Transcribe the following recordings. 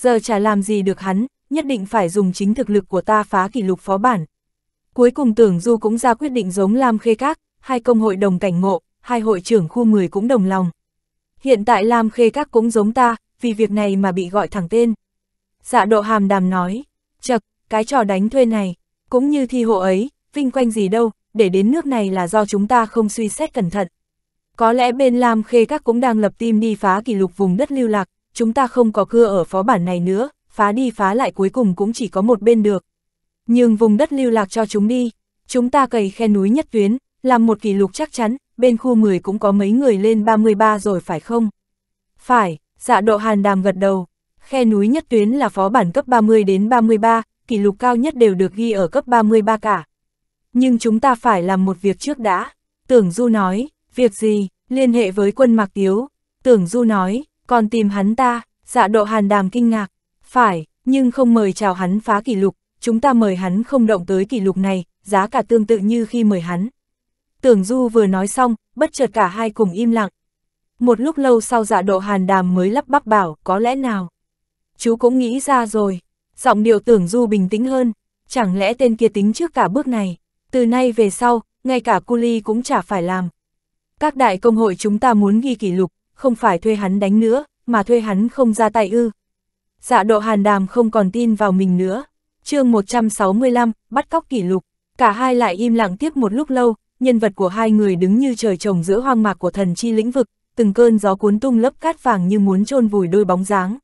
giờ chả làm gì được hắn, nhất định phải dùng chính thực lực của ta phá kỷ lục phó bản. Cuối cùng tưởng du cũng ra quyết định giống Lam Khê Các, hai công hội đồng cảnh ngộ, hai hội trưởng khu 10 cũng đồng lòng. Hiện tại Lam Khê Các cũng giống ta, vì việc này mà bị gọi thẳng tên. Dạ độ hàm đàm nói, chật, cái trò đánh thuê này, cũng như thi hộ ấy, vinh quanh gì đâu, để đến nước này là do chúng ta không suy xét cẩn thận. Có lẽ bên Lam Khê Các cũng đang lập tim đi phá kỷ lục vùng đất lưu lạc chúng ta không có cưa ở phó bản này nữa, phá đi phá lại cuối cùng cũng chỉ có một bên được. Nhưng vùng đất lưu lạc cho chúng đi, chúng ta cày khe núi nhất tuyến, làm một kỷ lục chắc chắn, bên khu 10 cũng có mấy người lên 33 rồi phải không? Phải, dạ độ hàn đàm gật đầu, khe núi nhất tuyến là phó bản cấp 30 đến 33, kỷ lục cao nhất đều được ghi ở cấp 33 cả. Nhưng chúng ta phải làm một việc trước đã. Tưởng Du nói, việc gì, liên hệ với quân Mạc Tiếu. Tưởng Du nói, còn tìm hắn ta, dạ độ hàn đàm kinh ngạc, phải, nhưng không mời chào hắn phá kỷ lục, chúng ta mời hắn không động tới kỷ lục này, giá cả tương tự như khi mời hắn. Tưởng Du vừa nói xong, bất chợt cả hai cùng im lặng. Một lúc lâu sau dạ độ hàn đàm mới lắp bắp bảo, có lẽ nào. Chú cũng nghĩ ra rồi, giọng điệu tưởng Du bình tĩnh hơn, chẳng lẽ tên kia tính trước cả bước này, từ nay về sau, ngay cả cu ly cũng chả phải làm. Các đại công hội chúng ta muốn ghi kỷ lục, không phải thuê hắn đánh nữa, mà thuê hắn không ra tay ư. Dạ độ hàn đàm không còn tin vào mình nữa. chương 165, bắt cóc kỷ lục. Cả hai lại im lặng tiếp một lúc lâu, nhân vật của hai người đứng như trời trồng giữa hoang mạc của thần chi lĩnh vực, từng cơn gió cuốn tung lớp cát vàng như muốn chôn vùi đôi bóng dáng.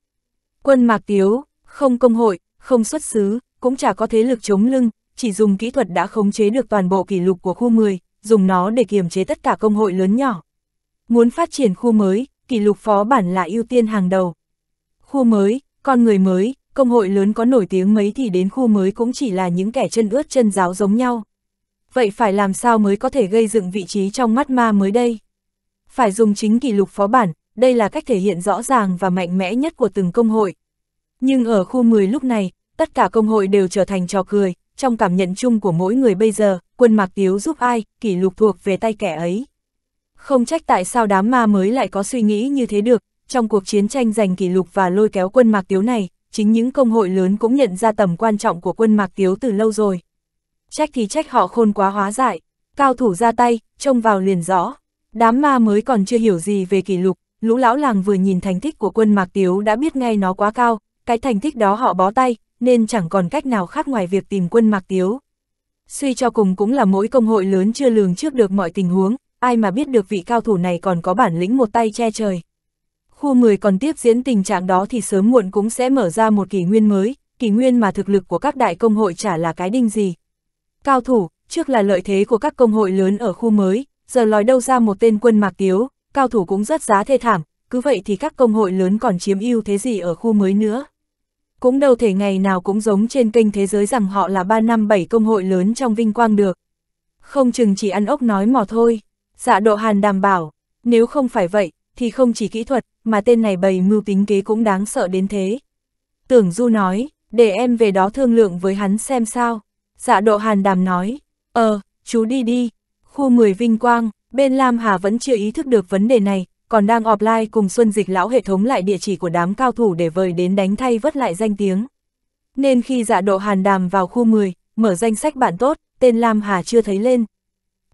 Quân mạc tiếu, không công hội, không xuất xứ, cũng chả có thế lực chống lưng, chỉ dùng kỹ thuật đã khống chế được toàn bộ kỷ lục của khu 10, dùng nó để kiềm chế tất cả công hội lớn nhỏ. Muốn phát triển khu mới, kỷ lục phó bản là ưu tiên hàng đầu. Khu mới, con người mới, công hội lớn có nổi tiếng mấy thì đến khu mới cũng chỉ là những kẻ chân ướt chân giáo giống nhau. Vậy phải làm sao mới có thể gây dựng vị trí trong mắt ma mới đây? Phải dùng chính kỷ lục phó bản, đây là cách thể hiện rõ ràng và mạnh mẽ nhất của từng công hội. Nhưng ở khu 10 lúc này, tất cả công hội đều trở thành trò cười, trong cảm nhận chung của mỗi người bây giờ, quân Mạc Tiếu giúp ai, kỷ lục thuộc về tay kẻ ấy. Không trách tại sao đám ma mới lại có suy nghĩ như thế được, trong cuộc chiến tranh giành kỷ lục và lôi kéo quân Mạc Tiếu này, chính những công hội lớn cũng nhận ra tầm quan trọng của quân Mạc Tiếu từ lâu rồi. Trách thì trách họ khôn quá hóa giải, cao thủ ra tay, trông vào liền rõ. Đám ma mới còn chưa hiểu gì về kỷ lục, lũ lão làng vừa nhìn thành tích của quân Mạc Tiếu đã biết ngay nó quá cao, cái thành tích đó họ bó tay, nên chẳng còn cách nào khác ngoài việc tìm quân Mạc Tiếu. Suy cho cùng cũng là mỗi công hội lớn chưa lường trước được mọi tình huống, ai mà biết được vị cao thủ này còn có bản lĩnh một tay che trời. Khu 10 còn tiếp diễn tình trạng đó thì sớm muộn cũng sẽ mở ra một kỷ nguyên mới, kỷ nguyên mà thực lực của các đại công hội chả là cái đinh gì. Cao thủ, trước là lợi thế của các công hội lớn ở khu mới, giờ lòi đâu ra một tên quân mạc tiếu, cao thủ cũng rất giá thê thảm, cứ vậy thì các công hội lớn còn chiếm ưu thế gì ở khu mới nữa. Cũng đâu thể ngày nào cũng giống trên kênh thế giới rằng họ là 3 năm 7 công hội lớn trong vinh quang được. Không chừng chỉ ăn ốc nói mò thôi. Dạ độ hàn đảm bảo, nếu không phải vậy, thì không chỉ kỹ thuật, mà tên này bày mưu tính kế cũng đáng sợ đến thế. Tưởng Du nói, để em về đó thương lượng với hắn xem sao. Dạ độ hàn đàm nói, ờ, chú đi đi. Khu 10 Vinh Quang, bên Lam Hà vẫn chưa ý thức được vấn đề này, còn đang offline cùng Xuân Dịch lão hệ thống lại địa chỉ của đám cao thủ để vời đến đánh thay vất lại danh tiếng. Nên khi dạ độ hàn đàm vào khu 10, mở danh sách bạn tốt, tên Lam Hà chưa thấy lên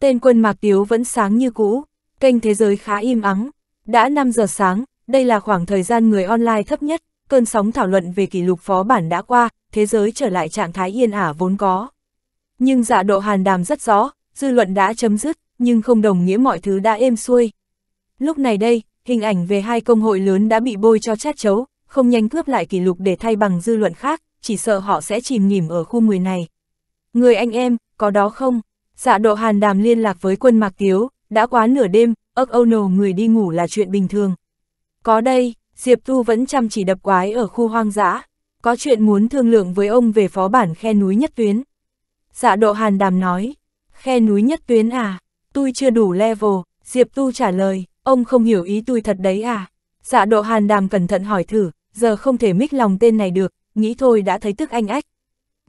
tên quân Mạc Tiếu vẫn sáng như cũ, kênh thế giới khá im ắng. Đã 5 giờ sáng, đây là khoảng thời gian người online thấp nhất, cơn sóng thảo luận về kỷ lục phó bản đã qua, thế giới trở lại trạng thái yên ả vốn có. Nhưng dạ độ hàn đàm rất rõ, dư luận đã chấm dứt, nhưng không đồng nghĩa mọi thứ đã êm xuôi. Lúc này đây, hình ảnh về hai công hội lớn đã bị bôi cho chát chấu, không nhanh cướp lại kỷ lục để thay bằng dư luận khác, chỉ sợ họ sẽ chìm nghỉm ở khu 10 này. Người anh em, có đó không? Dạ độ hàn đàm liên lạc với quân Mạc Tiếu, đã quá nửa đêm, ức âu nổ người đi ngủ là chuyện bình thường. Có đây, Diệp Thu vẫn chăm chỉ đập quái ở khu hoang dã, có chuyện muốn thương lượng với ông về phó bản khe núi nhất tuyến. Dạ độ hàn đàm nói, khe núi nhất tuyến à, tôi chưa đủ level, Diệp Tu trả lời, ông không hiểu ý tôi thật đấy à. Dạ độ hàn đàm cẩn thận hỏi thử, giờ không thể mít lòng tên này được, nghĩ thôi đã thấy tức anh ách.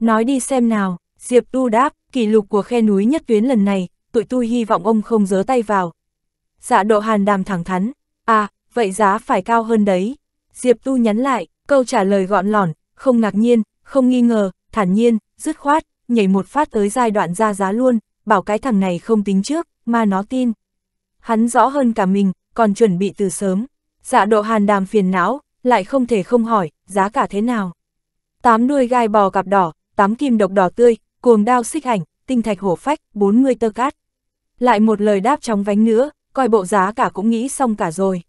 Nói đi xem nào, Diệp Tu đáp, kỷ lục của khe núi nhất tuyến lần này, tụi tôi hy vọng ông không giớ tay vào. Dạ độ hàn đàm thẳng thắn, à, vậy giá phải cao hơn đấy. Diệp Tu nhắn lại, câu trả lời gọn lỏn, không ngạc nhiên, không nghi ngờ, thản nhiên, dứt khoát, nhảy một phát tới giai đoạn ra giá luôn, bảo cái thằng này không tính trước, mà nó tin. Hắn rõ hơn cả mình, còn chuẩn bị từ sớm. Dạ độ hàn đàm phiền não, lại không thể không hỏi, giá cả thế nào. Tám đuôi gai bò cặp đỏ, tám kim độc đỏ tươi, cuồng đao xích ảnh, tinh thạch hổ phách, 40 tơ cát. Lại một lời đáp trong vánh nữa, coi bộ giá cả cũng nghĩ xong cả rồi.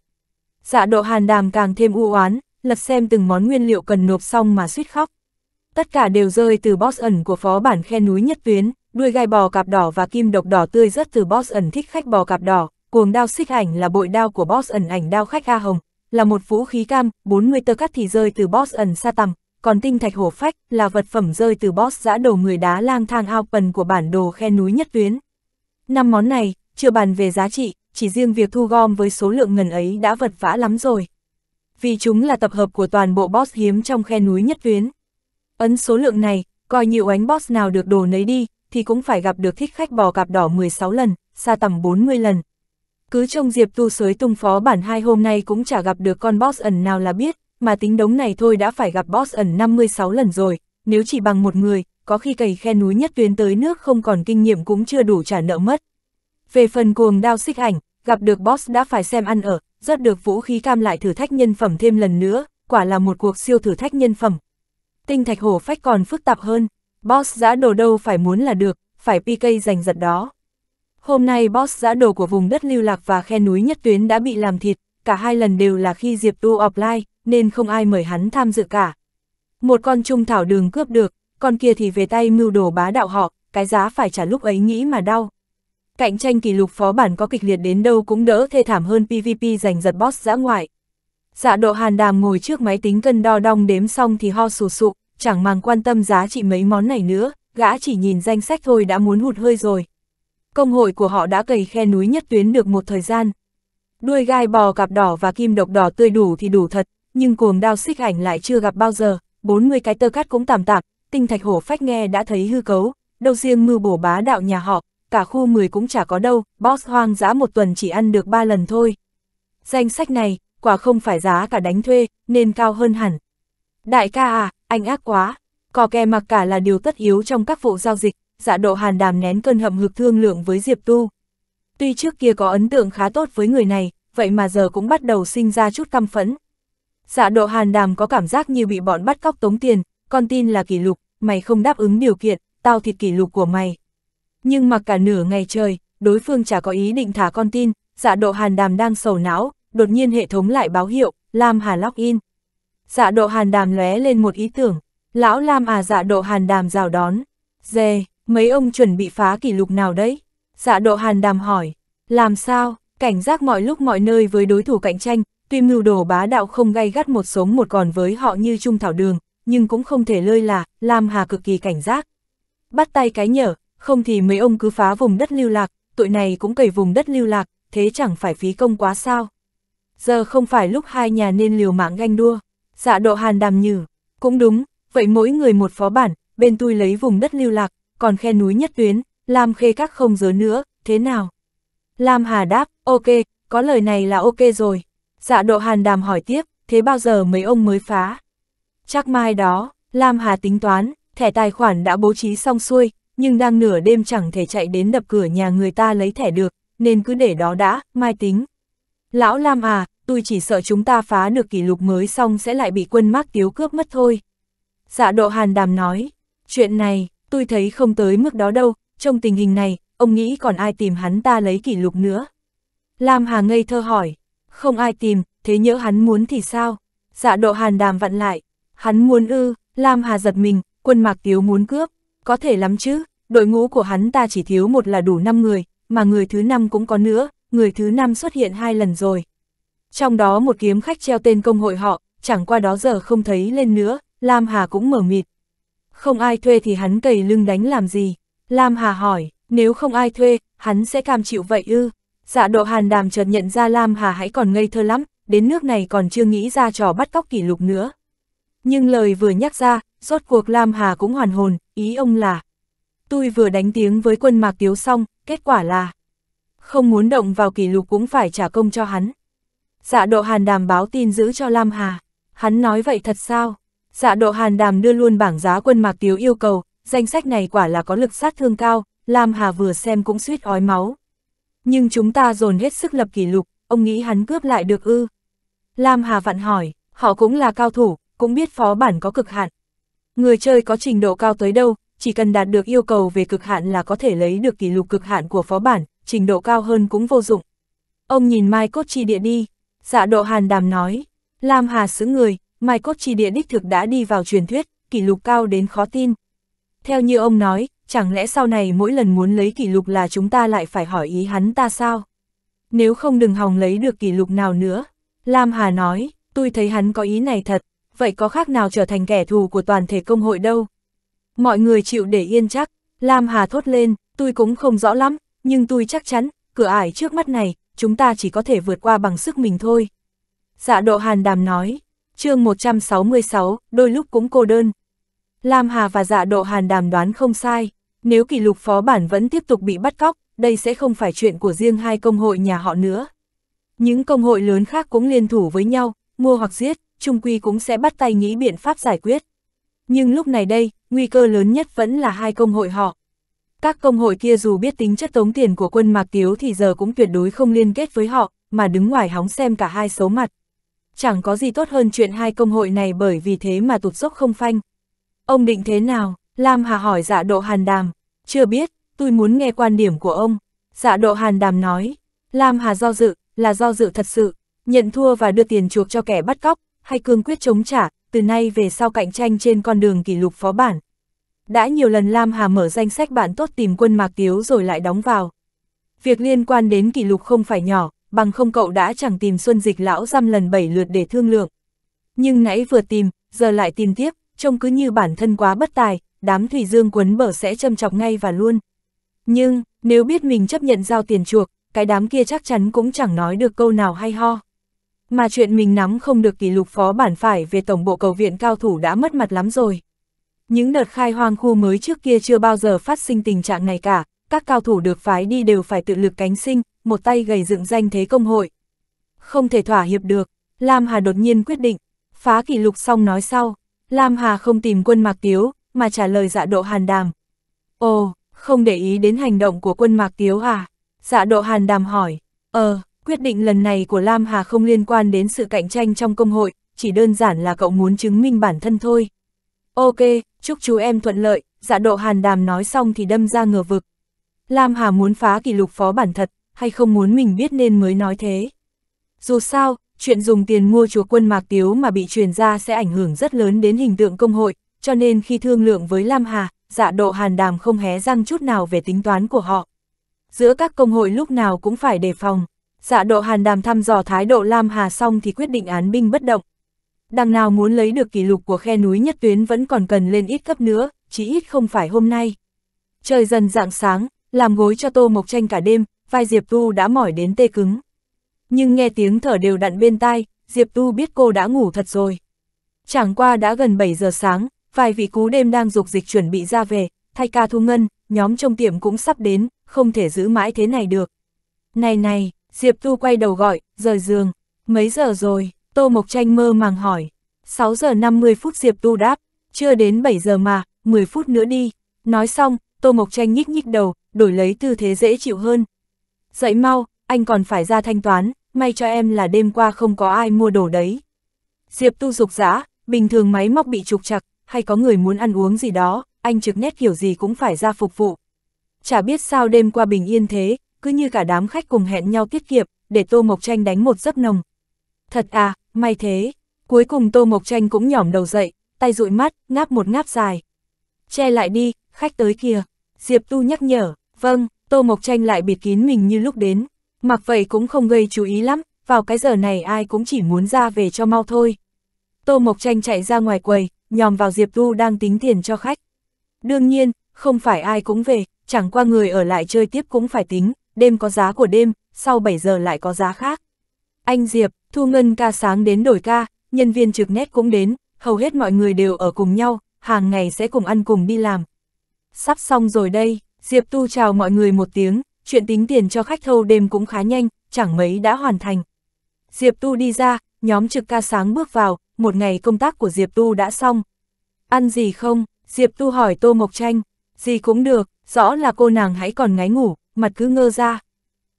Dạ độ hàn đàm càng thêm u oán, lật xem từng món nguyên liệu cần nộp xong mà suýt khóc. Tất cả đều rơi từ boss ẩn của phó bản khe núi nhất tuyến, đuôi gai bò cạp đỏ và kim độc đỏ tươi rất từ boss ẩn thích khách bò cạp đỏ, cuồng đao xích ảnh là bội đao của boss ẩn ảnh đao khách A Hồng, là một vũ khí cam, 40 tơ cắt thì rơi từ boss ẩn xa tầm, còn tinh thạch hổ phách là vật phẩm rơi từ boss giã đầu người đá lang thang Alpen của bản đồ khe núi nhất tuyến. Năm món này, chưa bàn về giá trị, chỉ riêng việc thu gom với số lượng ngần ấy đã vật vã lắm rồi. Vì chúng là tập hợp của toàn bộ boss hiếm trong khe núi nhất tuyến. Ấn số lượng này, coi nhiều ánh boss nào được đồ nấy đi, thì cũng phải gặp được thích khách bò cạp đỏ 16 lần, xa tầm 40 lần. Cứ trông Diệp tu sới tung phó bản hai hôm nay cũng chả gặp được con boss ẩn nào là biết, mà tính đống này thôi đã phải gặp boss ẩn 56 lần rồi, nếu chỉ bằng một người, có khi cày khe núi nhất tuyến tới nước không còn kinh nghiệm cũng chưa đủ trả nợ mất. Về phần cuồng đao xích ảnh, gặp được boss đã phải xem ăn ở, rớt được vũ khí cam lại thử thách nhân phẩm thêm lần nữa, quả là một cuộc siêu thử thách nhân phẩm. Tinh thạch hổ phách còn phức tạp hơn, boss giã đồ đâu phải muốn là được, phải PK giành giật đó. Hôm nay boss giã đồ của vùng đất lưu lạc và khe núi nhất tuyến đã bị làm thịt, cả hai lần đều là khi Diệp Tu offline, nên không ai mời hắn tham dự cả. Một con trung thảo đường cướp được, con kia thì về tay mưu đồ bá đạo họ, cái giá phải trả lúc ấy nghĩ mà đau. Cạnh tranh kỷ lục phó bản có kịch liệt đến đâu cũng đỡ thê thảm hơn PvP giành giật boss dã ngoại. Dạ độ hàn đàm ngồi trước máy tính cân đo đong đếm xong thì ho sù sụ, chẳng màng quan tâm giá trị mấy món này nữa, gã chỉ nhìn danh sách thôi đã muốn hụt hơi rồi. Công hội của họ đã cầy khe núi nhất tuyến được một thời gian. Đuôi gai bò cặp đỏ và kim độc đỏ tươi đủ thì đủ thật, nhưng cuồng đao xích ảnh lại chưa gặp bao giờ, 40 cái tơ cắt cũng tạm tạm tinh thạch hổ phách nghe đã thấy hư cấu, đâu riêng mưu bổ bá đạo nhà họ, cả khu 10 cũng chả có đâu, boss hoang dã một tuần chỉ ăn được 3 lần thôi. Danh sách này, quả không phải giá cả đánh thuê, nên cao hơn hẳn. Đại ca à, anh ác quá, cò kè mặc cả là điều tất yếu trong các vụ giao dịch, dạ độ hàn đàm nén cơn hậm hực thương lượng với Diệp Tu. Tuy trước kia có ấn tượng khá tốt với người này, vậy mà giờ cũng bắt đầu sinh ra chút căm phẫn. Dạ độ hàn đàm có cảm giác như bị bọn bắt cóc tống tiền, con tin là kỷ lục, mày không đáp ứng điều kiện, tao thịt kỷ lục của mày. Nhưng mặc cả nửa ngày trời, đối phương chả có ý định thả con tin, dạ độ hàn đàm đang sầu não, đột nhiên hệ thống lại báo hiệu, Lam Hà lock in. Dạ độ hàn đàm lóe lên một ý tưởng, lão Lam à dạ độ hàn đàm rào đón. Dê, mấy ông chuẩn bị phá kỷ lục nào đấy? Dạ độ hàn đàm hỏi, làm sao, cảnh giác mọi lúc mọi nơi với đối thủ cạnh tranh, Tuy mưu đồ bá đạo không gay gắt một sống một còn với họ như Trung Thảo Đường, nhưng cũng không thể lơi là, Lam Hà cực kỳ cảnh giác. Bắt tay cái nhở, không thì mấy ông cứ phá vùng đất lưu lạc, tội này cũng cầy vùng đất lưu lạc, thế chẳng phải phí công quá sao. Giờ không phải lúc hai nhà nên liều mạng ganh đua, dạ độ hàn đàm nhử, cũng đúng, vậy mỗi người một phó bản, bên tôi lấy vùng đất lưu lạc, còn khe núi nhất tuyến, Lam khê các không giới nữa, thế nào? Lam Hà đáp, ok, có lời này là ok rồi. Dạ độ hàn đàm hỏi tiếp, thế bao giờ mấy ông mới phá? Chắc mai đó, Lam Hà tính toán, thẻ tài khoản đã bố trí xong xuôi, nhưng đang nửa đêm chẳng thể chạy đến đập cửa nhà người ta lấy thẻ được, nên cứ để đó đã, mai tính. Lão Lam à, tôi chỉ sợ chúng ta phá được kỷ lục mới xong sẽ lại bị quân mắc tiếu cướp mất thôi. Dạ độ hàn đàm nói, chuyện này, tôi thấy không tới mức đó đâu, trong tình hình này, ông nghĩ còn ai tìm hắn ta lấy kỷ lục nữa. Lam Hà ngây thơ hỏi, không ai tìm, thế nhỡ hắn muốn thì sao? Dạ độ hàn đàm vặn lại, hắn muốn ư, Lam Hà giật mình, quân mạc tiếu muốn cướp, có thể lắm chứ, đội ngũ của hắn ta chỉ thiếu một là đủ 5 người, mà người thứ năm cũng có nữa, người thứ năm xuất hiện hai lần rồi. Trong đó một kiếm khách treo tên công hội họ, chẳng qua đó giờ không thấy lên nữa, Lam Hà cũng mở mịt. Không ai thuê thì hắn cầy lưng đánh làm gì? Lam Hà hỏi, nếu không ai thuê, hắn sẽ cam chịu vậy ư? Dạ độ hàn đàm chợt nhận ra Lam Hà hãy còn ngây thơ lắm, đến nước này còn chưa nghĩ ra trò bắt cóc kỷ lục nữa. Nhưng lời vừa nhắc ra, rốt cuộc Lam Hà cũng hoàn hồn, ý ông là. Tôi vừa đánh tiếng với quân mạc tiếu xong, kết quả là. Không muốn động vào kỷ lục cũng phải trả công cho hắn. Dạ độ hàn đàm báo tin giữ cho Lam Hà. Hắn nói vậy thật sao? Dạ độ hàn đàm đưa luôn bảng giá quân mạc tiếu yêu cầu, danh sách này quả là có lực sát thương cao, Lam Hà vừa xem cũng suýt ói máu. Nhưng chúng ta dồn hết sức lập kỷ lục, ông nghĩ hắn cướp lại được ư. Lam Hà vặn hỏi, họ cũng là cao thủ, cũng biết phó bản có cực hạn. Người chơi có trình độ cao tới đâu, chỉ cần đạt được yêu cầu về cực hạn là có thể lấy được kỷ lục cực hạn của phó bản, trình độ cao hơn cũng vô dụng. Ông nhìn Mai Cốt Chi Địa đi, dạ độ hàn đàm nói, Lam Hà xứ người, Mai Cốt Chi Địa đích thực đã đi vào truyền thuyết, kỷ lục cao đến khó tin. Theo như ông nói, chẳng lẽ sau này mỗi lần muốn lấy kỷ lục là chúng ta lại phải hỏi ý hắn ta sao? Nếu không đừng hòng lấy được kỷ lục nào nữa. Lam Hà nói, tôi thấy hắn có ý này thật, vậy có khác nào trở thành kẻ thù của toàn thể công hội đâu? Mọi người chịu để yên chắc, Lam Hà thốt lên, tôi cũng không rõ lắm, nhưng tôi chắc chắn, cửa ải trước mắt này, chúng ta chỉ có thể vượt qua bằng sức mình thôi. Dạ độ hàn đàm nói, chương 166, đôi lúc cũng cô đơn, Lam Hà và dạ độ hàn đàm đoán không sai, nếu kỷ lục phó bản vẫn tiếp tục bị bắt cóc, đây sẽ không phải chuyện của riêng hai công hội nhà họ nữa. Những công hội lớn khác cũng liên thủ với nhau, mua hoặc giết, Trung quy cũng sẽ bắt tay nghĩ biện pháp giải quyết. Nhưng lúc này đây, nguy cơ lớn nhất vẫn là hai công hội họ. Các công hội kia dù biết tính chất tống tiền của quân Mạc Tiếu thì giờ cũng tuyệt đối không liên kết với họ, mà đứng ngoài hóng xem cả hai xấu mặt. Chẳng có gì tốt hơn chuyện hai công hội này bởi vì thế mà tụt dốc không phanh. Ông định thế nào? Lam Hà hỏi dạ độ hàn đàm. Chưa biết, tôi muốn nghe quan điểm của ông. Dạ độ hàn đàm nói. Lam Hà do dự, là do dự thật sự. Nhận thua và đưa tiền chuộc cho kẻ bắt cóc, hay cương quyết chống trả, từ nay về sau cạnh tranh trên con đường kỷ lục phó bản. Đã nhiều lần Lam Hà mở danh sách bạn tốt tìm quân Mạc Tiếu rồi lại đóng vào. Việc liên quan đến kỷ lục không phải nhỏ, bằng không cậu đã chẳng tìm Xuân Dịch lão dăm lần bảy lượt để thương lượng. Nhưng nãy vừa tìm, giờ lại tìm tiếp, trông cứ như bản thân quá bất tài, đám thủy dương quấn bở sẽ châm chọc ngay và luôn. Nhưng, nếu biết mình chấp nhận giao tiền chuộc, cái đám kia chắc chắn cũng chẳng nói được câu nào hay ho. Mà chuyện mình nắm không được kỷ lục phó bản phải về tổng bộ cầu viện cao thủ đã mất mặt lắm rồi. Những đợt khai hoang khu mới trước kia chưa bao giờ phát sinh tình trạng này cả, các cao thủ được phái đi đều phải tự lực cánh sinh, một tay gầy dựng danh thế công hội. Không thể thỏa hiệp được, Lam Hà đột nhiên quyết định, phá kỷ lục xong nói sau. Lam Hà không tìm quân Mạc Tiếu, mà trả lời dạ độ hàn đàm. Ồ, không để ý đến hành động của quân Mạc Tiếu à? Dạ độ hàn đàm hỏi, ờ, quyết định lần này của Lam Hà không liên quan đến sự cạnh tranh trong công hội, chỉ đơn giản là cậu muốn chứng minh bản thân thôi. Ok, chúc chú em thuận lợi, dạ độ hàn đàm nói xong thì đâm ra ngờ vực. Lam Hà muốn phá kỷ lục phó bản thật, hay không muốn mình biết nên mới nói thế. Dù sao, chuyện dùng tiền mua chúa quân Mạc Tiếu mà bị truyền ra sẽ ảnh hưởng rất lớn đến hình tượng công hội, cho nên khi thương lượng với Lam Hà, dạ độ hàn đàm không hé răng chút nào về tính toán của họ. Giữa các công hội lúc nào cũng phải đề phòng, dạ độ hàn đàm thăm dò thái độ Lam Hà xong thì quyết định án binh bất động. Đằng nào muốn lấy được kỷ lục của khe núi nhất tuyến vẫn còn cần lên ít cấp nữa, chỉ ít không phải hôm nay. Trời dần dạng sáng, làm gối cho tô mộc tranh cả đêm, vai Diệp Tu đã mỏi đến tê cứng nhưng nghe tiếng thở đều đặn bên tai, Diệp Tu biết cô đã ngủ thật rồi. Chẳng qua đã gần 7 giờ sáng, vài vị cú đêm đang dục dịch chuẩn bị ra về, thay ca thu ngân, nhóm trong tiệm cũng sắp đến, không thể giữ mãi thế này được. Này này, Diệp Tu quay đầu gọi, rời giường, mấy giờ rồi, Tô Mộc Tranh mơ màng hỏi. 6 giờ 50 phút Diệp Tu đáp, chưa đến 7 giờ mà, 10 phút nữa đi. Nói xong, Tô Mộc Tranh nhích nhích đầu, đổi lấy tư thế dễ chịu hơn. Dậy mau, anh còn phải ra thanh toán, may cho em là đêm qua không có ai mua đồ đấy. Diệp tu dục giã, bình thường máy móc bị trục chặt, hay có người muốn ăn uống gì đó, anh trực nét kiểu gì cũng phải ra phục vụ. Chả biết sao đêm qua bình yên thế, cứ như cả đám khách cùng hẹn nhau tiết kiệm, để Tô Mộc Tranh đánh một giấc nồng. Thật à, may thế. Cuối cùng Tô Mộc Tranh cũng nhỏm đầu dậy, tay dụi mắt, ngáp một ngáp dài. Che lại đi, khách tới kìa. Diệp Tu nhắc nhở, vâng, Tô Mộc Tranh lại bịt kín mình như lúc đến mặc vậy cũng không gây chú ý lắm, vào cái giờ này ai cũng chỉ muốn ra về cho mau thôi. Tô Mộc Tranh chạy ra ngoài quầy, nhòm vào Diệp Tu đang tính tiền cho khách. Đương nhiên, không phải ai cũng về, chẳng qua người ở lại chơi tiếp cũng phải tính, đêm có giá của đêm, sau 7 giờ lại có giá khác. Anh Diệp, Thu Ngân ca sáng đến đổi ca, nhân viên trực nét cũng đến, hầu hết mọi người đều ở cùng nhau, hàng ngày sẽ cùng ăn cùng đi làm. Sắp xong rồi đây, Diệp Tu chào mọi người một tiếng, chuyện tính tiền cho khách thâu đêm cũng khá nhanh, chẳng mấy đã hoàn thành. Diệp Tu đi ra, nhóm trực ca sáng bước vào, một ngày công tác của Diệp Tu đã xong. Ăn gì không? Diệp Tu hỏi Tô Mộc Tranh. Gì cũng được, rõ là cô nàng hãy còn ngáy ngủ, mặt cứ ngơ ra.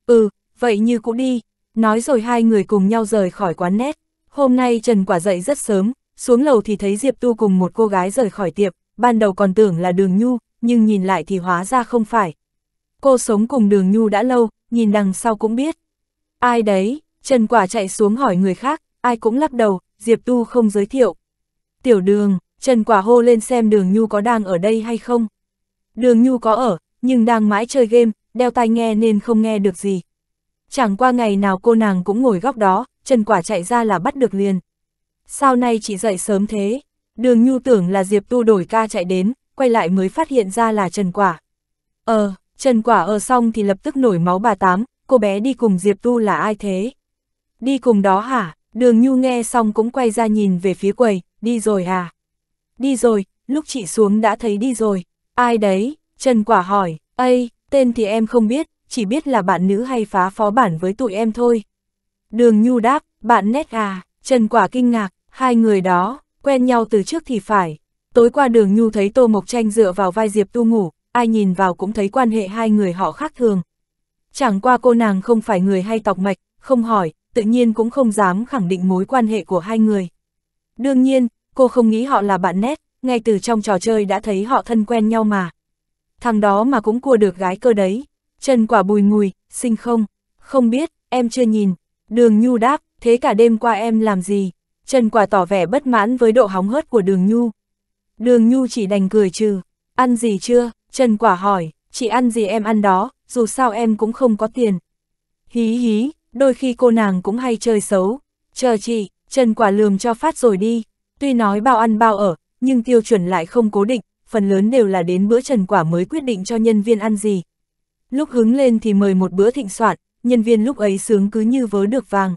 Ừ, vậy như cũ đi. Nói rồi hai người cùng nhau rời khỏi quán nét. Hôm nay Trần Quả dậy rất sớm, xuống lầu thì thấy Diệp Tu cùng một cô gái rời khỏi tiệm, ban đầu còn tưởng là đường nhu, nhưng nhìn lại thì hóa ra không phải, Cô sống cùng đường nhu đã lâu, nhìn đằng sau cũng biết. Ai đấy, Trần Quả chạy xuống hỏi người khác, ai cũng lắc đầu, Diệp Tu không giới thiệu. Tiểu đường, Trần Quả hô lên xem đường nhu có đang ở đây hay không. Đường nhu có ở, nhưng đang mãi chơi game, đeo tai nghe nên không nghe được gì. Chẳng qua ngày nào cô nàng cũng ngồi góc đó, Trần Quả chạy ra là bắt được liền. Sao nay chị dậy sớm thế? Đường nhu tưởng là Diệp Tu đổi ca chạy đến, quay lại mới phát hiện ra là Trần Quả. Ờ, Trần Quả ở xong thì lập tức nổi máu bà tám, cô bé đi cùng Diệp Tu là ai thế? Đi cùng đó hả? Đường Nhu nghe xong cũng quay ra nhìn về phía quầy, đi rồi à? Đi rồi, lúc chị xuống đã thấy đi rồi. Ai đấy? Trần Quả hỏi, Ây, tên thì em không biết, chỉ biết là bạn nữ hay phá phó bản với tụi em thôi. Đường Nhu đáp, bạn nét à? Trần Quả kinh ngạc, hai người đó, quen nhau từ trước thì phải. Tối qua đường Nhu thấy Tô Mộc Tranh dựa vào vai Diệp Tu ngủ, ai nhìn vào cũng thấy quan hệ hai người họ khác thường. Chẳng qua cô nàng không phải người hay tọc mạch, không hỏi, tự nhiên cũng không dám khẳng định mối quan hệ của hai người. Đương nhiên, cô không nghĩ họ là bạn nét, ngay từ trong trò chơi đã thấy họ thân quen nhau mà. Thằng đó mà cũng cua được gái cơ đấy. Trần quả bùi ngùi, xinh không? Không biết, em chưa nhìn. Đường Nhu đáp, thế cả đêm qua em làm gì? Trần quả tỏ vẻ bất mãn với độ hóng hớt của đường Nhu. Đường Nhu chỉ đành cười trừ, ăn gì chưa? Trần Quả hỏi, chị ăn gì em ăn đó, dù sao em cũng không có tiền. Hí hí, đôi khi cô nàng cũng hay chơi xấu. Chờ chị, Trần Quả lườm cho phát rồi đi. Tuy nói bao ăn bao ở, nhưng tiêu chuẩn lại không cố định, phần lớn đều là đến bữa Trần Quả mới quyết định cho nhân viên ăn gì. Lúc hứng lên thì mời một bữa thịnh soạn, nhân viên lúc ấy sướng cứ như vớ được vàng.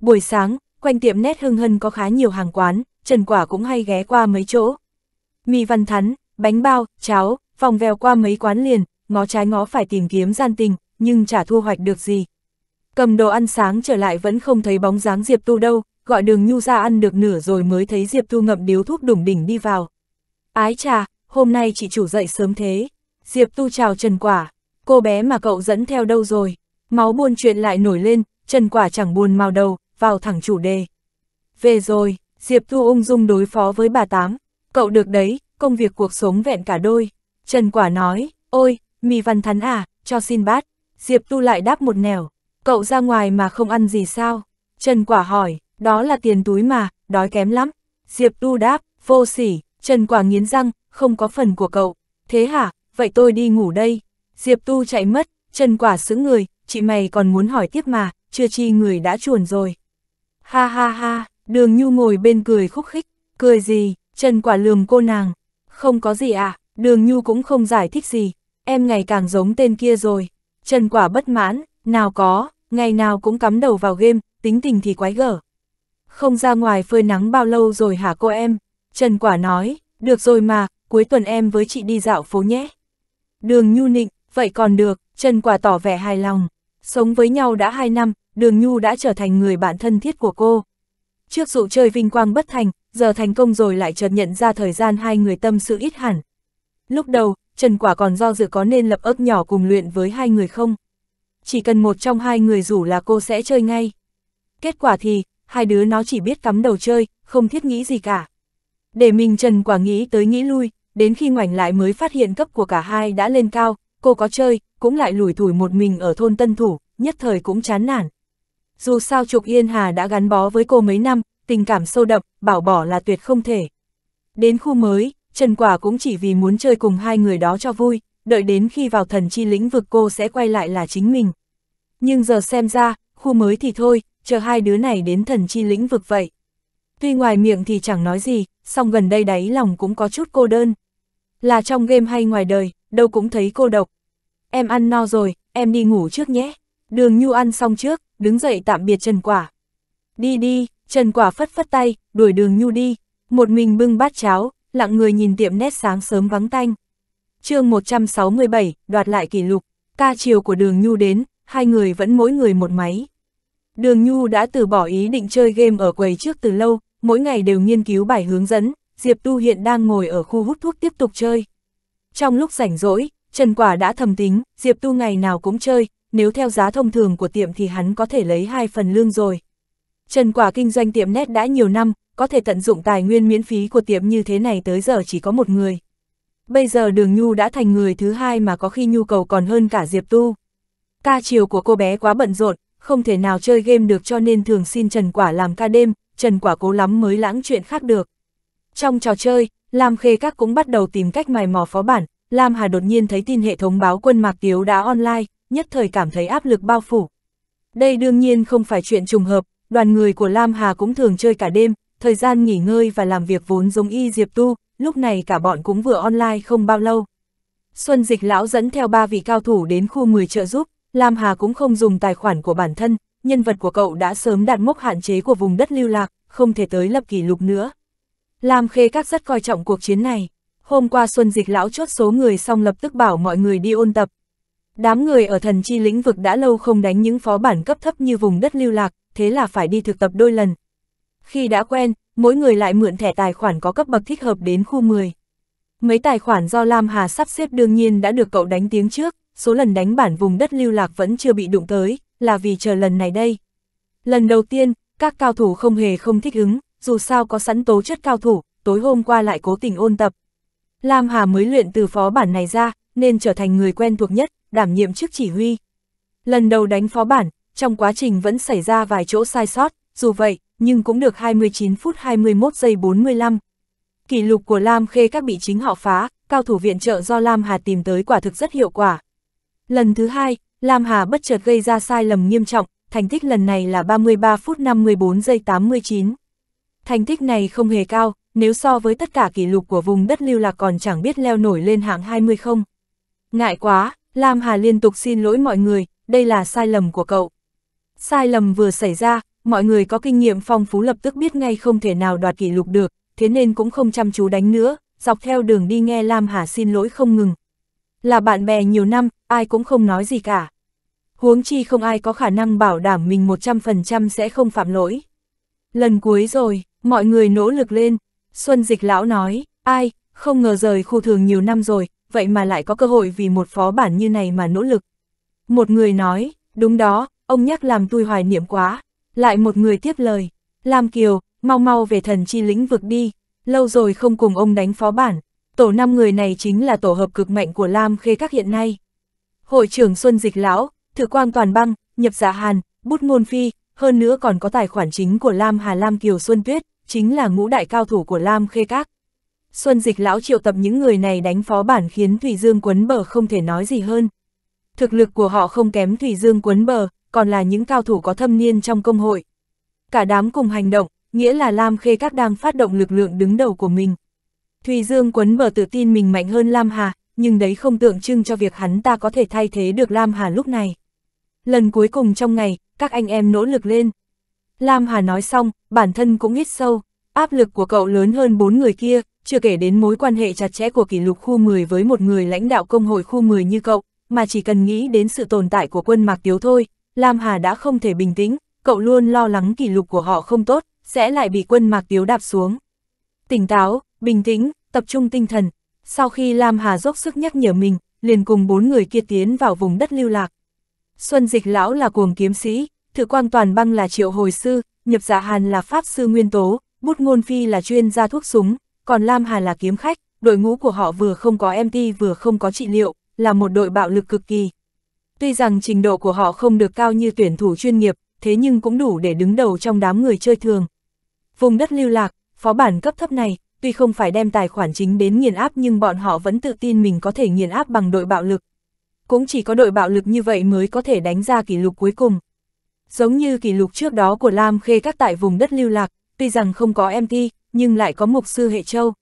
Buổi sáng, quanh tiệm nét hưng hân có khá nhiều hàng quán, Trần Quả cũng hay ghé qua mấy chỗ. Mì văn thắn, bánh bao, cháo, phòng vèo qua mấy quán liền, ngó trái ngó phải tìm kiếm gian tình, nhưng chả thu hoạch được gì. Cầm đồ ăn sáng trở lại vẫn không thấy bóng dáng Diệp Tu đâu, gọi đường nhu ra ăn được nửa rồi mới thấy Diệp Tu ngậm điếu thuốc đủng đỉnh đi vào. Ái trà, hôm nay chị chủ dậy sớm thế. Diệp Tu chào Trần Quả, cô bé mà cậu dẫn theo đâu rồi? Máu buôn chuyện lại nổi lên, Trần Quả chẳng buồn màu đầu, vào thẳng chủ đề. Về rồi, Diệp Tu ung dung đối phó với bà Tám. Cậu được đấy, công việc cuộc sống vẹn cả đôi. Trần Quả nói, ôi, mì văn thắn à, cho xin bát. Diệp Tu lại đáp một nẻo, cậu ra ngoài mà không ăn gì sao? Trần Quả hỏi, đó là tiền túi mà, đói kém lắm. Diệp Tu đáp, vô sỉ, Trần Quả nghiến răng, không có phần của cậu. Thế hả, vậy tôi đi ngủ đây. Diệp Tu chạy mất, Trần Quả sững người, chị mày còn muốn hỏi tiếp mà, chưa chi người đã chuồn rồi. Ha ha ha, đường nhu ngồi bên cười khúc khích, cười gì, Trần Quả lườm cô nàng, không có gì à, Đường Nhu cũng không giải thích gì, em ngày càng giống tên kia rồi. Trần Quả bất mãn, nào có, ngày nào cũng cắm đầu vào game, tính tình thì quái gở. Không ra ngoài phơi nắng bao lâu rồi hả cô em? Trần Quả nói, được rồi mà, cuối tuần em với chị đi dạo phố nhé. Đường Nhu nịnh, vậy còn được, Trần Quả tỏ vẻ hài lòng. Sống với nhau đã 2 năm, Đường Nhu đã trở thành người bạn thân thiết của cô. Trước dụ chơi vinh quang bất thành, giờ thành công rồi lại chợt nhận ra thời gian hai người tâm sự ít hẳn, Lúc đầu, Trần Quả còn do dự có nên lập ấp nhỏ cùng luyện với hai người không? Chỉ cần một trong hai người rủ là cô sẽ chơi ngay. Kết quả thì, hai đứa nó chỉ biết cắm đầu chơi, không thiết nghĩ gì cả. Để mình Trần Quả nghĩ tới nghĩ lui, đến khi ngoảnh lại mới phát hiện cấp của cả hai đã lên cao, cô có chơi, cũng lại lủi thủi một mình ở thôn Tân Thủ, nhất thời cũng chán nản. Dù sao Trục Yên Hà đã gắn bó với cô mấy năm, tình cảm sâu đậm, bảo bỏ là tuyệt không thể. Đến khu mới, Trần Quả cũng chỉ vì muốn chơi cùng hai người đó cho vui, đợi đến khi vào thần chi lĩnh vực cô sẽ quay lại là chính mình. Nhưng giờ xem ra, khu mới thì thôi, chờ hai đứa này đến thần chi lĩnh vực vậy. Tuy ngoài miệng thì chẳng nói gì, song gần đây đáy lòng cũng có chút cô đơn. Là trong game hay ngoài đời, đâu cũng thấy cô độc. Em ăn no rồi, em đi ngủ trước nhé. Đường Nhu ăn xong trước, đứng dậy tạm biệt Trần Quả. Đi đi, Trần Quả phất phất tay, đuổi đường Nhu đi, một mình bưng bát cháo, lặng người nhìn tiệm nét sáng sớm vắng tanh. chương 167, đoạt lại kỷ lục, ca chiều của đường Nhu đến, hai người vẫn mỗi người một máy. Đường Nhu đã từ bỏ ý định chơi game ở quầy trước từ lâu, mỗi ngày đều nghiên cứu bài hướng dẫn, Diệp Tu hiện đang ngồi ở khu hút thuốc tiếp tục chơi. Trong lúc rảnh rỗi, Trần Quả đã thầm tính, Diệp Tu ngày nào cũng chơi, nếu theo giá thông thường của tiệm thì hắn có thể lấy hai phần lương rồi. Trần Quả kinh doanh tiệm nét đã nhiều năm, có thể tận dụng tài nguyên miễn phí của tiệm như thế này tới giờ chỉ có một người. Bây giờ Đường Nhu đã thành người thứ hai mà có khi nhu cầu còn hơn cả Diệp Tu. Ca chiều của cô bé quá bận rộn, không thể nào chơi game được cho nên thường xin Trần Quả làm ca đêm, Trần Quả cố lắm mới lãng chuyện khác được. Trong trò chơi, Lam Khê Các cũng bắt đầu tìm cách mài mò phó bản, Lam Hà đột nhiên thấy tin hệ thống báo quân Mạc Tiếu đã online, nhất thời cảm thấy áp lực bao phủ. Đây đương nhiên không phải chuyện trùng hợp, Đoàn người của Lam Hà cũng thường chơi cả đêm, thời gian nghỉ ngơi và làm việc vốn giống y Diệp Tu, lúc này cả bọn cũng vừa online không bao lâu. Xuân Dịch Lão dẫn theo ba vị cao thủ đến khu 10 trợ giúp, Lam Hà cũng không dùng tài khoản của bản thân, nhân vật của cậu đã sớm đạt mốc hạn chế của vùng đất lưu lạc, không thể tới lập kỷ lục nữa. Lam Khê Các rất coi trọng cuộc chiến này. Hôm qua Xuân Dịch Lão chốt số người xong lập tức bảo mọi người đi ôn tập. Đám người ở thần chi lĩnh vực đã lâu không đánh những phó bản cấp thấp như vùng đất lưu lạc, thế là phải đi thực tập đôi lần. Khi đã quen, mỗi người lại mượn thẻ tài khoản có cấp bậc thích hợp đến khu 10. Mấy tài khoản do Lam Hà sắp xếp đương nhiên đã được cậu đánh tiếng trước, số lần đánh bản vùng đất lưu lạc vẫn chưa bị đụng tới, là vì chờ lần này đây. Lần đầu tiên, các cao thủ không hề không thích ứng, dù sao có sẵn tố chất cao thủ, tối hôm qua lại cố tình ôn tập. Lam Hà mới luyện từ phó bản này ra, nên trở thành người quen thuộc nhất, đảm nhiệm chức chỉ huy. Lần đầu đánh phó bản, trong quá trình vẫn xảy ra vài chỗ sai sót, dù vậy, nhưng cũng được 29 phút 21 giây 45. Kỷ lục của Lam Khê các bị chính họ phá, cao thủ viện trợ do Lam Hà tìm tới quả thực rất hiệu quả. Lần thứ hai, Lam Hà bất chợt gây ra sai lầm nghiêm trọng, thành tích lần này là 33 phút 54 giây 89. Thành tích này không hề cao, nếu so với tất cả kỷ lục của vùng đất lưu lạc còn chẳng biết leo nổi lên hạng 20 không. Ngại quá, Lam Hà liên tục xin lỗi mọi người, đây là sai lầm của cậu. Sai lầm vừa xảy ra, mọi người có kinh nghiệm phong phú lập tức biết ngay không thể nào đoạt kỷ lục được, thế nên cũng không chăm chú đánh nữa, dọc theo đường đi nghe Lam Hà xin lỗi không ngừng. Là bạn bè nhiều năm, ai cũng không nói gì cả. Huống chi không ai có khả năng bảo đảm mình 100% sẽ không phạm lỗi. Lần cuối rồi, mọi người nỗ lực lên. Xuân Dịch Lão nói, ai, không ngờ rời khu thường nhiều năm rồi, vậy mà lại có cơ hội vì một phó bản như này mà nỗ lực. Một người nói, đúng đó, ông nhắc làm tôi hoài niệm quá. Lại một người tiếp lời, Lam Kiều, mau mau về thần chi lĩnh vực đi, lâu rồi không cùng ông đánh phó bản. Tổ năm người này chính là tổ hợp cực mạnh của Lam Khê các hiện nay. Hội trưởng Xuân Dịch Lão, Thử Quang Toàn Băng, Nhập Dạ Hàn, Bút Ngôn Phi, hơn nữa còn có tài khoản chính của Lam Hà Lam Kiều Xuân Tuyết, chính là ngũ đại cao thủ của Lam Khê Các. Xuân Dịch Lão triệu tập những người này đánh phó bản khiến Thủy Dương Quấn Bờ không thể nói gì hơn. Thực lực của họ không kém Thủy Dương Quấn Bờ, còn là những cao thủ có thâm niên trong công hội. Cả đám cùng hành động, nghĩa là Lam Khê các đang phát động lực lượng đứng đầu của mình. Thùy Dương quấn bờ tự tin mình mạnh hơn Lam Hà, nhưng đấy không tượng trưng cho việc hắn ta có thể thay thế được Lam Hà lúc này. Lần cuối cùng trong ngày, các anh em nỗ lực lên. Lam Hà nói xong, bản thân cũng hít sâu, áp lực của cậu lớn hơn bốn người kia, chưa kể đến mối quan hệ chặt chẽ của kỷ lục khu 10 với một người lãnh đạo công hội khu 10 như cậu, mà chỉ cần nghĩ đến sự tồn tại của quân Mạc Tiếu thôi, Lam Hà đã không thể bình tĩnh, cậu luôn lo lắng kỷ lục của họ không tốt, sẽ lại bị quân mạc tiếu đạp xuống. Tỉnh táo, bình tĩnh, tập trung tinh thần. Sau khi Lam Hà dốc sức nhắc nhở mình, liền cùng bốn người kia tiến vào vùng đất lưu lạc. Xuân Dịch Lão là cuồng kiếm sĩ, Thử Quang Toàn Băng là triệu hồi sư, Nhập Dạ Hàn là pháp sư nguyên tố, Bút Ngôn Phi là chuyên gia thuốc súng, còn Lam Hà là kiếm khách, đội ngũ của họ vừa không có MT vừa không có trị liệu, là một đội bạo lực cực kỳ. Tuy rằng trình độ của họ không được cao như tuyển thủ chuyên nghiệp, thế nhưng cũng đủ để đứng đầu trong đám người chơi thường. Vùng đất lưu lạc, phó bản cấp thấp này, tuy không phải đem tài khoản chính đến nghiền áp nhưng bọn họ vẫn tự tin mình có thể nghiền áp bằng đội bạo lực. Cũng chỉ có đội bạo lực như vậy mới có thể đánh ra kỷ lục cuối cùng. Giống như kỷ lục trước đó của Lam Khê các tại vùng đất lưu lạc, tuy rằng không có MT, nhưng lại có mục sư hệ châu.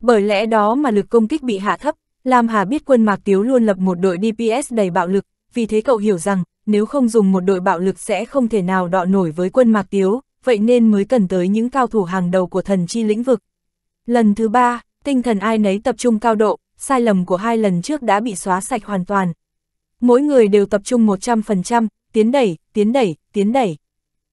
Bởi lẽ đó mà lực công kích bị hạ thấp, Lam Hà biết quân Mạc Tiếu luôn lập một đội DPS đầy bạo lực, vì thế cậu hiểu rằng, nếu không dùng một đội bạo lực sẽ không thể nào đọ nổi với quân Mạc Tiếu, vậy nên mới cần tới những cao thủ hàng đầu của thần chi lĩnh vực. Lần thứ ba, tinh thần ai nấy tập trung cao độ, sai lầm của hai lần trước đã bị xóa sạch hoàn toàn. Mỗi người đều tập trung 100%, tiến đẩy, tiến đẩy, tiến đẩy.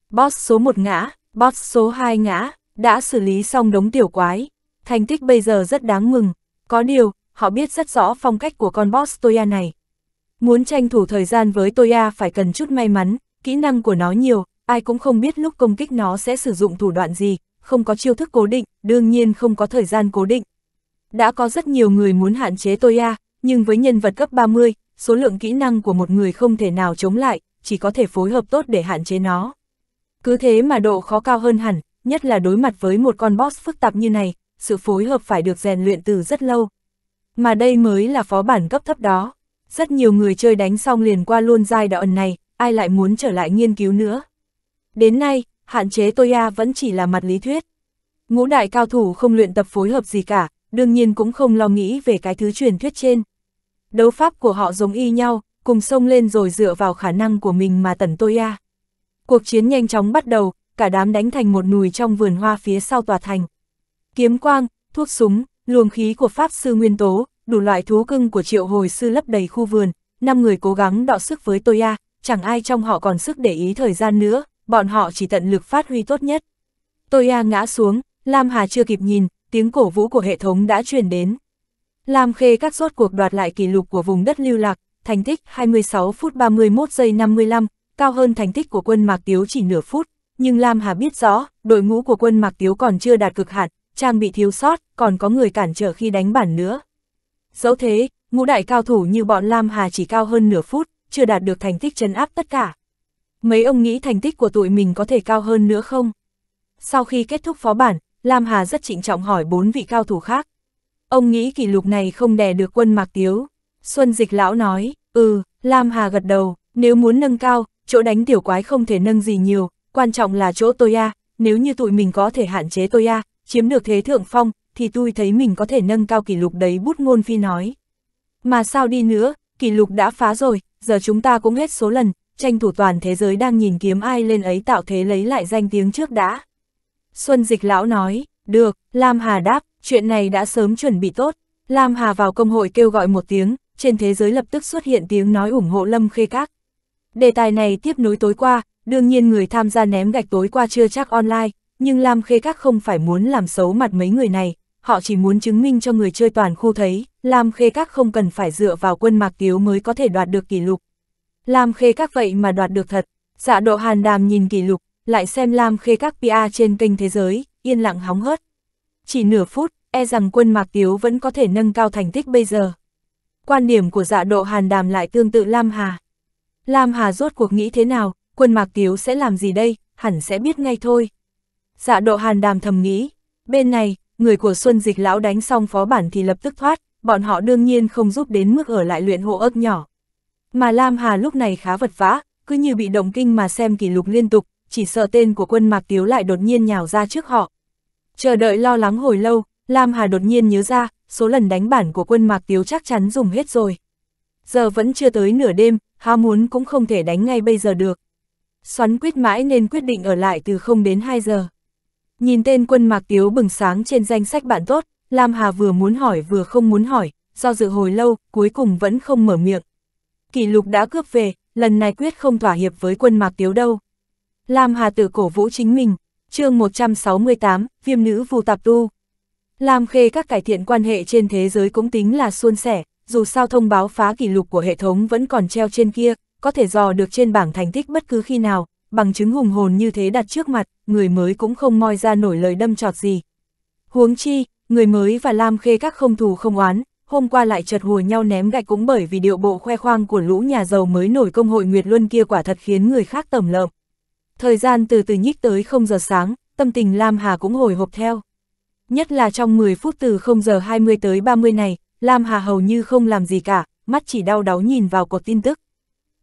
Boss số 1 ngã, boss số 2 ngã, đã xử lý xong đống tiểu quái. Thành tích bây giờ rất đáng mừng. Có điều, họ biết rất rõ phong cách của con boss Toya này. Muốn tranh thủ thời gian với Toya à, phải cần chút may mắn, kỹ năng của nó nhiều, ai cũng không biết lúc công kích nó sẽ sử dụng thủ đoạn gì, không có chiêu thức cố định, đương nhiên không có thời gian cố định. Đã có rất nhiều người muốn hạn chế Toya, à, nhưng với nhân vật cấp 30, số lượng kỹ năng của một người không thể nào chống lại, chỉ có thể phối hợp tốt để hạn chế nó. Cứ thế mà độ khó cao hơn hẳn, nhất là đối mặt với một con boss phức tạp như này, sự phối hợp phải được rèn luyện từ rất lâu. Mà đây mới là phó bản cấp thấp đó. Rất nhiều người chơi đánh xong liền qua luôn giai đoạn này, ai lại muốn trở lại nghiên cứu nữa. Đến nay, hạn chế Toya vẫn chỉ là mặt lý thuyết. Ngũ đại cao thủ không luyện tập phối hợp gì cả, đương nhiên cũng không lo nghĩ về cái thứ truyền thuyết trên. Đấu pháp của họ giống y nhau, cùng xông lên rồi dựa vào khả năng của mình mà tẩn Toya. Cuộc chiến nhanh chóng bắt đầu, cả đám đánh thành một nùi trong vườn hoa phía sau tòa thành. Kiếm quang, thuốc súng, luồng khí của Pháp Sư Nguyên Tố, đủ loại thú cưng của triệu hồi sư lấp đầy khu vườn, năm người cố gắng đọ sức với Toya, à, chẳng ai trong họ còn sức để ý thời gian nữa, bọn họ chỉ tận lực phát huy tốt nhất. Toya à ngã xuống, Lam Hà chưa kịp nhìn, tiếng cổ vũ của hệ thống đã truyền đến. Lam Khê các rốt cuộc đoạt lại kỷ lục của vùng đất lưu lạc, thành tích 26 phút 31 giây 55, cao hơn thành tích của quân Mạc Tiếu chỉ nửa phút, nhưng Lam Hà biết rõ, đội ngũ của quân Mạc Tiếu còn chưa đạt cực hạn, trang bị thiếu sót, còn có người cản trở khi đánh bản nữa. Dẫu thế, ngũ đại cao thủ như bọn Lam Hà chỉ cao hơn nửa phút, chưa đạt được thành tích chấn áp tất cả. Mấy ông nghĩ thành tích của tụi mình có thể cao hơn nữa không? Sau khi kết thúc phó bản, Lam Hà rất trịnh trọng hỏi bốn vị cao thủ khác. Ông nghĩ kỷ lục này không đè được quân Mạc Tiếu. Xuân Dịch Lão nói, ừ, Lam Hà gật đầu, nếu muốn nâng cao, chỗ đánh tiểu quái không thể nâng gì nhiều, quan trọng là chỗ Toya, nếu như tụi mình có thể hạn chế Toya, chiếm được thế thượng phong, thì tôi thấy mình có thể nâng cao kỷ lục đấy bút ngôn phi nói. Mà sao đi nữa, kỷ lục đã phá rồi, giờ chúng ta cũng hết số lần, tranh thủ toàn thế giới đang nhìn kiếm ai lên ấy tạo thế lấy lại danh tiếng trước đã. Xuân Dịch Lão nói, được, Lam Hà đáp, chuyện này đã sớm chuẩn bị tốt. Lam Hà vào công hội kêu gọi một tiếng, trên thế giới lập tức xuất hiện tiếng nói ủng hộ Lâm Khê Các. Đề tài này tiếp nối tối qua, đương nhiên người tham gia ném gạch tối qua chưa chắc online, nhưng Lam Khê Các không phải muốn làm xấu mặt mấy người này, họ chỉ muốn chứng minh cho người chơi toàn khu thấy, Lam Khê Các không cần phải dựa vào quân Mạc Tiếu mới có thể đoạt được kỷ lục. Lam Khê Các vậy mà đoạt được thật, dạ độ hàn đàm nhìn kỷ lục, lại xem Lam Khê Các PA trên kênh thế giới, yên lặng hóng hớt. Chỉ nửa phút, e rằng quân Mạc Tiếu vẫn có thể nâng cao thành tích bây giờ. Quan điểm của dạ độ hàn đàm lại tương tự Lam Hà. Lam Hà rốt cuộc nghĩ thế nào, quân Mạc Tiếu sẽ làm gì đây, hẳn sẽ biết ngay thôi. Dạ độ hàn đàm thầm nghĩ, bên này, người của Xuân Dịch Lão đánh xong phó bản thì lập tức thoát, bọn họ đương nhiên không giúp đến mức ở lại luyện hộ ớt nhỏ. Mà Lam Hà lúc này khá vật vã, cứ như bị động kinh mà xem kỷ lục liên tục, chỉ sợ tên của quân Mạc Tiếu lại đột nhiên nhào ra trước họ. Chờ đợi lo lắng hồi lâu, Lam Hà đột nhiên nhớ ra, số lần đánh bản của quân Mạc Tiếu chắc chắn dùng hết rồi. Giờ vẫn chưa tới nửa đêm, há muốn cũng không thể đánh ngay bây giờ được. Xoắn quyết mãi nên quyết định ở lại từ 0 đến 2 giờ. Nhìn tên quân mạc tiếu bừng sáng trên danh sách bạn tốt, Lam Hà vừa muốn hỏi vừa không muốn hỏi, do dự hồi lâu, cuối cùng vẫn không mở miệng. Kỷ lục đã cướp về, lần này quyết không thỏa hiệp với quân mạc tiếu đâu. Lam Hà tự cổ vũ chính mình, chương 168, viêm nữ vù tạp tu. Lam Khê các cải thiện quan hệ trên thế giới cũng tính là suôn sẻ, dù sao thông báo phá kỷ lục của hệ thống vẫn còn treo trên kia, có thể dò được trên bảng thành tích bất cứ khi nào, bằng chứng hùng hồn như thế đặt trước mặt, người mới cũng không moi ra nổi lời đâm trọt gì. Huống chi, người mới và Lam Khê các không thù không oán, hôm qua lại chật hùa nhau ném gạch cũng bởi vì điệu bộ khoe khoang của lũ nhà giàu mới nổi công hội Nguyệt Luân kia quả thật khiến người khác tầm lợm. Thời gian từ từ nhích tới không giờ sáng, tâm tình Lam Hà cũng hồi hộp theo. Nhất là trong 10 phút từ 0 giờ 20 tới 30 này, Lam Hà hầu như không làm gì cả, mắt chỉ đau đáu nhìn vào cột tin tức.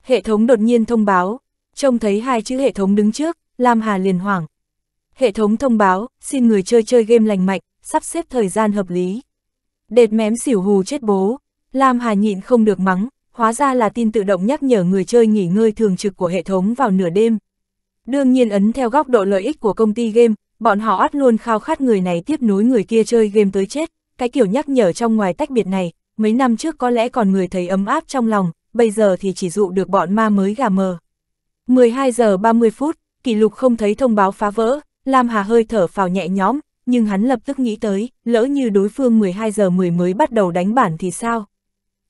Hệ thống đột nhiên thông báo, Trông thấy hai chữ hệ thống đứng trước, Lam Hà liền hoảng. Hệ thống thông báo, xin người chơi chơi game lành mạnh, sắp xếp thời gian hợp lý. Đệt mém xỉu hù chết bố, Lam Hà nhịn không được mắng, hóa ra là tin tự động nhắc nhở người chơi nghỉ ngơi thường trực của hệ thống vào nửa đêm. Đương nhiên ấn theo góc độ lợi ích của công ty game, bọn họ ắt luôn khao khát người này tiếp nối người kia chơi game tới chết, cái kiểu nhắc nhở trong ngoài tách biệt này, mấy năm trước có lẽ còn người thấy ấm áp trong lòng, bây giờ thì chỉ dụ được bọn ma mới gà mờ. 12 giờ 30 phút, kỷ lục không thấy thông báo phá vỡ, Lam Hà hơi thở phào nhẹ nhõm, nhưng hắn lập tức nghĩ tới, lỡ như đối phương 12 giờ 10 mới bắt đầu đánh bản thì sao?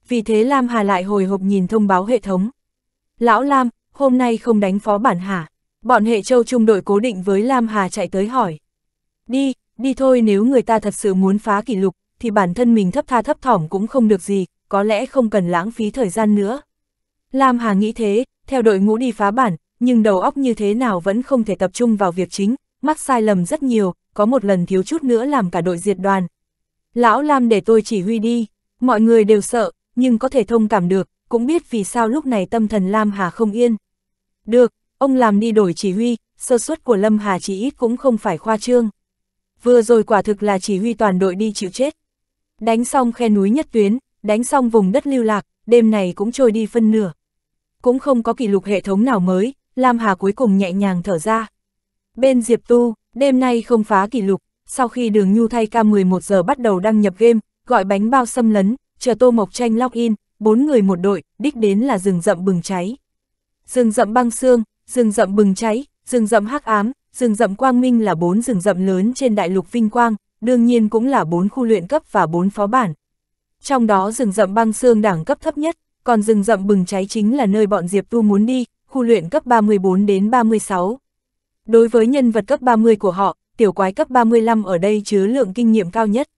Vì thế Lam Hà lại hồi hộp nhìn thông báo hệ thống. Lão Lam, hôm nay không đánh phó bản hả? Bọn hệ châu trung đội cố định với Lam Hà chạy tới hỏi. Đi, đi thôi nếu người ta thật sự muốn phá kỷ lục, thì bản thân mình thấp tha thấp thỏm cũng không được gì, có lẽ không cần lãng phí thời gian nữa. Lam Hà nghĩ thế, theo đội ngũ đi phá bản, nhưng đầu óc như thế nào vẫn không thể tập trung vào việc chính, mắc sai lầm rất nhiều, có một lần thiếu chút nữa làm cả đội diệt đoàn. Lão Lam để tôi chỉ huy đi, mọi người đều sợ, nhưng có thể thông cảm được, cũng biết vì sao lúc này tâm thần Lam Hà không yên. Được, ông làm đi đổi chỉ huy, sơ suất của Lâm Hà chỉ ít cũng không phải khoa trương. Vừa rồi quả thực là chỉ huy toàn đội đi chịu chết. Đánh xong khe núi nhất tuyến, đánh xong vùng đất lưu lạc, đêm này cũng trôi đi phân nửa cũng không có kỷ lục hệ thống nào mới, Lam Hà cuối cùng nhẹ nhàng thở ra. Bên Diệp Tu, đêm nay không phá kỷ lục, sau khi đường nhu thay ca 11 giờ bắt đầu đăng nhập game, gọi bánh bao xâm lấn, chờ tô mộc tranh log in, bốn người một đội, đích đến là rừng rậm bừng cháy. Rừng rậm băng xương, rừng rậm bừng cháy, rừng rậm hắc ám, rừng rậm quang minh là bốn rừng rậm lớn trên đại lục vinh quang, đương nhiên cũng là bốn khu luyện cấp và bốn phó bản. Trong đó rừng rậm băng xương đẳng cấp thấp nhất, còn rừng rậm bừng cháy chính là nơi bọn Diệp Tu muốn đi, khu luyện cấp 34 đến 36. Đối với nhân vật cấp 30 của họ, tiểu quái cấp 35 ở đây chứa lượng kinh nghiệm cao nhất.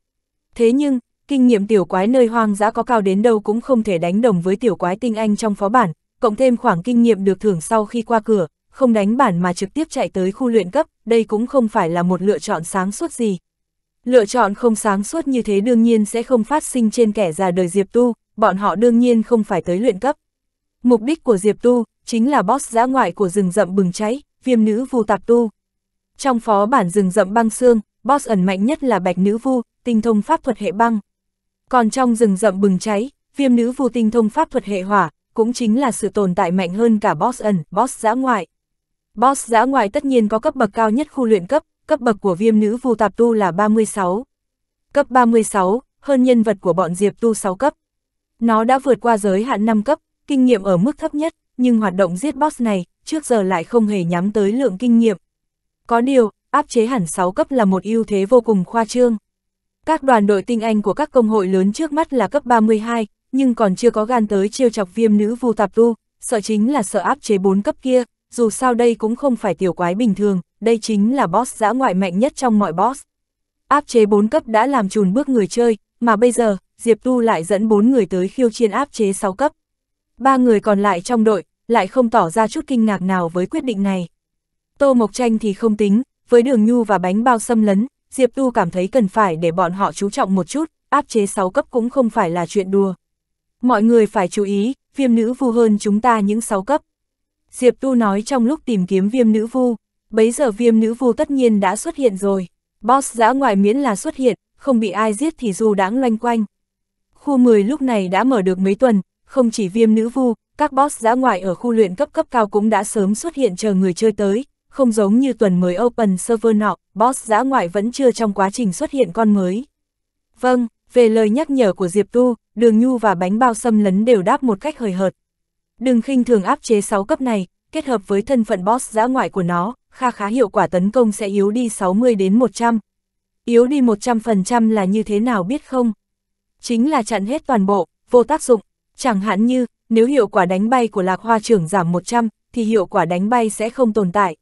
Thế nhưng, kinh nghiệm tiểu quái nơi hoang dã có cao đến đâu cũng không thể đánh đồng với tiểu quái tinh anh trong phó bản, cộng thêm khoảng kinh nghiệm được thưởng sau khi qua cửa, không đánh bản mà trực tiếp chạy tới khu luyện cấp, đây cũng không phải là một lựa chọn sáng suốt gì. Lựa chọn không sáng suốt như thế đương nhiên sẽ không phát sinh trên kẻ già đời Diệp Tu, bọn họ đương nhiên không phải tới luyện cấp. Mục đích của Diệp Tu chính là boss giã ngoại của rừng rậm bừng cháy, viêm nữ vu tạp tu. Trong phó bản rừng rậm băng xương, boss ẩn mạnh nhất là bạch nữ vu, tinh thông pháp thuật hệ băng. Còn trong rừng rậm bừng cháy, viêm nữ vu tinh thông pháp thuật hệ hỏa, cũng chính là sự tồn tại mạnh hơn cả boss ẩn, boss giã ngoại. Boss giã ngoại tất nhiên có cấp bậc cao nhất khu luyện cấp, cấp bậc của viêm nữ vu tạp tu là 36. Cấp 36, hơn nhân vật của bọn Diệp tu 6 cấp. Nó đã vượt qua giới hạn 5 cấp, kinh nghiệm ở mức thấp nhất, nhưng hoạt động giết boss này, trước giờ lại không hề nhắm tới lượng kinh nghiệm. Có điều, áp chế hẳn 6 cấp là một ưu thế vô cùng khoa trương. Các đoàn đội tinh anh của các công hội lớn trước mắt là cấp 32, nhưng còn chưa có gan tới chiêu chọc viêm nữ vu tạp tu, sợ chính là sợ áp chế 4 cấp kia, dù sao đây cũng không phải tiểu quái bình thường, đây chính là boss giã ngoại mạnh nhất trong mọi boss. Áp chế 4 cấp đã làm chùn bước người chơi, mà bây giờ, Diệp Tu lại dẫn bốn người tới khiêu chiến áp chế 6 cấp. Ba người còn lại trong đội, lại không tỏ ra chút kinh ngạc nào với quyết định này. Tô Mộc Tranh thì không tính, với đường nhu và bánh bao xâm lấn, Diệp Tu cảm thấy cần phải để bọn họ chú trọng một chút, áp chế 6 cấp cũng không phải là chuyện đùa. Mọi người phải chú ý, viêm nữ vu hơn chúng ta những 6 cấp. Diệp Tu nói trong lúc tìm kiếm viêm nữ vu, bấy giờ viêm nữ vu tất nhiên đã xuất hiện rồi. Boss giã ngoại miễn là xuất hiện, không bị ai giết thì dù đáng loanh quanh. Khu 10 lúc này đã mở được mấy tuần, không chỉ viêm nữ vu, các boss giã ngoại ở khu luyện cấp cấp cao cũng đã sớm xuất hiện chờ người chơi tới, không giống như tuần mới open server nọ, boss giã ngoại vẫn chưa trong quá trình xuất hiện con mới. Vâng, về lời nhắc nhở của Diệp Tu, Đường Nhu và bánh bao xâm lấn đều đáp một cách hời hợt. Đừng khinh thường áp chế 6 cấp này, kết hợp với thân phận boss giã ngoại của nó, kha khá hiệu quả tấn công sẽ yếu đi 60 đến 100. Yếu đi 100% là như thế nào biết không? chính là chặn hết toàn bộ, vô tác dụng. Chẳng hạn như, nếu hiệu quả đánh bay của lạc hoa trưởng giảm 100, thì hiệu quả đánh bay sẽ không tồn tại.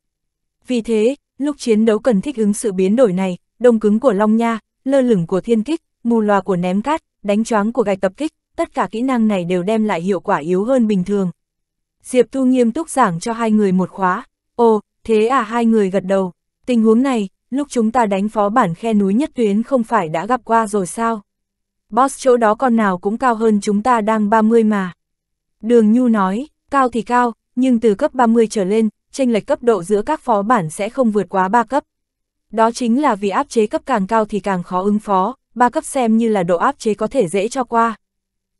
Vì thế, lúc chiến đấu cần thích ứng sự biến đổi này, đông cứng của Long Nha, lơ lửng của thiên kích, mù loà của ném cát, đánh choáng của gạch tập kích, tất cả kỹ năng này đều đem lại hiệu quả yếu hơn bình thường. Diệp thu nghiêm túc giảng cho hai người một khóa, ồ, thế à hai người gật đầu, tình huống này, lúc chúng ta đánh phó bản khe núi nhất tuyến không phải đã gặp qua rồi sao? boss chỗ đó con nào cũng cao hơn chúng ta đang 30 mà. Đường Nhu nói, cao thì cao, nhưng từ cấp 30 trở lên, tranh lệch cấp độ giữa các phó bản sẽ không vượt quá 3 cấp. Đó chính là vì áp chế cấp càng cao thì càng khó ứng phó, 3 cấp xem như là độ áp chế có thể dễ cho qua.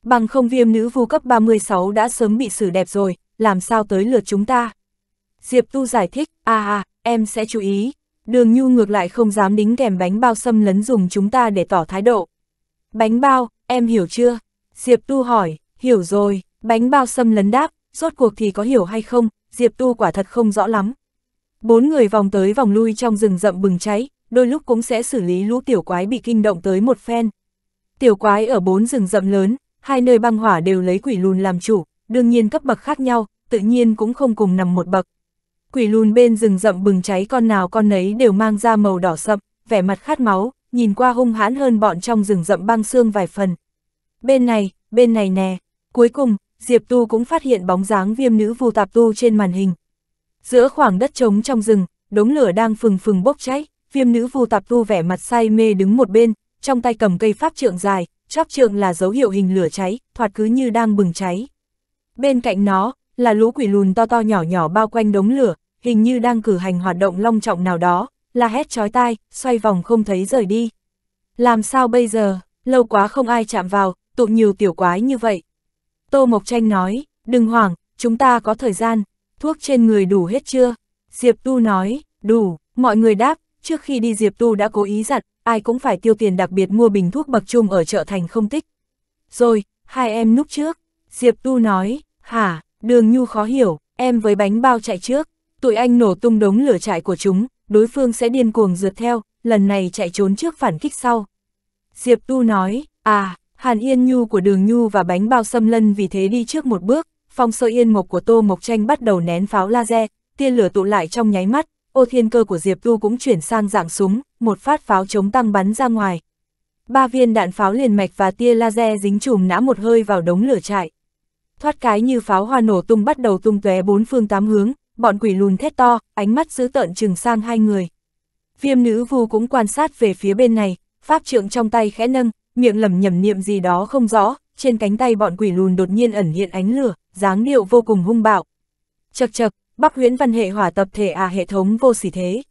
Bằng không viêm nữ vu cấp 36 đã sớm bị xử đẹp rồi, làm sao tới lượt chúng ta. Diệp Tu giải thích, à à, em sẽ chú ý. Đường Nhu ngược lại không dám đính kèm bánh bao xâm lấn dùng chúng ta để tỏ thái độ. Bánh bao, em hiểu chưa? Diệp Tu hỏi, hiểu rồi, bánh bao xâm lấn đáp, rốt cuộc thì có hiểu hay không, Diệp Tu quả thật không rõ lắm. Bốn người vòng tới vòng lui trong rừng rậm bừng cháy, đôi lúc cũng sẽ xử lý lũ tiểu quái bị kinh động tới một phen. Tiểu quái ở bốn rừng rậm lớn, hai nơi băng hỏa đều lấy quỷ lùn làm chủ, đương nhiên cấp bậc khác nhau, tự nhiên cũng không cùng nằm một bậc. Quỷ lùn bên rừng rậm bừng cháy con nào con nấy đều mang ra màu đỏ sậm, vẻ mặt khát máu, nhìn qua hung hãn hơn bọn trong rừng rậm băng xương vài phần. Bên này, bên này nè, cuối cùng, Diệp Tu cũng phát hiện bóng dáng viêm nữ vù tạp tu trên màn hình. Giữa khoảng đất trống trong rừng, đống lửa đang phừng phừng bốc cháy, viêm nữ vù tạp tu vẻ mặt say mê đứng một bên, trong tay cầm cây pháp trượng dài, chóp trượng là dấu hiệu hình lửa cháy, thoạt cứ như đang bừng cháy. Bên cạnh nó, là lũ quỷ lùn to to nhỏ nhỏ bao quanh đống lửa, hình như đang cử hành hoạt động long trọng nào đó, la hét chói tai, xoay vòng không thấy rời đi. Làm sao bây giờ, lâu quá không ai chạm vào, tụ nhiều tiểu quái như vậy. Tô Mộc Tranh nói, đừng hoảng, chúng ta có thời gian, thuốc trên người đủ hết chưa? Diệp Tu nói, đủ, mọi người đáp, trước khi đi Diệp Tu đã cố ý dặn, ai cũng phải tiêu tiền đặc biệt mua bình thuốc bậc trung ở chợ thành không tích. Rồi, hai em núp trước, Diệp Tu nói, hả, đường nhu khó hiểu, em với bánh bao chạy trước, tụi anh nổ tung đống lửa trại của chúng, đối phương sẽ điên cuồng rượt theo, lần này chạy trốn trước phản kích sau. Diệp Tu nói, à, Hàn Yên Nhu của Đường Nhu và bánh bao xâm lân vì thế đi trước một bước, phong sơ yên Mộc của Tô Mộc Tranh bắt đầu nén pháo laser, tia lửa tụ lại trong nháy mắt, ô thiên cơ của Diệp Tu cũng chuyển sang dạng súng, một phát pháo chống tăng bắn ra ngoài. Ba viên đạn pháo liền mạch và tia laser dính chùm nã một hơi vào đống lửa trại. Thoát cái như pháo hoa nổ tung bắt đầu tung tóe bốn phương tám hướng, bọn quỷ lùn thét to, ánh mắt dữ tợn chừng sang hai người. Viêm nữ vu cũng quan sát về phía bên này, pháp trượng trong tay khẽ nâng, miệng lẩm nhẩm niệm gì đó không rõ, trên cánh tay bọn quỷ lùn đột nhiên ẩn hiện ánh lửa, dáng điệu vô cùng hung bạo. Chật chật, Bắc Huyễn Văn hệ hỏa tập thể à hệ thống vô sỉ thế.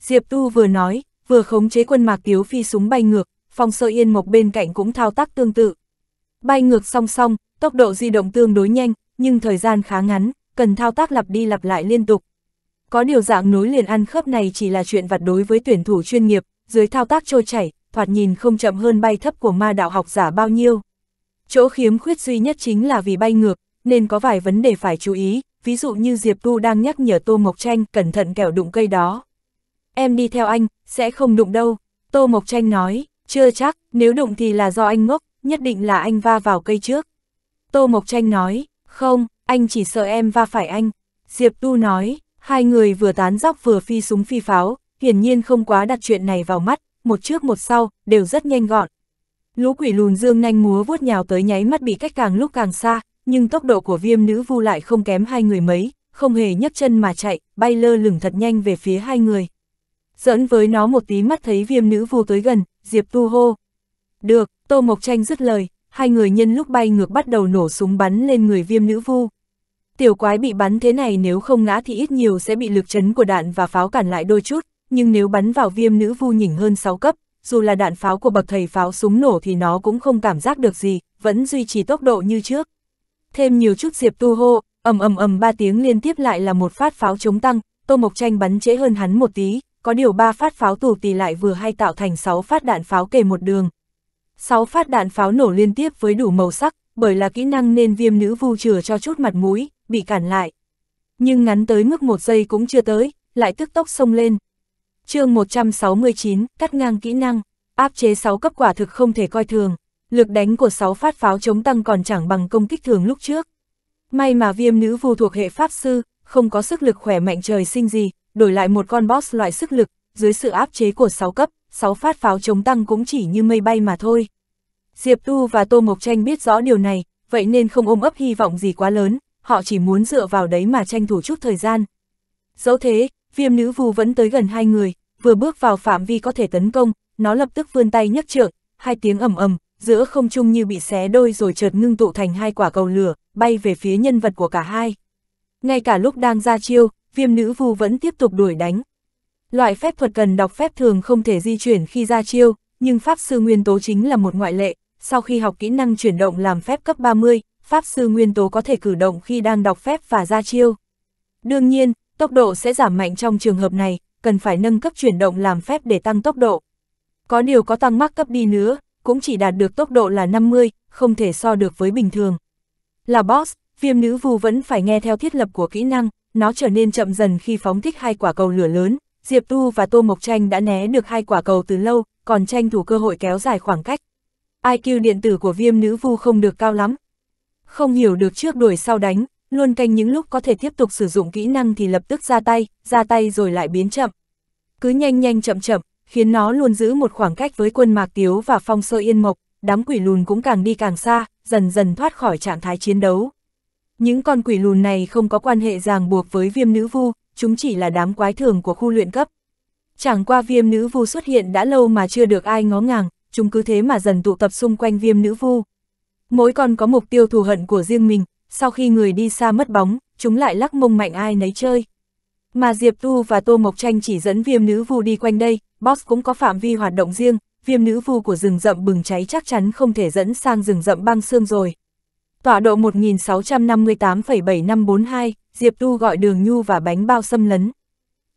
Diệp Tu vừa nói, vừa khống chế quân mạc tiếu phi súng bay ngược, phong sơ yên mộc bên cạnh cũng thao tác tương tự. Bay ngược song song, tốc độ di động tương đối nhanh, nhưng thời gian khá ngắn, cần thao tác lặp đi lặp lại liên tục. Có điều dạng nối liền ăn khớp này chỉ là chuyện vặt đối với tuyển thủ chuyên nghiệp, dưới thao tác trôi chảy, thoạt nhìn không chậm hơn bay thấp của ma đạo học giả bao nhiêu. Chỗ khiếm khuyết duy nhất chính là vì bay ngược, nên có vài vấn đề phải chú ý, ví dụ như Diệp Tu đang nhắc nhở Tô Mộc Tranh cẩn thận kẻo đụng cây đó. Em đi theo anh, sẽ không đụng đâu, Tô Mộc Tranh nói, chưa chắc, nếu đụng thì là do anh ngốc, nhất định là anh va vào cây trước. Tô Mộc Tranh nói, không, anh chỉ sợ em va phải anh. Diệp Tu nói, hai người vừa tán dóc vừa phi súng phi pháo, hiển nhiên không quá đặt chuyện này vào mắt, một trước một sau, đều rất nhanh gọn. Lũ quỷ lùn dương nhanh múa vuốt nhào tới nháy mắt bị cách càng lúc càng xa, nhưng tốc độ của viêm nữ vu lại không kém hai người mấy, không hề nhấc chân mà chạy, bay lơ lửng thật nhanh về phía hai người. Dẫn với nó một tí mắt thấy viêm nữ vu tới gần, Diệp Tu hô. Được, Tô Mộc Tranh dứt lời, hai người nhân lúc bay ngược bắt đầu nổ súng bắn lên người viêm nữ vu. Tiểu quái bị bắn thế này nếu không ngã thì ít nhiều sẽ bị lực chấn của đạn và pháo cản lại đôi chút, nhưng nếu bắn vào viêm nữ vu nhỉnh hơn 6 cấp, dù là đạn pháo của bậc thầy pháo súng nổ thì nó cũng không cảm giác được gì, vẫn duy trì tốc độ như trước. Thêm nhiều chút diệp tu hô, ầm ầm ầm ba tiếng liên tiếp lại là một phát pháo chống tăng, Tô Mộc Tranh bắn trễ hơn hắn một tí, có điều ba phát pháo tù tì lại vừa hay tạo thành 6 phát đạn pháo kề một đường, 6 phát đạn pháo nổ liên tiếp với đủ màu sắc, bởi là kỹ năng nên viêm nữ vu chừa cho chút mặt mũi, bị cản lại. Nhưng ngắn tới mức một giây cũng chưa tới, lại tức tốc xông lên. chương 169, cắt ngang kỹ năng, áp chế 6 cấp quả thực không thể coi thường, lực đánh của 6 phát pháo chống tăng còn chẳng bằng công kích thường lúc trước. May mà viêm nữ vu thuộc hệ Pháp Sư, không có sức lực khỏe mạnh trời sinh gì, đổi lại một con boss loại sức lực, dưới sự áp chế của 6 cấp, sáu phát pháo chống tăng cũng chỉ như mây bay mà thôi. Diệp Tu và Tô Mộc Tranh biết rõ điều này, vậy nên không ôm ấp hy vọng gì quá lớn, họ chỉ muốn dựa vào đấy mà tranh thủ chút thời gian. Dẫu thế, viêm nữ vù vẫn tới gần hai người, vừa bước vào phạm vi có thể tấn công, nó lập tức vươn tay nhấc trượng, hai tiếng ầm ầm, giữa không trung như bị xé đôi rồi chợt ngưng tụ thành hai quả cầu lửa, bay về phía nhân vật của cả hai. Ngay cả lúc đang ra chiêu, viêm nữ vù vẫn tiếp tục đuổi đánh, Loại phép thuật cần đọc phép thường không thể di chuyển khi ra chiêu, nhưng Pháp Sư Nguyên Tố chính là một ngoại lệ. Sau khi học kỹ năng chuyển động làm phép cấp 30, Pháp Sư Nguyên Tố có thể cử động khi đang đọc phép và ra chiêu. Đương nhiên, tốc độ sẽ giảm mạnh trong trường hợp này, cần phải nâng cấp chuyển động làm phép để tăng tốc độ. Có điều có tăng mắc cấp đi nữa, cũng chỉ đạt được tốc độ là 50, không thể so được với bình thường. Là boss, viêm nữ vu vẫn phải nghe theo thiết lập của kỹ năng, nó trở nên chậm dần khi phóng thích hai quả cầu lửa lớn, Diệp Tu và Tô Mộc Tranh đã né được hai quả cầu từ lâu, còn tranh thủ cơ hội kéo dài khoảng cách. IQ điện tử của viêm nữ vu không được cao lắm. Không hiểu được trước đuổi sau đánh, luôn canh những lúc có thể tiếp tục sử dụng kỹ năng thì lập tức ra tay, ra tay rồi lại biến chậm. Cứ nhanh nhanh chậm chậm, khiến nó luôn giữ một khoảng cách với quân Mạc Tiếu và phong sơ yên mộc, đám quỷ lùn cũng càng đi càng xa, dần dần thoát khỏi trạng thái chiến đấu. Những con quỷ lùn này không có quan hệ ràng buộc với viêm nữ vu, chúng chỉ là đám quái thường của khu luyện cấp. Chẳng qua viêm nữ vu xuất hiện đã lâu mà chưa được ai ngó ngàng, chúng cứ thế mà dần tụ tập xung quanh viêm nữ vu. Mỗi con có mục tiêu thù hận của riêng mình, sau khi người đi xa mất bóng, chúng lại lắc mông mạnh ai nấy chơi. Mà Diệp Tu và Tô Mộc Tranh chỉ dẫn viêm nữ vu đi quanh đây, Boss cũng có phạm vi hoạt động riêng, viêm nữ vu của rừng rậm bừng cháy chắc chắn không thể dẫn sang rừng rậm băng xương rồi. Tọa độ 1658,7542 Diệp Tu gọi đường nhu và bánh bao xâm lấn.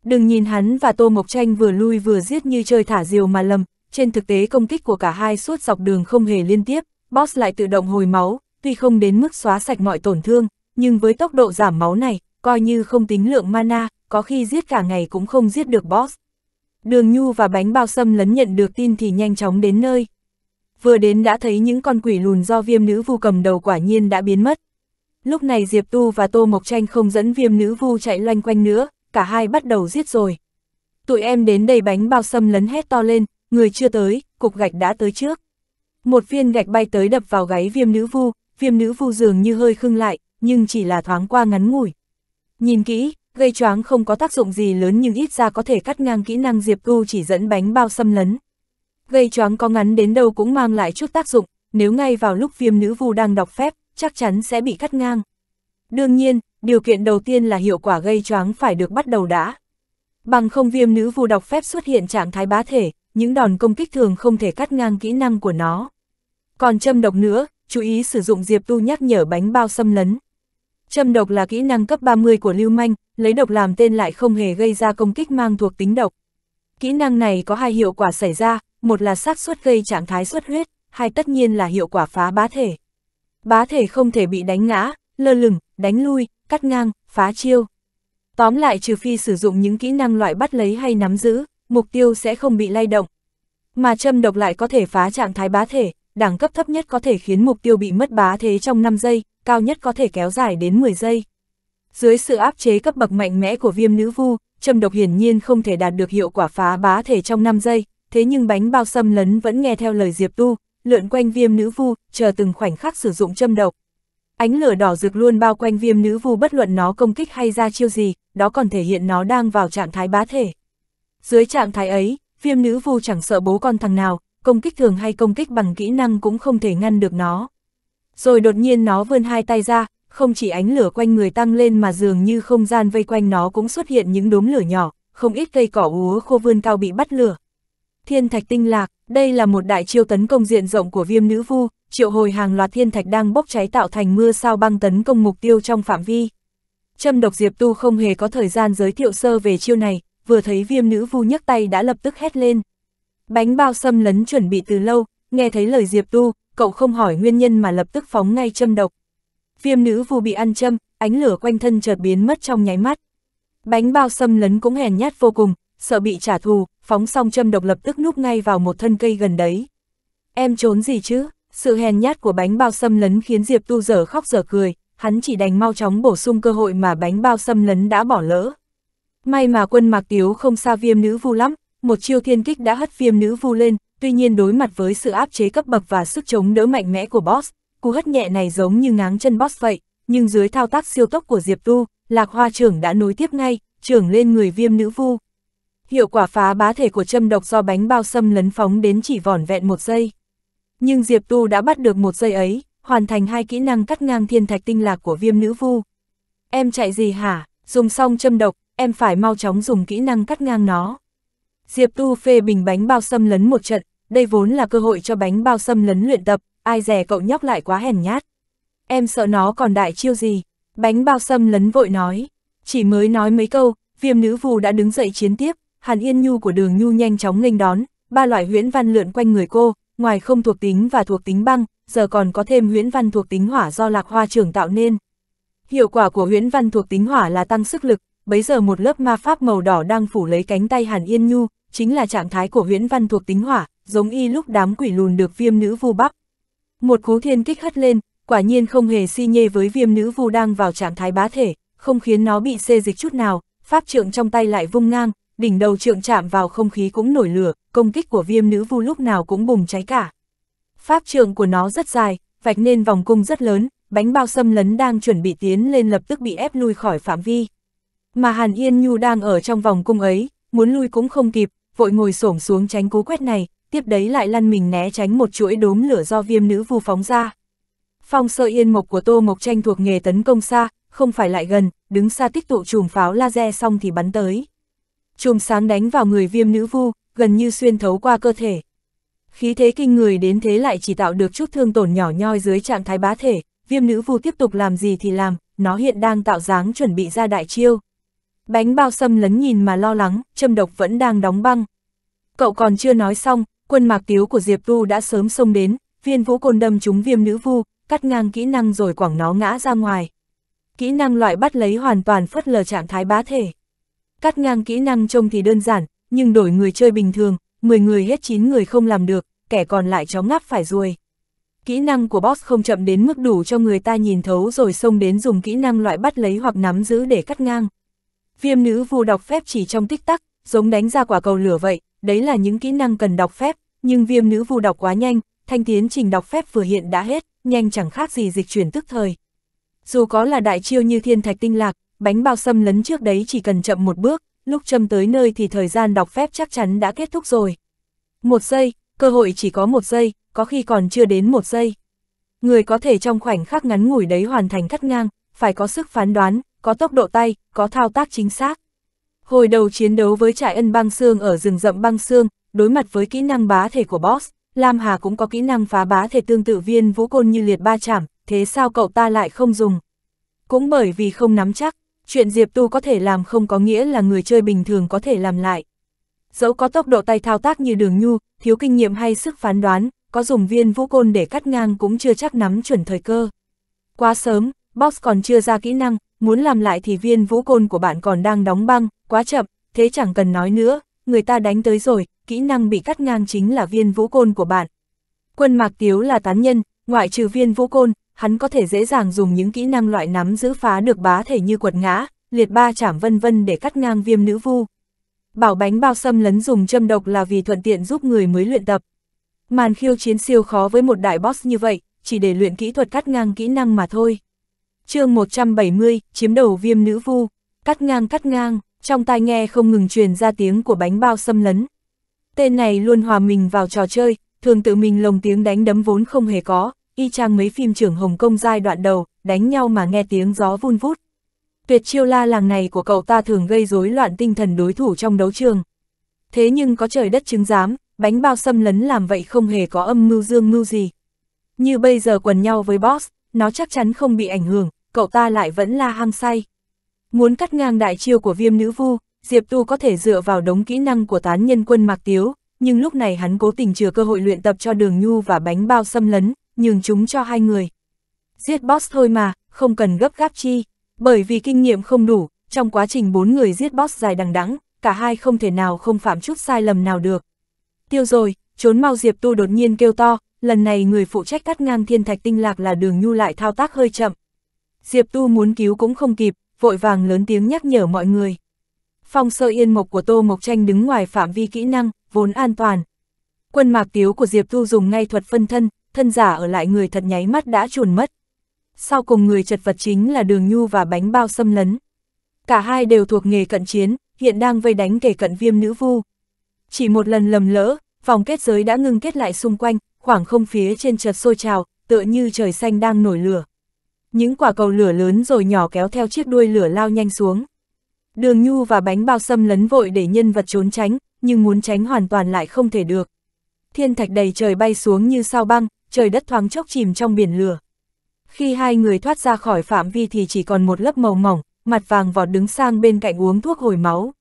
Đừng nhìn hắn và Tô Mộc Tranh vừa lui vừa giết như chơi thả diều mà lầm, trên thực tế công kích của cả hai suốt dọc đường không hề liên tiếp, boss lại tự động hồi máu, tuy không đến mức xóa sạch mọi tổn thương, nhưng với tốc độ giảm máu này, coi như không tính lượng mana, có khi giết cả ngày cũng không giết được boss. Đường Nhu và bánh bao xâm lấn nhận được tin thì nhanh chóng đến nơi. Vừa đến đã thấy những con quỷ lùn do viêm nữ vu cầm đầu quả nhiên đã biến mất, Lúc này Diệp Tu và Tô Mộc Tranh không dẫn viêm nữ vu chạy loanh quanh nữa, cả hai bắt đầu giết rồi. Tụi em đến đầy bánh bao sâm lấn hét to lên, người chưa tới, cục gạch đã tới trước. Một viên gạch bay tới đập vào gáy viêm nữ vu, viêm nữ vu dường như hơi khưng lại, nhưng chỉ là thoáng qua ngắn ngủi. Nhìn kỹ, gây choáng không có tác dụng gì lớn nhưng ít ra có thể cắt ngang kỹ năng Diệp Tu chỉ dẫn bánh bao sâm lấn. Gây choáng có ngắn đến đâu cũng mang lại chút tác dụng, nếu ngay vào lúc viêm nữ vu đang đọc phép, chắc chắn sẽ bị cắt ngang. Đương nhiên, điều kiện đầu tiên là hiệu quả gây choáng phải được bắt đầu đã. Bằng không viêm nữ vu đọc phép xuất hiện trạng thái bá thể, những đòn công kích thường không thể cắt ngang kỹ năng của nó. Còn châm độc nữa, chú ý sử dụng diệp tu nhắc nhở bánh bao xâm lấn. Châm độc là kỹ năng cấp 30 của Lưu Manh, lấy độc làm tên lại không hề gây ra công kích mang thuộc tính độc. Kỹ năng này có hai hiệu quả xảy ra, một là xác suất gây trạng thái xuất huyết, hai tất nhiên là hiệu quả phá bá thể bá thể không thể bị đánh ngã, lơ lửng, đánh lui, cắt ngang, phá chiêu. Tóm lại trừ phi sử dụng những kỹ năng loại bắt lấy hay nắm giữ, mục tiêu sẽ không bị lay động. Mà châm độc lại có thể phá trạng thái bá thể, đẳng cấp thấp nhất có thể khiến mục tiêu bị mất bá thế trong 5 giây, cao nhất có thể kéo dài đến 10 giây. Dưới sự áp chế cấp bậc mạnh mẽ của viêm nữ vu, châm độc hiển nhiên không thể đạt được hiệu quả phá bá thể trong 5 giây, thế nhưng bánh bao xâm lấn vẫn nghe theo lời Diệp Tu, lượn quanh viêm nữ vu, chờ từng khoảnh khắc sử dụng châm độc. Ánh lửa đỏ rực luôn bao quanh viêm nữ vu bất luận nó công kích hay ra chiêu gì, đó còn thể hiện nó đang vào trạng thái bá thể. Dưới trạng thái ấy, viêm nữ vu chẳng sợ bố con thằng nào, công kích thường hay công kích bằng kỹ năng cũng không thể ngăn được nó. Rồi đột nhiên nó vươn hai tay ra, không chỉ ánh lửa quanh người tăng lên mà dường như không gian vây quanh nó cũng xuất hiện những đốm lửa nhỏ, không ít cây cỏ úa khô vươn cao bị bắt lửa. Thiên thạch tinh lạc, đây là một đại chiêu tấn công diện rộng của viêm nữ vu, triệu hồi hàng loạt thiên thạch đang bốc cháy tạo thành mưa sao băng tấn công mục tiêu trong phạm vi. Châm độc Diệp Tu không hề có thời gian giới thiệu sơ về chiêu này, vừa thấy viêm nữ vu nhấc tay đã lập tức hét lên. Bánh bao xâm lấn chuẩn bị từ lâu, nghe thấy lời Diệp Tu, cậu không hỏi nguyên nhân mà lập tức phóng ngay châm độc. Viêm nữ vu bị ăn châm, ánh lửa quanh thân chợt biến mất trong nháy mắt. Bánh bao xâm lấn cũng hèn nhát vô cùng, sợ bị trả thù, phóng xong châm độc lập tức núp ngay vào một thân cây gần đấy. Em trốn gì chứ? Sự hèn nhát của bánh bao xâm lấn khiến Diệp Tu dở khóc dở cười, hắn chỉ đành mau chóng bổ sung cơ hội mà bánh bao xâm lấn đã bỏ lỡ. May mà quân Mạc Tiếu không xa viêm nữ vu lắm, một chiêu thiên kích đã hất viêm nữ vu lên, tuy nhiên đối mặt với sự áp chế cấp bậc và sức chống đỡ mạnh mẽ của boss, cú hất nhẹ này giống như ngáng chân boss vậy, nhưng dưới thao tác siêu tốc của Diệp Tu, Lạc Hoa trưởng đã nối tiếp ngay, trưởng lên người viêm nữ vu hiệu quả phá bá thể của châm độc do bánh bao xâm lấn phóng đến chỉ vỏn vẹn một giây. Nhưng Diệp Tu đã bắt được một giây ấy, hoàn thành hai kỹ năng cắt ngang thiên thạch tinh lạc của viêm nữ vu. Em chạy gì hả? Dùng xong châm độc, em phải mau chóng dùng kỹ năng cắt ngang nó. Diệp Tu phê bình bánh bao xâm lấn một trận, đây vốn là cơ hội cho bánh bao xâm lấn luyện tập, ai dè cậu nhóc lại quá hèn nhát. Em sợ nó còn đại chiêu gì? Bánh bao xâm lấn vội nói. Chỉ mới nói mấy câu, viêm nữ vù đã đứng dậy chiến tiếp, Hàn Yên Nhu của đường Nhu nhanh chóng nghênh đón, ba loại huyễn văn lượn quanh người cô, ngoài không thuộc tính và thuộc tính băng, giờ còn có thêm huyễn văn thuộc tính hỏa do lạc hoa trưởng tạo nên. Hiệu quả của huyễn văn thuộc tính hỏa là tăng sức lực, bấy giờ một lớp ma pháp màu đỏ đang phủ lấy cánh tay Hàn Yên Nhu, chính là trạng thái của huyễn văn thuộc tính hỏa, giống y lúc đám quỷ lùn được viêm nữ vu bắt. Một cú thiên kích hất lên, quả nhiên không hề si nhê với viêm nữ vu đang vào trạng thái bá thể, không khiến nó bị xê dịch chút nào, pháp trượng trong tay lại vung ngang, đỉnh đầu trượng chạm vào không khí cũng nổi lửa, công kích của viêm nữ vu lúc nào cũng bùng cháy cả. Pháp trượng của nó rất dài, vạch nên vòng cung rất lớn, bánh bao xâm lấn đang chuẩn bị tiến lên lập tức bị ép lui khỏi phạm vi. Mà Hàn Yên Nhu đang ở trong vòng cung ấy, muốn lui cũng không kịp, vội ngồi xổm xuống tránh cú quét này, tiếp đấy lại lăn mình né tránh một chuỗi đốm lửa do viêm nữ vu phóng ra. Phong sơ yên mộc của Tô Mộc Tranh thuộc nghề tấn công xa, không phải lại gần, đứng xa tích tụ chùm pháo laser xong thì bắn tới chùm sáng đánh vào người viêm nữ vu, gần như xuyên thấu qua cơ thể. Khí thế kinh người đến thế lại chỉ tạo được chút thương tổn nhỏ nhoi dưới trạng thái bá thể, viêm nữ vu tiếp tục làm gì thì làm, nó hiện đang tạo dáng chuẩn bị ra đại chiêu. Bánh bao xâm lấn nhìn mà lo lắng, châm độc vẫn đang đóng băng. Cậu còn chưa nói xong, quân mạc tiếu của Diệp Vu đã sớm xông đến, viên vũ côn đâm trúng viêm nữ vu, cắt ngang kỹ năng rồi quẳng nó ngã ra ngoài. Kỹ năng loại bắt lấy hoàn toàn phất lờ trạng thái bá thể. Cắt ngang kỹ năng trông thì đơn giản, nhưng đổi người chơi bình thường, 10 người hết 9 người không làm được, kẻ còn lại chó ngáp phải ruồi. Kỹ năng của boss không chậm đến mức đủ cho người ta nhìn thấu rồi xông đến dùng kỹ năng loại bắt lấy hoặc nắm giữ để cắt ngang. Viêm nữ vu đọc phép chỉ trong tích tắc, giống đánh ra quả cầu lửa vậy, đấy là những kỹ năng cần đọc phép, nhưng viêm nữ vu đọc quá nhanh, thanh tiến trình đọc phép vừa hiện đã hết, nhanh chẳng khác gì dịch chuyển tức thời. Dù có là đại chiêu như thiên thạch tinh lạc, bánh bao xâm lấn trước đấy chỉ cần chậm một bước, lúc châm tới nơi thì thời gian đọc phép chắc chắn đã kết thúc rồi. Một giây, cơ hội chỉ có một giây, có khi còn chưa đến một giây. Người có thể trong khoảnh khắc ngắn ngủi đấy hoàn thành thắt ngang, phải có sức phán đoán, có tốc độ tay, có thao tác chính xác. Hồi đầu chiến đấu với trại ân băng xương ở rừng rậm băng xương, đối mặt với kỹ năng bá thể của boss, Lam Hà cũng có kỹ năng phá bá thể tương tự viên vũ côn như liệt ba chảm, thế sao cậu ta lại không dùng? Cũng bởi vì không nắm chắc, chuyện Diệp Tu có thể làm không có nghĩa là người chơi bình thường có thể làm lại. Dẫu có tốc độ tay thao tác như đường nhu, thiếu kinh nghiệm hay sức phán đoán, có dùng viên vũ côn để cắt ngang cũng chưa chắc nắm chuẩn thời cơ. Quá sớm, Box còn chưa ra kỹ năng, muốn làm lại thì viên vũ côn của bạn còn đang đóng băng, quá chậm, thế chẳng cần nói nữa, người ta đánh tới rồi, kỹ năng bị cắt ngang chính là viên vũ côn của bạn. Quân Mạc Tiếu là tán nhân, ngoại trừ viên vũ côn, hắn có thể dễ dàng dùng những kỹ năng loại nắm giữ phá được bá thể như quật ngã, liệt ba chảm vân vân để cắt ngang viêm nữ vu. Bảo bánh bao xâm lấn dùng châm độc là vì thuận tiện giúp người mới luyện tập. Màn khiêu chiến siêu khó với một đại boss như vậy, chỉ để luyện kỹ thuật cắt ngang kỹ năng mà thôi. chương 170, chiếm đầu viêm nữ vu, cắt ngang cắt ngang, trong tai nghe không ngừng truyền ra tiếng của bánh bao xâm lấn. Tên này luôn hòa mình vào trò chơi, thường tự mình lồng tiếng đánh đấm vốn không hề có, y chang mấy phim trưởng Hồng Kông giai đoạn đầu, đánh nhau mà nghe tiếng gió vun vút. Tuyệt chiêu la làng này của cậu ta thường gây rối loạn tinh thần đối thủ trong đấu trường. Thế nhưng có trời đất chứng giám, bánh bao xâm lấn làm vậy không hề có âm mưu dương mưu gì. Như bây giờ quần nhau với boss, nó chắc chắn không bị ảnh hưởng, cậu ta lại vẫn la hăng say. Muốn cắt ngang đại chiêu của viêm nữ vu, Diệp Tu có thể dựa vào đống kỹ năng của tán nhân quân Mạc Tiếu, nhưng lúc này hắn cố tình chừa cơ hội luyện tập cho đường nhu và bánh bao xâm lấn, nhường chúng cho hai người. Giết boss thôi mà, không cần gấp gáp chi, bởi vì kinh nghiệm không đủ, trong quá trình bốn người giết boss dài đằng đẵng cả hai không thể nào không phạm chút sai lầm nào được. Tiêu rồi, trốn mau Diệp Tu đột nhiên kêu to, lần này người phụ trách cắt ngang thiên thạch tinh lạc là đường nhu lại thao tác hơi chậm. Diệp Tu muốn cứu cũng không kịp, vội vàng lớn tiếng nhắc nhở mọi người. Phong sơ yên mộc của Tô Mộc Tranh đứng ngoài phạm vi kỹ năng, vốn an toàn. Quân mạc tiếu của Diệp Tu dùng ngay thuật phân thân, thân giả ở lại người thật nháy mắt đã chuồn mất. Sau cùng người chật vật chính là đường nhu và bánh bao xâm lấn. Cả hai đều thuộc nghề cận chiến, hiện đang vây đánh kẻ cận viêm nữ vu. Chỉ một lần lầm lỡ, vòng kết giới đã ngưng kết lại xung quanh, khoảng không phía trên chợt sôi trào, tựa như trời xanh đang nổi lửa. Những quả cầu lửa lớn rồi nhỏ kéo theo chiếc đuôi lửa lao nhanh xuống. Đường nhu và bánh bao xâm lấn vội để nhân vật trốn tránh, nhưng muốn tránh hoàn toàn lại không thể được. Thiên thạch đầy trời bay xuống như sao băng, trời đất thoáng chốc chìm trong biển lửa. Khi hai người thoát ra khỏi phạm vi thì chỉ còn một lớp màu mỏng, mặt vàng vọt đứng sang bên cạnh uống thuốc hồi máu.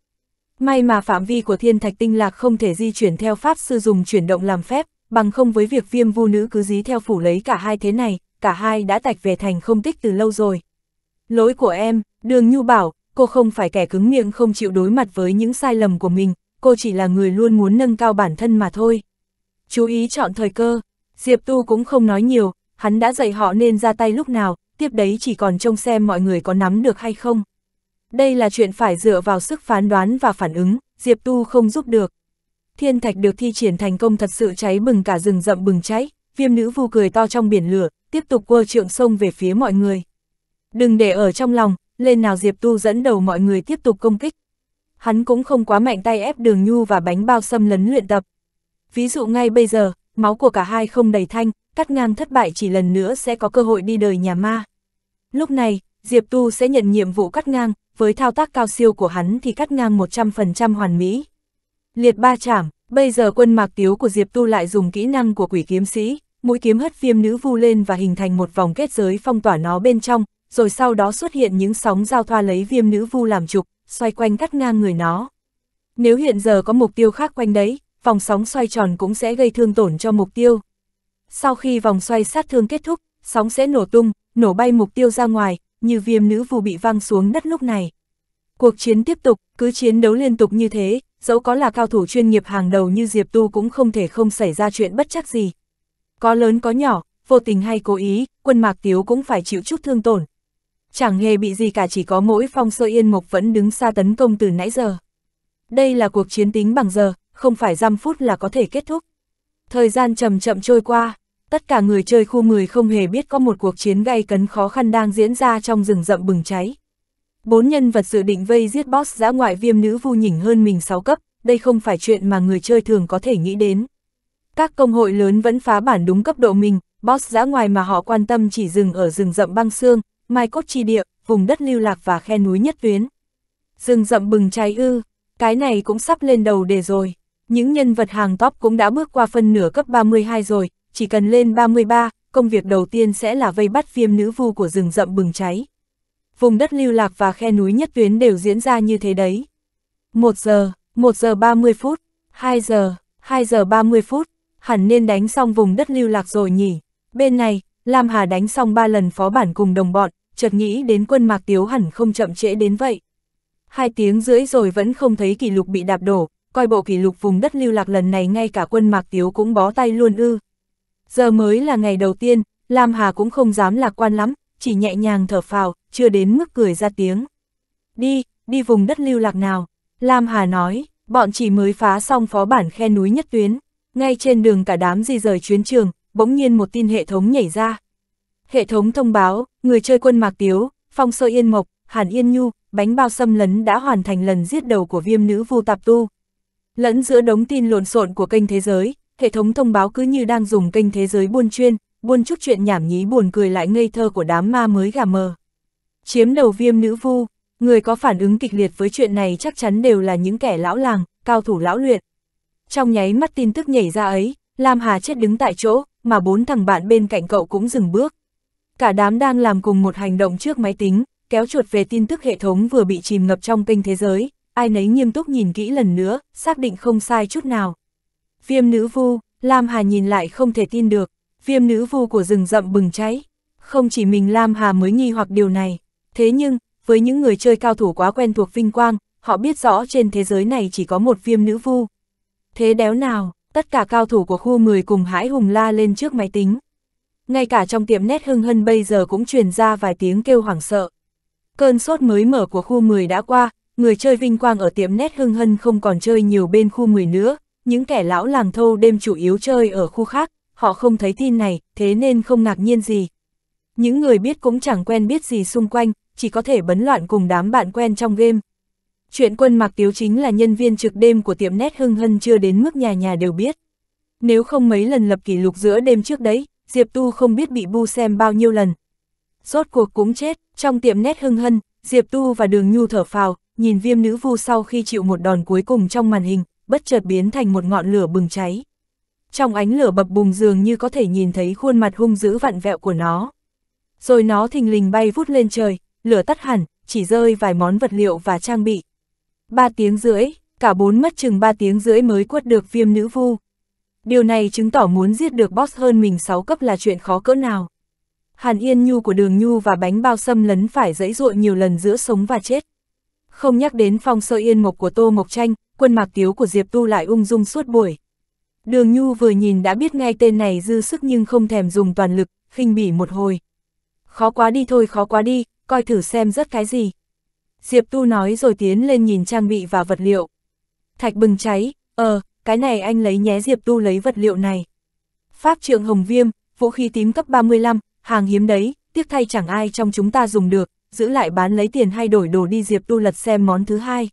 May mà phạm vi của thiên thạch tinh lạc không thể di chuyển theo pháp sư dùng chuyển động làm phép, bằng không với việc viêm vu nữ cứ dí theo phủ lấy cả hai thế này, cả hai đã tạch về thành không tích từ lâu rồi. Lỗi của em, đường nhu bảo, cô không phải kẻ cứng miệng không chịu đối mặt với những sai lầm của mình, cô chỉ là người luôn muốn nâng cao bản thân mà thôi. Chú ý chọn thời cơ, Diệp Tu cũng không nói nhiều, hắn đã dạy họ nên ra tay lúc nào, tiếp đấy chỉ còn trông xem mọi người có nắm được hay không. Đây là chuyện phải dựa vào sức phán đoán và phản ứng, Diệp Tu không giúp được. Thiên thạch được thi triển thành công thật sự cháy bừng cả rừng rậm bừng cháy, viêm nữ vu cười to trong biển lửa, tiếp tục quơ trượng sông về phía mọi người. Đừng để ở trong lòng, lên nào Diệp Tu dẫn đầu mọi người tiếp tục công kích. Hắn cũng không quá mạnh tay ép đường nhu và bánh bao xâm lấn luyện tập. Ví dụ ngay bây giờ, máu của cả hai không đầy thanh, cắt ngang thất bại chỉ lần nữa sẽ có cơ hội đi đời nhà ma. Lúc này, Diệp Tu sẽ nhận nhiệm vụ cắt ngang, với thao tác cao siêu của hắn thì cắt ngang 100% hoàn mỹ. Liệt ba chảm, bây giờ quân mạc tiếu của Diệp Tu lại dùng kỹ năng của quỷ kiếm sĩ, mũi kiếm hất viêm nữ vu lên và hình thành một vòng kết giới phong tỏa nó bên trong, rồi sau đó xuất hiện những sóng giao thoa lấy viêm nữ vu làm trục, xoay quanh cắt ngang người nó. Nếu hiện giờ có mục tiêu khác quanh đấy, vòng sóng xoay tròn cũng sẽ gây thương tổn cho mục tiêu. Sau khi vòng xoay sát thương kết thúc, sóng sẽ nổ tung, nổ bay mục tiêu ra ngoài, như viêm nữ vù bị văng xuống đất lúc này. Cuộc chiến tiếp tục, cứ chiến đấu liên tục như thế, dẫu có là cao thủ chuyên nghiệp hàng đầu như Diệp Tu cũng không thể không xảy ra chuyện bất chắc gì. Có lớn có nhỏ, vô tình hay cố ý, quân Mạc Tiếu cũng phải chịu chút thương tổn. Chẳng hề bị gì cả chỉ có mỗi phong sơ yên mộc vẫn đứng xa tấn công từ nãy giờ. Đây là cuộc chiến tính bằng giờ, không phải dăm phút là có thể kết thúc. Thời gian chậm chậm trôi qua, tất cả người chơi khu 10 không hề biết có một cuộc chiến gay cấn khó khăn đang diễn ra trong rừng rậm bừng cháy. Bốn nhân vật dự định vây giết boss giã ngoại viêm nữ vu nhỉnh hơn mình 6 cấp, đây không phải chuyện mà người chơi thường có thể nghĩ đến. Các công hội lớn vẫn phá bản đúng cấp độ mình, boss giã ngoài mà họ quan tâm chỉ dừng ở rừng rậm băng xương, mai cốt chi địa, vùng đất lưu lạc và khe núi nhất tuyến. Rừng rậm bừng cháy ư, cái này cũng sắp lên đầu đề rồi. Những nhân vật hàng top cũng đã bước qua phân nửa cấp 32 rồi, chỉ cần lên 33, công việc đầu tiên sẽ là vây bắt viêm nữ vu của rừng rậm bừng cháy. Vùng đất lưu lạc và khe núi nhất tuyến đều diễn ra như thế đấy. 1 giờ, 1 giờ 30 phút, 2 giờ, 2 giờ 30 phút, hẳn nên đánh xong vùng đất lưu lạc rồi nhỉ. Bên này, Lam Hà đánh xong 3 lần phó bản cùng đồng bọn, chợt nghĩ đến quân mạc tiếu hẳn không chậm trễ đến vậy. Hai tiếng rưỡi rồi vẫn không thấy kỷ lục bị đạp đổ, coi bộ kỷ lục vùng đất lưu lạc lần này ngay cả quân Mạc Tiếu cũng bó tay luôn ư. Giờ mới là ngày đầu tiên, Lam Hà cũng không dám lạc quan lắm, chỉ nhẹ nhàng thở phào, chưa đến mức cười ra tiếng. Đi, đi vùng đất lưu lạc nào. Lam Hà nói, bọn chỉ mới phá xong phó bản khe núi nhất tuyến. Ngay trên đường cả đám di rời chuyến trường, bỗng nhiên một tin hệ thống nhảy ra. Hệ thống thông báo, người chơi quân Mạc Tiếu, Phong Sơ Yên Mộc, Hàn Yên Nhu, Bánh Bao Xâm Lấn đã hoàn thành lần giết đầu của viêm nữ vu tạp tu. Lẫn giữa đống tin lộn xộn của kênh thế giới, hệ thống thông báo cứ như đang dùng kênh thế giới buôn chuyên, buôn chút chuyện nhảm nhí buồn cười lại ngây thơ của đám ma mới gà mờ. Chiếm đầu viêm nữ vu, người có phản ứng kịch liệt với chuyện này chắc chắn đều là những kẻ lão làng, cao thủ lão luyện. Trong nháy mắt tin tức nhảy ra ấy, Lam Hà chết đứng tại chỗ, mà bốn thằng bạn bên cạnh cậu cũng dừng bước. Cả đám đang làm cùng một hành động trước máy tính, kéo chuột về tin tức hệ thống vừa bị chìm ngập trong kênh thế giới, ai nấy nghiêm túc nhìn kỹ lần nữa, xác định không sai chút nào. Viêm nữ vu, Lam Hà nhìn lại không thể tin được, viêm nữ vu của rừng rậm bừng cháy. Không chỉ mình Lam Hà mới nghi hoặc điều này, thế nhưng, với những người chơi cao thủ quá quen thuộc vinh quang, họ biết rõ trên thế giới này chỉ có một viêm nữ vu. Thế đéo nào, tất cả cao thủ của khu 10 cùng hãi hùng la lên trước máy tính. Ngay cả trong tiệm nét hưng hân bây giờ cũng truyền ra vài tiếng kêu hoảng sợ. Cơn sốt mới mở của khu 10 đã qua, người chơi vinh quang ở tiệm nét hưng hân không còn chơi nhiều bên khu người nữa, những kẻ lão làng thâu đêm chủ yếu chơi ở khu khác, họ không thấy tin này, thế nên không ngạc nhiên gì. Những người biết cũng chẳng quen biết gì xung quanh, chỉ có thể bấn loạn cùng đám bạn quen trong game. Chuyện quân mặc tiếu chính là nhân viên trực đêm của tiệm nét hưng hân chưa đến mức nhà nhà đều biết. Nếu không mấy lần lập kỷ lục giữa đêm trước đấy, Diệp Tu không biết bị bu xem bao nhiêu lần. Rốt cuộc cũng chết, trong tiệm nét hưng hân, Diệp Tu và Đường Nhu thở phào, nhìn viêm nữ vu sau khi chịu một đòn cuối cùng trong màn hình, bất chợt biến thành một ngọn lửa bừng cháy. Trong ánh lửa bập bùng dường như có thể nhìn thấy khuôn mặt hung dữ vặn vẹo của nó. Rồi nó thình lình bay vút lên trời, lửa tắt hẳn, chỉ rơi vài món vật liệu và trang bị. Ba tiếng rưỡi, cả bốn mất chừng ba tiếng rưỡi mới quất được viêm nữ vu. Điều này chứng tỏ muốn giết được boss hơn mình sáu cấp là chuyện khó cỡ nào. Hàn Yên Nhu của đường Nhu và bánh bao xâm lấn phải dẫy ruộng nhiều lần giữa sống và chết. Không nhắc đến phong sơ yên mộc của Tô Mộc Tranh, quân mạc tiếu của Diệp Tu lại ung dung suốt buổi. Đường Nhu vừa nhìn đã biết ngay tên này dư sức nhưng không thèm dùng toàn lực, khinh bỉ một hồi. Khó quá đi thôi khó quá đi, coi thử xem rất cái gì. Diệp Tu nói rồi tiến lên nhìn trang bị và vật liệu. Thạch bừng cháy, ờ, cái này anh lấy nhé Diệp Tu lấy vật liệu này. Pháp trượng hồng viêm, vũ khí tím cấp 35, hàng hiếm đấy, tiếc thay chẳng ai trong chúng ta dùng được, giữ lại bán lấy tiền hay đổi đồ đi Diệp Tu Lật xem món thứ hai.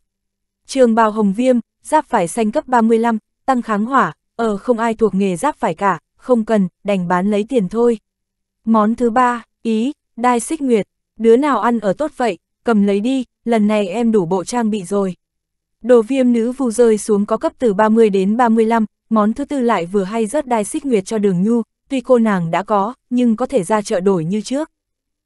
Trường bào hồng viêm, giáp phải xanh cấp 35, tăng kháng hỏa, ờ không ai thuộc nghề giáp phải cả, không cần, đành bán lấy tiền thôi. Món thứ ba, ý, đai xích nguyệt, đứa nào ăn ở tốt vậy, cầm lấy đi, lần này em đủ bộ trang bị rồi. Đồ viêm nữ vu rơi xuống có cấp từ 30 đến 35, món thứ tư lại vừa hay rớt đai xích nguyệt cho đường nhu, tuy cô nàng đã có, nhưng có thể ra chợ đổi như trước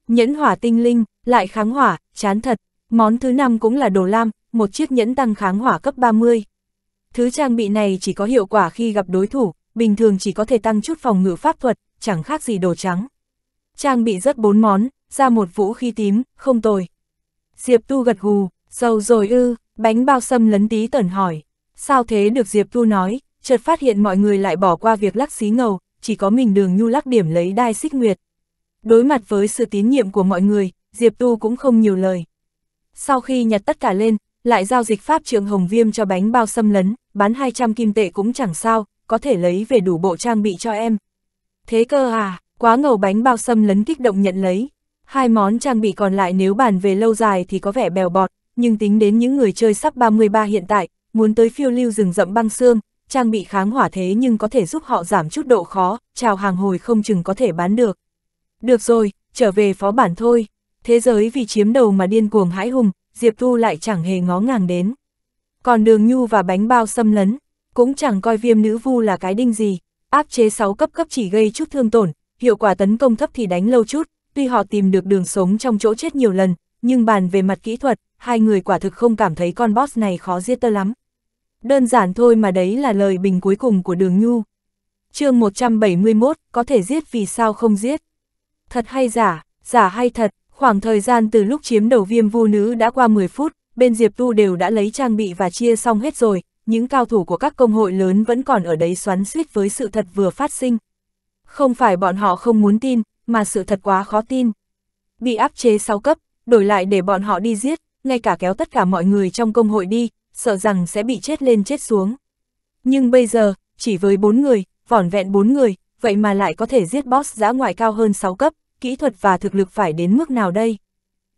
nhẫn hỏa tinh linh, lại kháng hỏa, chán thật. Món thứ năm cũng là đồ lam, một chiếc nhẫn tăng kháng hỏa cấp 30. Thứ trang bị này chỉ có hiệu quả khi gặp đối thủ, bình thường chỉ có thể tăng chút phòng ngự pháp thuật, chẳng khác gì đồ trắng. Trang bị rất bốn món, ra một vũ khí tím, không tồi. Diệp Tu gật gù, dầu rồi ư, bánh bao xâm lấn tí tẩn hỏi. Sao thế được Diệp Tu nói, chợt phát hiện mọi người lại bỏ qua việc lắc xí ngầu, chỉ có mình đường nhu lắc điểm lấy đai xích nguyệt. Đối mặt với sự tín nhiệm của mọi người, Diệp Tu cũng không nhiều lời. Sau khi nhặt tất cả lên, lại giao dịch pháp trượng hồng viêm cho bánh bao xâm lấn, bán 200 kim tệ cũng chẳng sao, có thể lấy về đủ bộ trang bị cho em. Thế cơ à, quá ngầu bánh bao xâm lấn kích động nhận lấy. Hai món trang bị còn lại nếu bàn về lâu dài thì có vẻ bèo bọt, nhưng tính đến những người chơi sắp 33 hiện tại, muốn tới phiêu lưu rừng rậm băng xương, trang bị kháng hỏa thế nhưng có thể giúp họ giảm chút độ khó, chào hàng hồi không chừng có thể bán được. Được rồi, trở về phó bản thôi. Thế giới vì chiếm đầu mà điên cuồng hãi hùng, Diệp Thu lại chẳng hề ngó ngàng đến. Còn đường nhu và bánh bao xâm lấn, cũng chẳng coi viêm nữ vu là cái đinh gì, áp chế 6 cấp cấp chỉ gây chút thương tổn, hiệu quả tấn công thấp thì đánh lâu chút, tuy họ tìm được đường sống trong chỗ chết nhiều lần, nhưng bàn về mặt kỹ thuật, hai người quả thực không cảm thấy con boss này khó giết tơ lắm. Đơn giản thôi mà đấy là lời bình cuối cùng của đường nhu. chương 171, có thể giết vì sao không giết thật hay giả, giả hay thật, khoảng thời gian từ lúc chiếm đầu viêm vu nữ đã qua 10 phút, bên Diệp Tu đều đã lấy trang bị và chia xong hết rồi, những cao thủ của các công hội lớn vẫn còn ở đấy xoắn suýt với sự thật vừa phát sinh. Không phải bọn họ không muốn tin, mà sự thật quá khó tin. Bị áp chế 6 cấp, đổi lại để bọn họ đi giết, ngay cả kéo tất cả mọi người trong công hội đi, sợ rằng sẽ bị chết lên chết xuống. Nhưng bây giờ, chỉ với bốn người, vỏn vẹn bốn người, vậy mà lại có thể giết boss giã ngoại cao hơn 6 cấp, kỹ thuật và thực lực phải đến mức nào đây?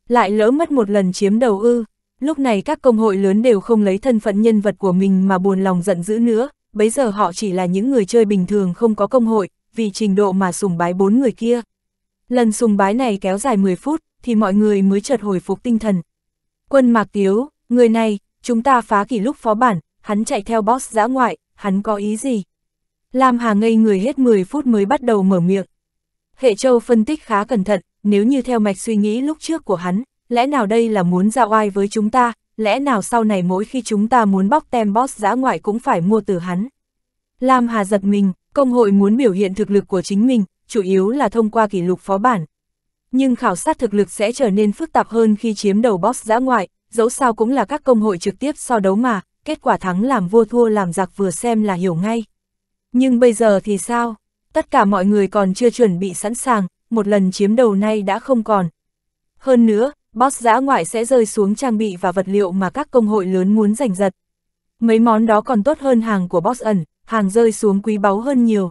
Lại lỡ mất một lần chiếm đầu ư, lúc này các công hội lớn đều không lấy thân phận nhân vật của mình mà buồn lòng giận dữ nữa, bấy giờ họ chỉ là những người chơi bình thường không có công hội, vì trình độ mà sùng bái bốn người kia. Lần sùng bái này kéo dài 10 phút, thì mọi người mới chợt hồi phục tinh thần. Quân Mạc Tiếu, người này, chúng ta phá kỷ lúc phó bản, hắn chạy theo boss giã ngoại, hắn có ý gì? Lam Hà ngây người hết 10 phút mới bắt đầu mở miệng. Hệ Châu phân tích khá cẩn thận, nếu như theo mạch suy nghĩ lúc trước của hắn, lẽ nào đây là muốn ra oai với chúng ta, lẽ nào sau này mỗi khi chúng ta muốn bóc tem boss giã ngoại cũng phải mua từ hắn. Lam Hà giật mình, công hội muốn biểu hiện thực lực của chính mình, chủ yếu là thông qua kỷ lục phó bản. Nhưng khảo sát thực lực sẽ trở nên phức tạp hơn khi chiếm đầu boss giã ngoại, dẫu sao cũng là các công hội trực tiếp so đấu mà, kết quả thắng làm vua thua làm giặc vừa xem là hiểu ngay. Nhưng bây giờ thì sao? Tất cả mọi người còn chưa chuẩn bị sẵn sàng, một lần chiếm đầu nay đã không còn. Hơn nữa, boss giã ngoại sẽ rơi xuống trang bị và vật liệu mà các công hội lớn muốn giành giật. Mấy món đó còn tốt hơn hàng của boss ẩn, hàng rơi xuống quý báu hơn nhiều.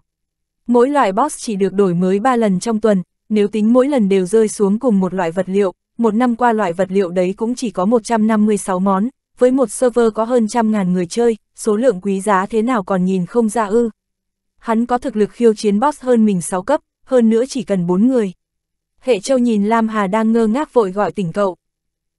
Mỗi loại boss chỉ được đổi mới 3 lần trong tuần, nếu tính mỗi lần đều rơi xuống cùng một loại vật liệu, một năm qua loại vật liệu đấy cũng chỉ có 156 món, với một server có hơn trăm ngàn người chơi, số lượng quý giá thế nào còn nhìn không ra ư hắn có thực lực khiêu chiến boss hơn mình 6 cấp, hơn nữa chỉ cần 4 người. Hệ Châu nhìn Lam Hà đang ngơ ngác vội gọi tỉnh cậu.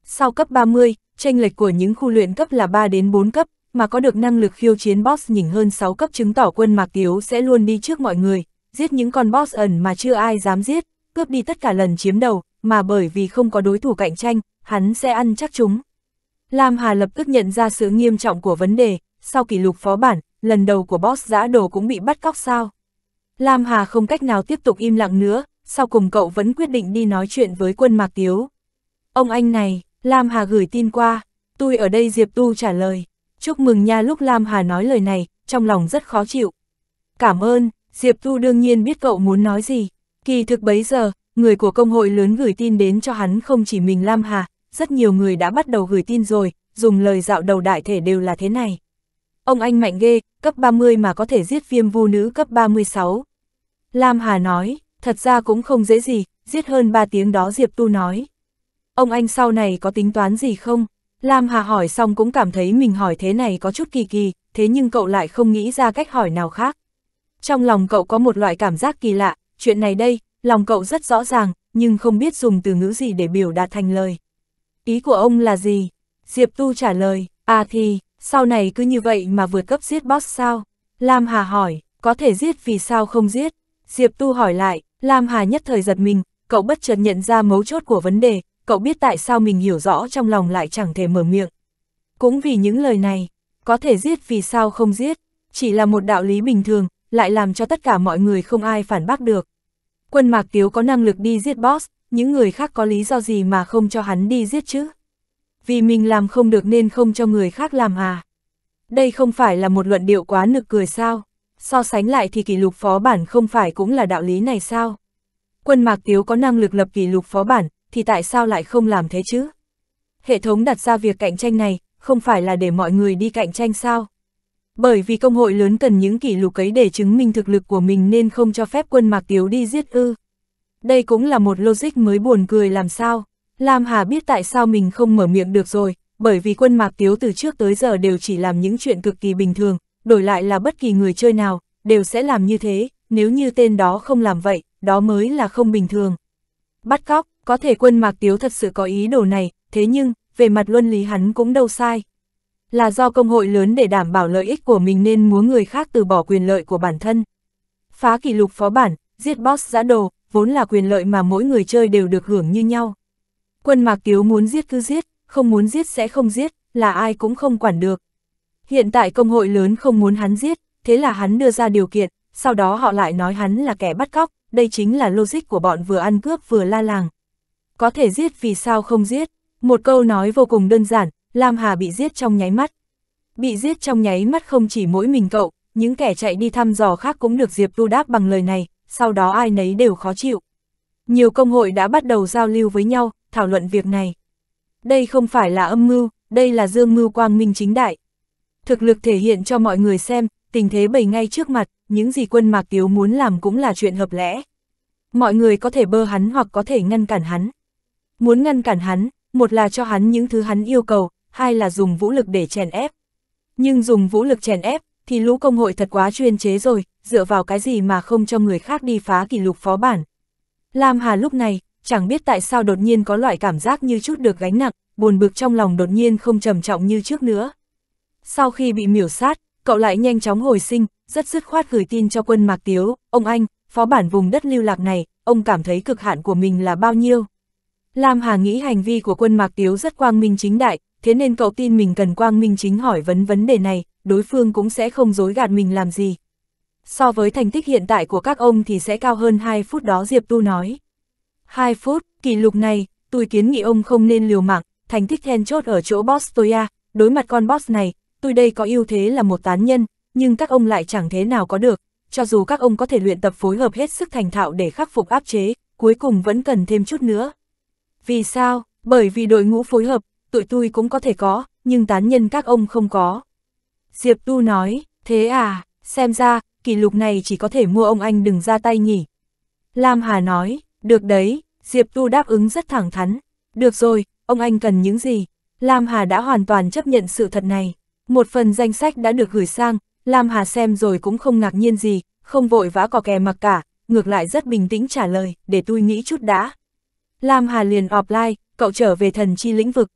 Sau cấp 30, tranh lệch của những khu luyện cấp là 3 đến 4 cấp, mà có được năng lực khiêu chiến boss nhỉnh hơn 6 cấp chứng tỏ quân Mạc Tiếu sẽ luôn đi trước mọi người, giết những con boss ẩn mà chưa ai dám giết, cướp đi tất cả lần chiếm đầu, mà bởi vì không có đối thủ cạnh tranh, hắn sẽ ăn chắc chúng. Lam Hà lập tức nhận ra sự nghiêm trọng của vấn đề, sau kỷ lục phó bản, lần đầu của boss giã đồ cũng bị bắt cóc sao. Lam Hà không cách nào tiếp tục im lặng nữa, sau cùng cậu vẫn quyết định đi nói chuyện với quân Mạc Tiếu. Ông anh này, Lam Hà gửi tin qua, tôi ở đây Diệp Tu trả lời. Chúc mừng nha lúc Lam Hà nói lời này, trong lòng rất khó chịu. Cảm ơn, Diệp Tu đương nhiên biết cậu muốn nói gì. Kỳ thực bấy giờ, người của công hội lớn gửi tin đến cho hắn không chỉ mình Lam Hà, rất nhiều người đã bắt đầu gửi tin rồi, dùng lời dạo đầu đại thể đều là thế này ông anh mạnh ghê, cấp 30 mà có thể giết viêm vu nữ cấp 36. Lam Hà nói, thật ra cũng không dễ gì, giết hơn 3 tiếng đó Diệp Tu nói. Ông anh sau này có tính toán gì không? Lam Hà hỏi xong cũng cảm thấy mình hỏi thế này có chút kỳ kỳ, thế nhưng cậu lại không nghĩ ra cách hỏi nào khác. Trong lòng cậu có một loại cảm giác kỳ lạ, chuyện này đây, lòng cậu rất rõ ràng, nhưng không biết dùng từ ngữ gì để biểu đạt thành lời. Ý của ông là gì? Diệp Tu trả lời, à thì, sau này cứ như vậy mà vượt cấp giết boss sao? Lam Hà hỏi, có thể giết vì sao không giết? Diệp Tu hỏi lại, Lam Hà nhất thời giật mình, cậu bất chợt nhận ra mấu chốt của vấn đề, cậu biết tại sao mình hiểu rõ trong lòng lại chẳng thể mở miệng. Cũng vì những lời này, có thể giết vì sao không giết, chỉ là một đạo lý bình thường, lại làm cho tất cả mọi người không ai phản bác được. Quân Mạc Tiếu có năng lực đi giết boss, những người khác có lý do gì mà không cho hắn đi giết chứ? vì mình làm không được nên không cho người khác làm à. Đây không phải là một luận điệu quá nực cười sao, so sánh lại thì kỷ lục phó bản không phải cũng là đạo lý này sao. Quân Mạc Tiếu có năng lực lập kỷ lục phó bản, thì tại sao lại không làm thế chứ? Hệ thống đặt ra việc cạnh tranh này, không phải là để mọi người đi cạnh tranh sao? Bởi vì công hội lớn cần những kỷ lục ấy để chứng minh thực lực của mình nên không cho phép quân Mạc Tiếu đi giết ư. Đây cũng là một logic mới buồn cười làm sao. Lam Hà biết tại sao mình không mở miệng được rồi, bởi vì quân mạc tiếu từ trước tới giờ đều chỉ làm những chuyện cực kỳ bình thường, đổi lại là bất kỳ người chơi nào, đều sẽ làm như thế, nếu như tên đó không làm vậy, đó mới là không bình thường. Bắt cóc, có thể quân mạc tiếu thật sự có ý đồ này, thế nhưng, về mặt luân lý hắn cũng đâu sai. Là do công hội lớn để đảm bảo lợi ích của mình nên muốn người khác từ bỏ quyền lợi của bản thân. Phá kỷ lục phó bản, giết boss giã đồ, vốn là quyền lợi mà mỗi người chơi đều được hưởng như nhau. Quân Mạc Kiếu muốn giết cứ giết, không muốn giết sẽ không giết, là ai cũng không quản được. Hiện tại công hội lớn không muốn hắn giết, thế là hắn đưa ra điều kiện, sau đó họ lại nói hắn là kẻ bắt cóc, đây chính là logic của bọn vừa ăn cướp vừa la làng. Có thể giết vì sao không giết? Một câu nói vô cùng đơn giản, Lam Hà bị giết trong nháy mắt. Bị giết trong nháy mắt không chỉ mỗi mình cậu, những kẻ chạy đi thăm dò khác cũng được Diệp Ru đáp bằng lời này, sau đó ai nấy đều khó chịu. Nhiều công hội đã bắt đầu giao lưu với nhau, thảo luận việc này. Đây không phải là âm mưu, đây là dương mưu quang minh chính đại. Thực lực thể hiện cho mọi người xem, tình thế bày ngay trước mặt, những gì quân Mạc Tiếu muốn làm cũng là chuyện hợp lẽ. Mọi người có thể bơ hắn hoặc có thể ngăn cản hắn. Muốn ngăn cản hắn, một là cho hắn những thứ hắn yêu cầu, hai là dùng vũ lực để chèn ép. Nhưng dùng vũ lực chèn ép, thì lũ công hội thật quá chuyên chế rồi, dựa vào cái gì mà không cho người khác đi phá kỷ lục phó bản. Lam Hà lúc này, chẳng biết tại sao đột nhiên có loại cảm giác như chút được gánh nặng, buồn bực trong lòng đột nhiên không trầm trọng như trước nữa. Sau khi bị miểu sát, cậu lại nhanh chóng hồi sinh, rất dứt khoát gửi tin cho quân Mạc Tiếu, ông anh, phó bản vùng đất lưu lạc này, ông cảm thấy cực hạn của mình là bao nhiêu. Lam Hà nghĩ hành vi của quân Mạc Tiếu rất quang minh chính đại, thế nên cậu tin mình cần quang minh chính hỏi vấn vấn đề này, đối phương cũng sẽ không dối gạt mình làm gì. So với thành tích hiện tại của các ông thì sẽ cao hơn 2 phút đó Diệp Tu nói. 2 phút, kỷ lục này, tôi kiến nghị ông không nên liều mạng, thành tích then chốt ở chỗ boss Toya, à. đối mặt con boss này, tôi đây có ưu thế là một tán nhân, nhưng các ông lại chẳng thế nào có được, cho dù các ông có thể luyện tập phối hợp hết sức thành thạo để khắc phục áp chế, cuối cùng vẫn cần thêm chút nữa. Vì sao? Bởi vì đội ngũ phối hợp, tụi tôi cũng có thể có, nhưng tán nhân các ông không có. Diệp Tu nói, thế à, xem ra, kỷ lục này chỉ có thể mua ông anh đừng ra tay nhỉ. Lam Hà nói, được đấy, Diệp Tu đáp ứng rất thẳng thắn. Được rồi, ông anh cần những gì? Lam Hà đã hoàn toàn chấp nhận sự thật này. Một phần danh sách đã được gửi sang, Lam Hà xem rồi cũng không ngạc nhiên gì, không vội vã cò kè mặc cả, ngược lại rất bình tĩnh trả lời, để tôi nghĩ chút đã. Lam Hà liền offline, cậu trở về thần chi lĩnh vực.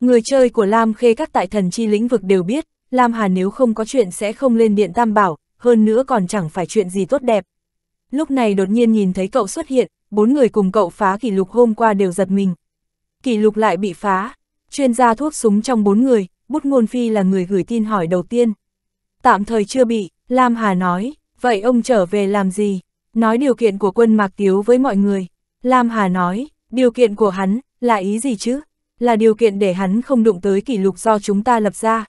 Người chơi của Lam Khê các tại thần chi lĩnh vực đều biết, Lam Hà nếu không có chuyện sẽ không lên điện tam bảo, hơn nữa còn chẳng phải chuyện gì tốt đẹp, lúc này đột nhiên nhìn thấy cậu xuất hiện, bốn người cùng cậu phá kỷ lục hôm qua đều giật mình. Kỷ lục lại bị phá, chuyên gia thuốc súng trong bốn người, bút ngôn phi là người gửi tin hỏi đầu tiên. Tạm thời chưa bị, Lam Hà nói, vậy ông trở về làm gì? Nói điều kiện của quân Mạc Tiếu với mọi người. Lam Hà nói, điều kiện của hắn, là ý gì chứ? Là điều kiện để hắn không đụng tới kỷ lục do chúng ta lập ra.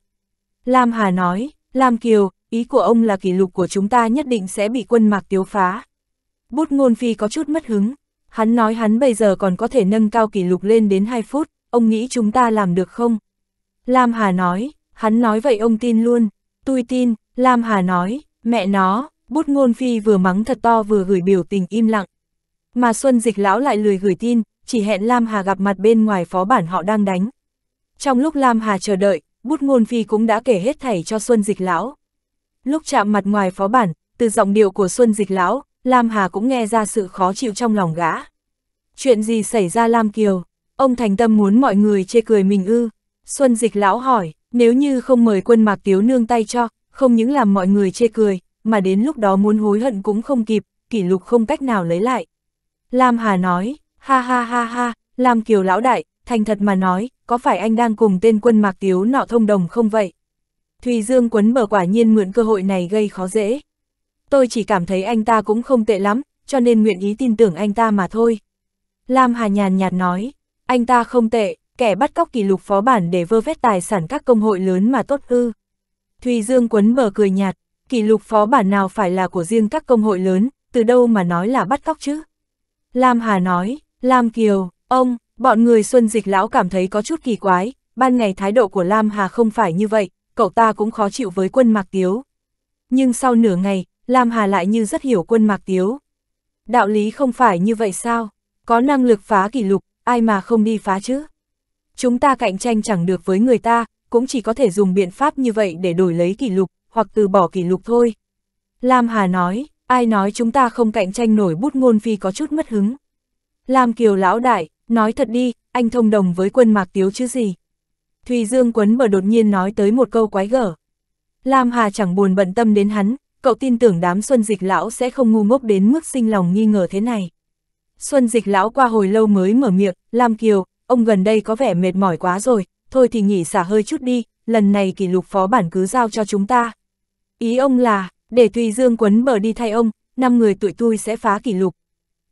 Lam Hà nói, Lam Kiều, ý của ông là kỷ lục của chúng ta nhất định sẽ bị quân mạc tiếu phá. Bút ngôn phi có chút mất hứng, hắn nói hắn bây giờ còn có thể nâng cao kỷ lục lên đến 2 phút, ông nghĩ chúng ta làm được không? Lam Hà nói, hắn nói vậy ông tin luôn, tôi tin, Lam Hà nói, mẹ nó, bút ngôn phi vừa mắng thật to vừa gửi biểu tình im lặng. Mà Xuân Dịch Lão lại lười gửi tin, chỉ hẹn Lam Hà gặp mặt bên ngoài phó bản họ đang đánh. Trong lúc Lam Hà chờ đợi, bút ngôn phi cũng đã kể hết thảy cho Xuân Dịch Lão. Lúc chạm mặt ngoài phó bản, từ giọng điệu của Xuân Dịch Lão, Lam Hà cũng nghe ra sự khó chịu trong lòng gã. Chuyện gì xảy ra Lam Kiều? Ông thành tâm muốn mọi người chê cười mình ư. Xuân Dịch Lão hỏi, nếu như không mời quân mạc tiếu nương tay cho, không những làm mọi người chê cười, mà đến lúc đó muốn hối hận cũng không kịp, kỷ lục không cách nào lấy lại. Lam Hà nói, ha ha ha ha, Lam Kiều Lão Đại, thành thật mà nói, có phải anh đang cùng tên quân mạc tiếu nọ thông đồng không vậy? Thùy Dương quấn bờ quả nhiên mượn cơ hội này gây khó dễ. Tôi chỉ cảm thấy anh ta cũng không tệ lắm, cho nên nguyện ý tin tưởng anh ta mà thôi. Lam Hà nhàn nhạt nói, anh ta không tệ, kẻ bắt cóc kỷ lục phó bản để vơ vét tài sản các công hội lớn mà tốt ư. Thùy Dương quấn bờ cười nhạt, kỷ lục phó bản nào phải là của riêng các công hội lớn, từ đâu mà nói là bắt cóc chứ? Lam Hà nói, Lam Kiều, ông, bọn người Xuân Dịch Lão cảm thấy có chút kỳ quái, ban ngày thái độ của Lam Hà không phải như vậy, cậu ta cũng khó chịu với quân Mạc Tiếu. Nhưng sau nửa ngày, Lam Hà lại như rất hiểu quân Mạc Tiếu. Đạo lý không phải như vậy sao? Có năng lực phá kỷ lục, ai mà không đi phá chứ? Chúng ta cạnh tranh chẳng được với người ta, cũng chỉ có thể dùng biện pháp như vậy để đổi lấy kỷ lục, hoặc từ bỏ kỷ lục thôi. Lam Hà nói, ai nói chúng ta không cạnh tranh nổi bút ngôn phi có chút mất hứng. Lam Kiều lão đại, nói thật đi, anh thông đồng với quân Mạc Tiếu chứ gì? Thùy Dương quấn bờ đột nhiên nói tới một câu quái gở. Lam Hà chẳng buồn bận tâm đến hắn, cậu tin tưởng đám Xuân Dịch Lão sẽ không ngu ngốc đến mức sinh lòng nghi ngờ thế này. Xuân Dịch Lão qua hồi lâu mới mở miệng, Lam Kiều, ông gần đây có vẻ mệt mỏi quá rồi, thôi thì nghỉ xả hơi chút đi, lần này kỷ lục phó bản cứ giao cho chúng ta. Ý ông là, để Thùy Dương quấn bờ đi thay ông, năm người tuổi tôi sẽ phá kỷ lục.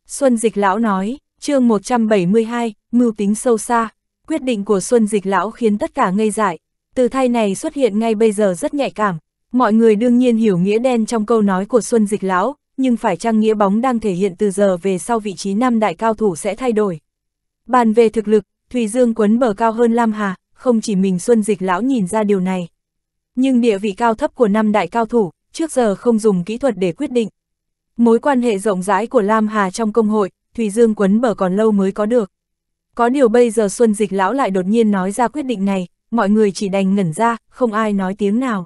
Xuân Dịch Lão nói, chương 172, mưu tính sâu xa. Quyết định của Xuân Dịch Lão khiến tất cả ngây dại, từ thay này xuất hiện ngay bây giờ rất nhạy cảm. Mọi người đương nhiên hiểu nghĩa đen trong câu nói của Xuân Dịch Lão, nhưng phải chăng nghĩa bóng đang thể hiện từ giờ về sau vị trí năm đại cao thủ sẽ thay đổi. Bàn về thực lực, Thùy Dương quấn bờ cao hơn Lam Hà, không chỉ mình Xuân Dịch Lão nhìn ra điều này. Nhưng địa vị cao thấp của năm đại cao thủ, trước giờ không dùng kỹ thuật để quyết định. Mối quan hệ rộng rãi của Lam Hà trong công hội, Thùy Dương quấn bờ còn lâu mới có được. Có điều bây giờ Xuân Dịch lão lại đột nhiên nói ra quyết định này, mọi người chỉ đành ngẩn ra, không ai nói tiếng nào.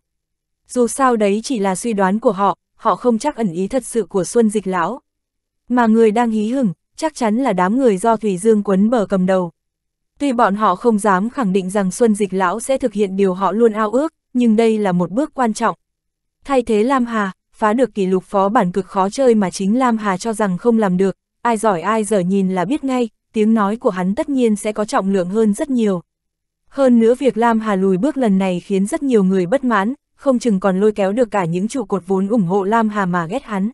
Dù sao đấy chỉ là suy đoán của họ, họ không chắc ẩn ý thật sự của Xuân Dịch lão. Mà người đang hí hửng, chắc chắn là đám người do Thủy Dương quấn bờ cầm đầu. Tuy bọn họ không dám khẳng định rằng Xuân Dịch lão sẽ thực hiện điều họ luôn ao ước, nhưng đây là một bước quan trọng. Thay thế Lam Hà, phá được kỷ lục phó bản cực khó chơi mà chính Lam Hà cho rằng không làm được, ai giỏi ai dở nhìn là biết ngay, tiếng nói của hắn tất nhiên sẽ có trọng lượng hơn rất nhiều. Hơn nữa việc Lam Hà lùi bước lần này khiến rất nhiều người bất mãn, không chừng còn lôi kéo được cả những trụ cột vốn ủng hộ Lam Hà mà ghét hắn.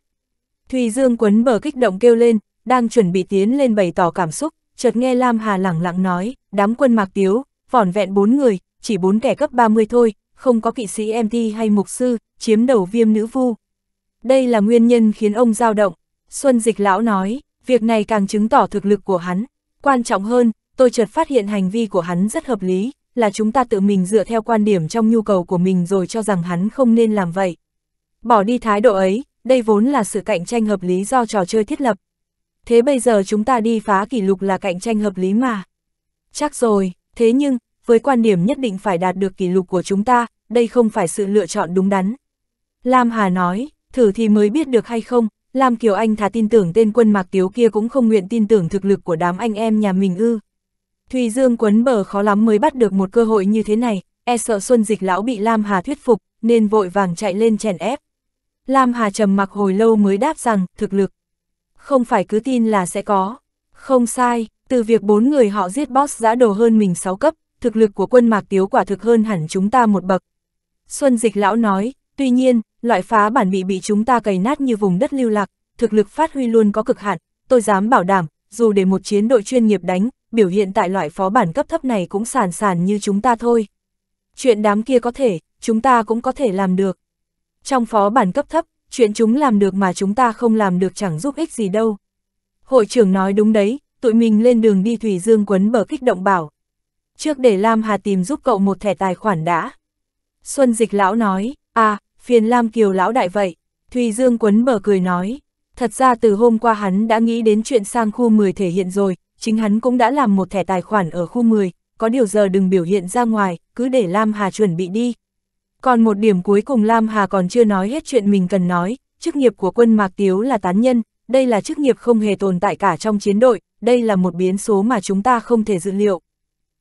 Thùy Dương quấn bờ kích động kêu lên, đang chuẩn bị tiến lên bày tỏ cảm xúc, chợt nghe Lam Hà lẳng lặng nói, đám quân mạc tiếu, vỏn vẹn bốn người, chỉ bốn kẻ cấp 30 thôi, không có kỵ sĩ MT hay mục sư, chiếm đầu viêm nữ vu. Đây là nguyên nhân khiến ông dao động, Xuân Dịch Lão nói, Việc này càng chứng tỏ thực lực của hắn. Quan trọng hơn, tôi chợt phát hiện hành vi của hắn rất hợp lý, là chúng ta tự mình dựa theo quan điểm trong nhu cầu của mình rồi cho rằng hắn không nên làm vậy. Bỏ đi thái độ ấy, đây vốn là sự cạnh tranh hợp lý do trò chơi thiết lập. Thế bây giờ chúng ta đi phá kỷ lục là cạnh tranh hợp lý mà. Chắc rồi, thế nhưng, với quan điểm nhất định phải đạt được kỷ lục của chúng ta, đây không phải sự lựa chọn đúng đắn. Lam Hà nói, thử thì mới biết được hay không, Lam Kiều Anh thà tin tưởng tên quân mạc tiếu kia cũng không nguyện tin tưởng thực lực của đám anh em nhà mình ư. Thùy Dương quấn bờ khó lắm mới bắt được một cơ hội như thế này, e sợ Xuân Dịch lão bị Lam Hà thuyết phục, nên vội vàng chạy lên chèn ép. Lam Hà trầm mặc hồi lâu mới đáp rằng, thực lực. Không phải cứ tin là sẽ có. Không sai, từ việc bốn người họ giết boss giã đồ hơn mình 6 cấp, thực lực của quân mạc tiếu quả thực hơn hẳn chúng ta một bậc. Xuân Dịch lão nói, tuy nhiên, loại phá bản bị bị chúng ta cày nát như vùng đất lưu lạc, thực lực phát huy luôn có cực hạn, tôi dám bảo đảm, dù để một chiến đội chuyên nghiệp đánh, biểu hiện tại loại phó bản cấp thấp này cũng sàn sàn như chúng ta thôi. Chuyện đám kia có thể, chúng ta cũng có thể làm được. Trong phó bản cấp thấp, chuyện chúng làm được mà chúng ta không làm được chẳng giúp ích gì đâu. Hội trưởng nói đúng đấy, tụi mình lên đường đi Thủy Dương quấn bờ kích động bảo. Trước để Lam Hà tìm giúp cậu một thẻ tài khoản đã. Xuân Dịch Lão nói, à, phiền Lam Kiều lão đại vậy, Thùy Dương quấn bờ cười nói. Thật ra từ hôm qua hắn đã nghĩ đến chuyện sang khu 10 thể hiện rồi, chính hắn cũng đã làm một thẻ tài khoản ở khu 10, có điều giờ đừng biểu hiện ra ngoài, cứ để Lam Hà chuẩn bị đi. Còn một điểm cuối cùng Lam Hà còn chưa nói hết chuyện mình cần nói, chức nghiệp của quân Mạc Tiếu là tán nhân, đây là chức nghiệp không hề tồn tại cả trong chiến đội, đây là một biến số mà chúng ta không thể dự liệu.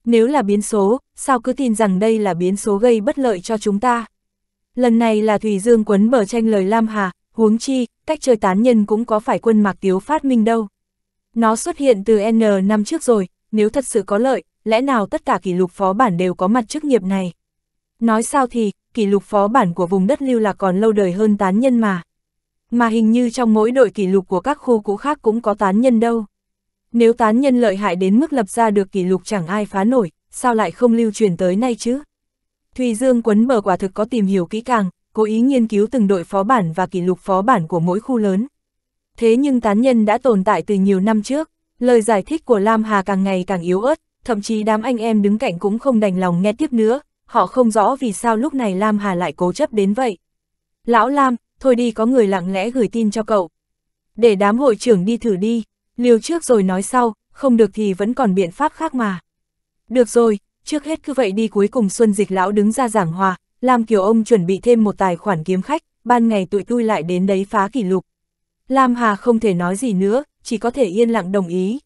Nếu là biến số, sao cứ tin rằng đây là biến số gây bất lợi cho chúng ta? Lần này là Thủy Dương quấn bờ tranh lời Lam Hà, huống chi, cách chơi tán nhân cũng có phải quân mạc tiếu phát minh đâu. Nó xuất hiện từ N năm trước rồi, nếu thật sự có lợi, lẽ nào tất cả kỷ lục phó bản đều có mặt chức nghiệp này. Nói sao thì, kỷ lục phó bản của vùng đất lưu là còn lâu đời hơn tán nhân mà. Mà hình như trong mỗi đội kỷ lục của các khu cũ khác cũng có tán nhân đâu. Nếu tán nhân lợi hại đến mức lập ra được kỷ lục chẳng ai phá nổi, sao lại không lưu truyền tới nay chứ? Thùy Dương quấn bờ quả thực có tìm hiểu kỹ càng, cố ý nghiên cứu từng đội phó bản và kỷ lục phó bản của mỗi khu lớn. Thế nhưng tán nhân đã tồn tại từ nhiều năm trước, lời giải thích của Lam Hà càng ngày càng yếu ớt, thậm chí đám anh em đứng cạnh cũng không đành lòng nghe tiếp nữa, họ không rõ vì sao lúc này Lam Hà lại cố chấp đến vậy. Lão Lam, thôi đi có người lặng lẽ gửi tin cho cậu. Để đám hội trưởng đi thử đi, liều trước rồi nói sau, không được thì vẫn còn biện pháp khác mà. Được rồi, trước hết cứ vậy đi cuối cùng Xuân Dịch Lão đứng ra giảng hòa, làm kiểu ông chuẩn bị thêm một tài khoản kiếm khách, ban ngày tụi tôi lại đến đấy phá kỷ lục. Lam Hà không thể nói gì nữa, chỉ có thể yên lặng đồng ý.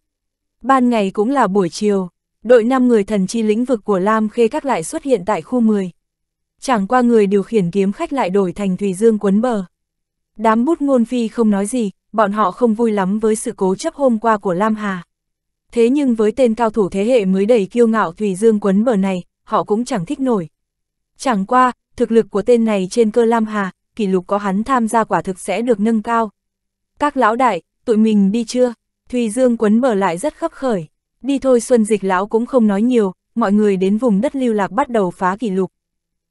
Ban ngày cũng là buổi chiều, đội 5 người thần chi lĩnh vực của Lam Khê các lại xuất hiện tại khu 10. Chẳng qua người điều khiển kiếm khách lại đổi thành Thùy Dương quấn bờ. Đám bút ngôn phi không nói gì, bọn họ không vui lắm với sự cố chấp hôm qua của Lam Hà thế nhưng với tên cao thủ thế hệ mới đầy kiêu ngạo Thủy Dương quấn bờ này, họ cũng chẳng thích nổi. Chẳng qua, thực lực của tên này trên cơ Lam Hà, kỷ lục có hắn tham gia quả thực sẽ được nâng cao. Các lão đại, tụi mình đi chưa? Thùy Dương quấn bờ lại rất khấp khởi. Đi thôi Xuân Dịch lão cũng không nói nhiều, mọi người đến vùng đất lưu lạc bắt đầu phá kỷ lục.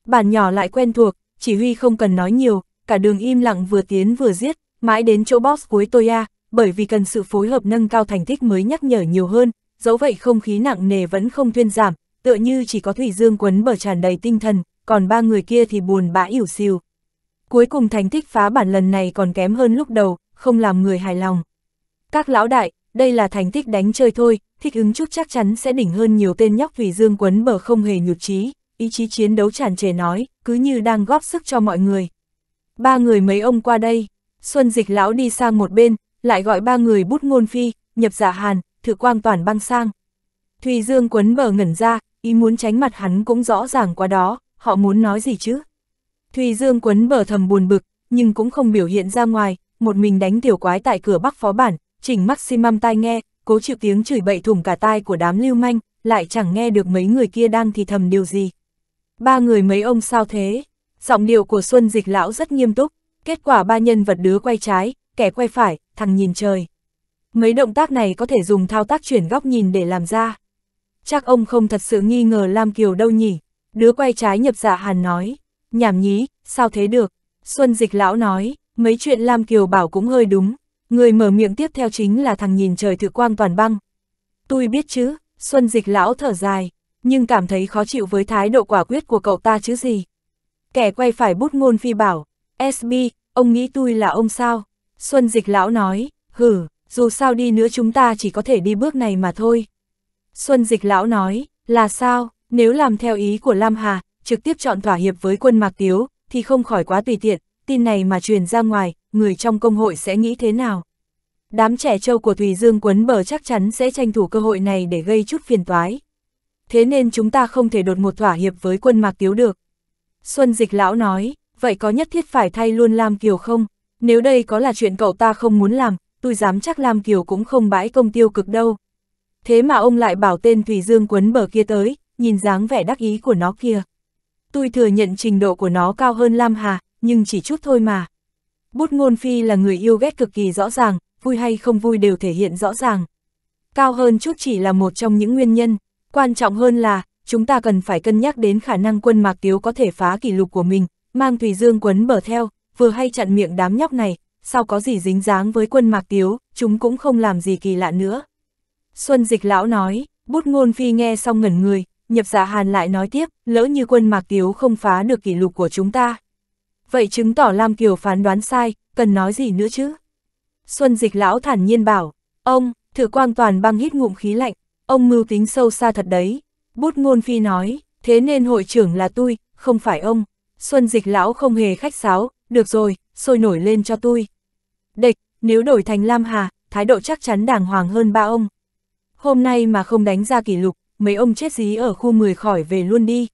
Bản nhỏ lại quen thuộc, chỉ huy không cần nói nhiều, cả đường im lặng vừa tiến vừa giết, mãi đến chỗ boss cuối Toya, bởi vì cần sự phối hợp nâng cao thành tích mới nhắc nhở nhiều hơn, dẫu vậy không khí nặng nề vẫn không thuyên giảm, tựa như chỉ có Thủy Dương quấn bờ tràn đầy tinh thần, còn ba người kia thì buồn bã ỉu xìu. Cuối cùng thành tích phá bản lần này còn kém hơn lúc đầu, không làm người hài lòng. Các lão đại, đây là thành tích đánh chơi thôi, thích ứng chút chắc chắn sẽ đỉnh hơn nhiều tên nhóc vì Dương quấn bờ không hề nhụt chí, ý chí chiến đấu tràn trề nói, cứ như đang góp sức cho mọi người. Ba người mấy ông qua đây, Xuân Dịch lão đi sang một bên, lại gọi ba người bút ngôn phi, nhập giả dạ hàn, thử quang toàn băng sang. Thùy Dương quấn bờ ngẩn ra, ý muốn tránh mặt hắn cũng rõ ràng quá đó, họ muốn nói gì chứ? Thùy Dương quấn bờ thầm buồn bực, nhưng cũng không biểu hiện ra ngoài, một mình đánh tiểu quái tại cửa bắc phó bản, chỉnh maximum tai nghe, cố chịu tiếng chửi bậy thủng cả tai của đám lưu manh, lại chẳng nghe được mấy người kia đang thì thầm điều gì. Ba người mấy ông sao thế? Giọng điệu của Xuân Dịch Lão rất nghiêm túc, kết quả ba nhân vật đứa quay trái, kẻ quay phải, thằng nhìn trời. Mấy động tác này có thể dùng thao tác chuyển góc nhìn để làm ra. Chắc ông không thật sự nghi ngờ Lam Kiều đâu nhỉ? Đứa quay trái nhập dạ hàn nói, nhảm nhí, sao thế được? Xuân dịch lão nói, mấy chuyện Lam Kiều bảo cũng hơi đúng. Người mở miệng tiếp theo chính là thằng nhìn trời thử quang toàn băng. Tôi biết chứ, Xuân dịch lão thở dài, nhưng cảm thấy khó chịu với thái độ quả quyết của cậu ta chứ gì. Kẻ quay phải bút ngôn phi bảo, SB, ông nghĩ tôi là ông sao? Xuân dịch lão nói, hử, dù sao đi nữa chúng ta chỉ có thể đi bước này mà thôi. Xuân dịch lão nói, là sao, nếu làm theo ý của Lam Hà, trực tiếp chọn thỏa hiệp với quân Mạc Tiếu, thì không khỏi quá tùy tiện, tin này mà truyền ra ngoài, người trong công hội sẽ nghĩ thế nào? Đám trẻ trâu của Thùy Dương quấn bờ chắc chắn sẽ tranh thủ cơ hội này để gây chút phiền toái. Thế nên chúng ta không thể đột một thỏa hiệp với quân Mạc Tiếu được. Xuân Dịch Lão nói, vậy có nhất thiết phải thay luôn Lam Kiều không? Nếu đây có là chuyện cậu ta không muốn làm, tôi dám chắc Lam Kiều cũng không bãi công tiêu cực đâu. Thế mà ông lại bảo tên Thủy Dương quấn bờ kia tới, nhìn dáng vẻ đắc ý của nó kia. Tôi thừa nhận trình độ của nó cao hơn Lam Hà, nhưng chỉ chút thôi mà. Bút ngôn phi là người yêu ghét cực kỳ rõ ràng, vui hay không vui đều thể hiện rõ ràng. Cao hơn chút chỉ là một trong những nguyên nhân, quan trọng hơn là, chúng ta cần phải cân nhắc đến khả năng quân Mạc Tiếu có thể phá kỷ lục của mình, mang Thủy Dương quấn bờ theo, vừa hay chặn miệng đám nhóc này, sao có gì dính dáng với quân mạc tiếu, chúng cũng không làm gì kỳ lạ nữa. Xuân dịch lão nói, bút ngôn phi nghe xong ngẩn người, nhập Dạ hàn lại nói tiếp, lỡ như quân mạc tiếu không phá được kỷ lục của chúng ta. Vậy chứng tỏ Lam Kiều phán đoán sai, cần nói gì nữa chứ? Xuân dịch lão thản nhiên bảo, ông, thử quang toàn băng hít ngụm khí lạnh, ông mưu tính sâu xa thật đấy. Bút ngôn phi nói, thế nên hội trưởng là tôi, không phải ông. Xuân dịch lão không hề khách sáo, được rồi, sôi nổi lên cho tôi. Địch, nếu đổi thành Lam Hà, thái độ chắc chắn đàng hoàng hơn ba ông. Hôm nay mà không đánh ra kỷ lục, mấy ông chết dí ở khu 10 khỏi về luôn đi.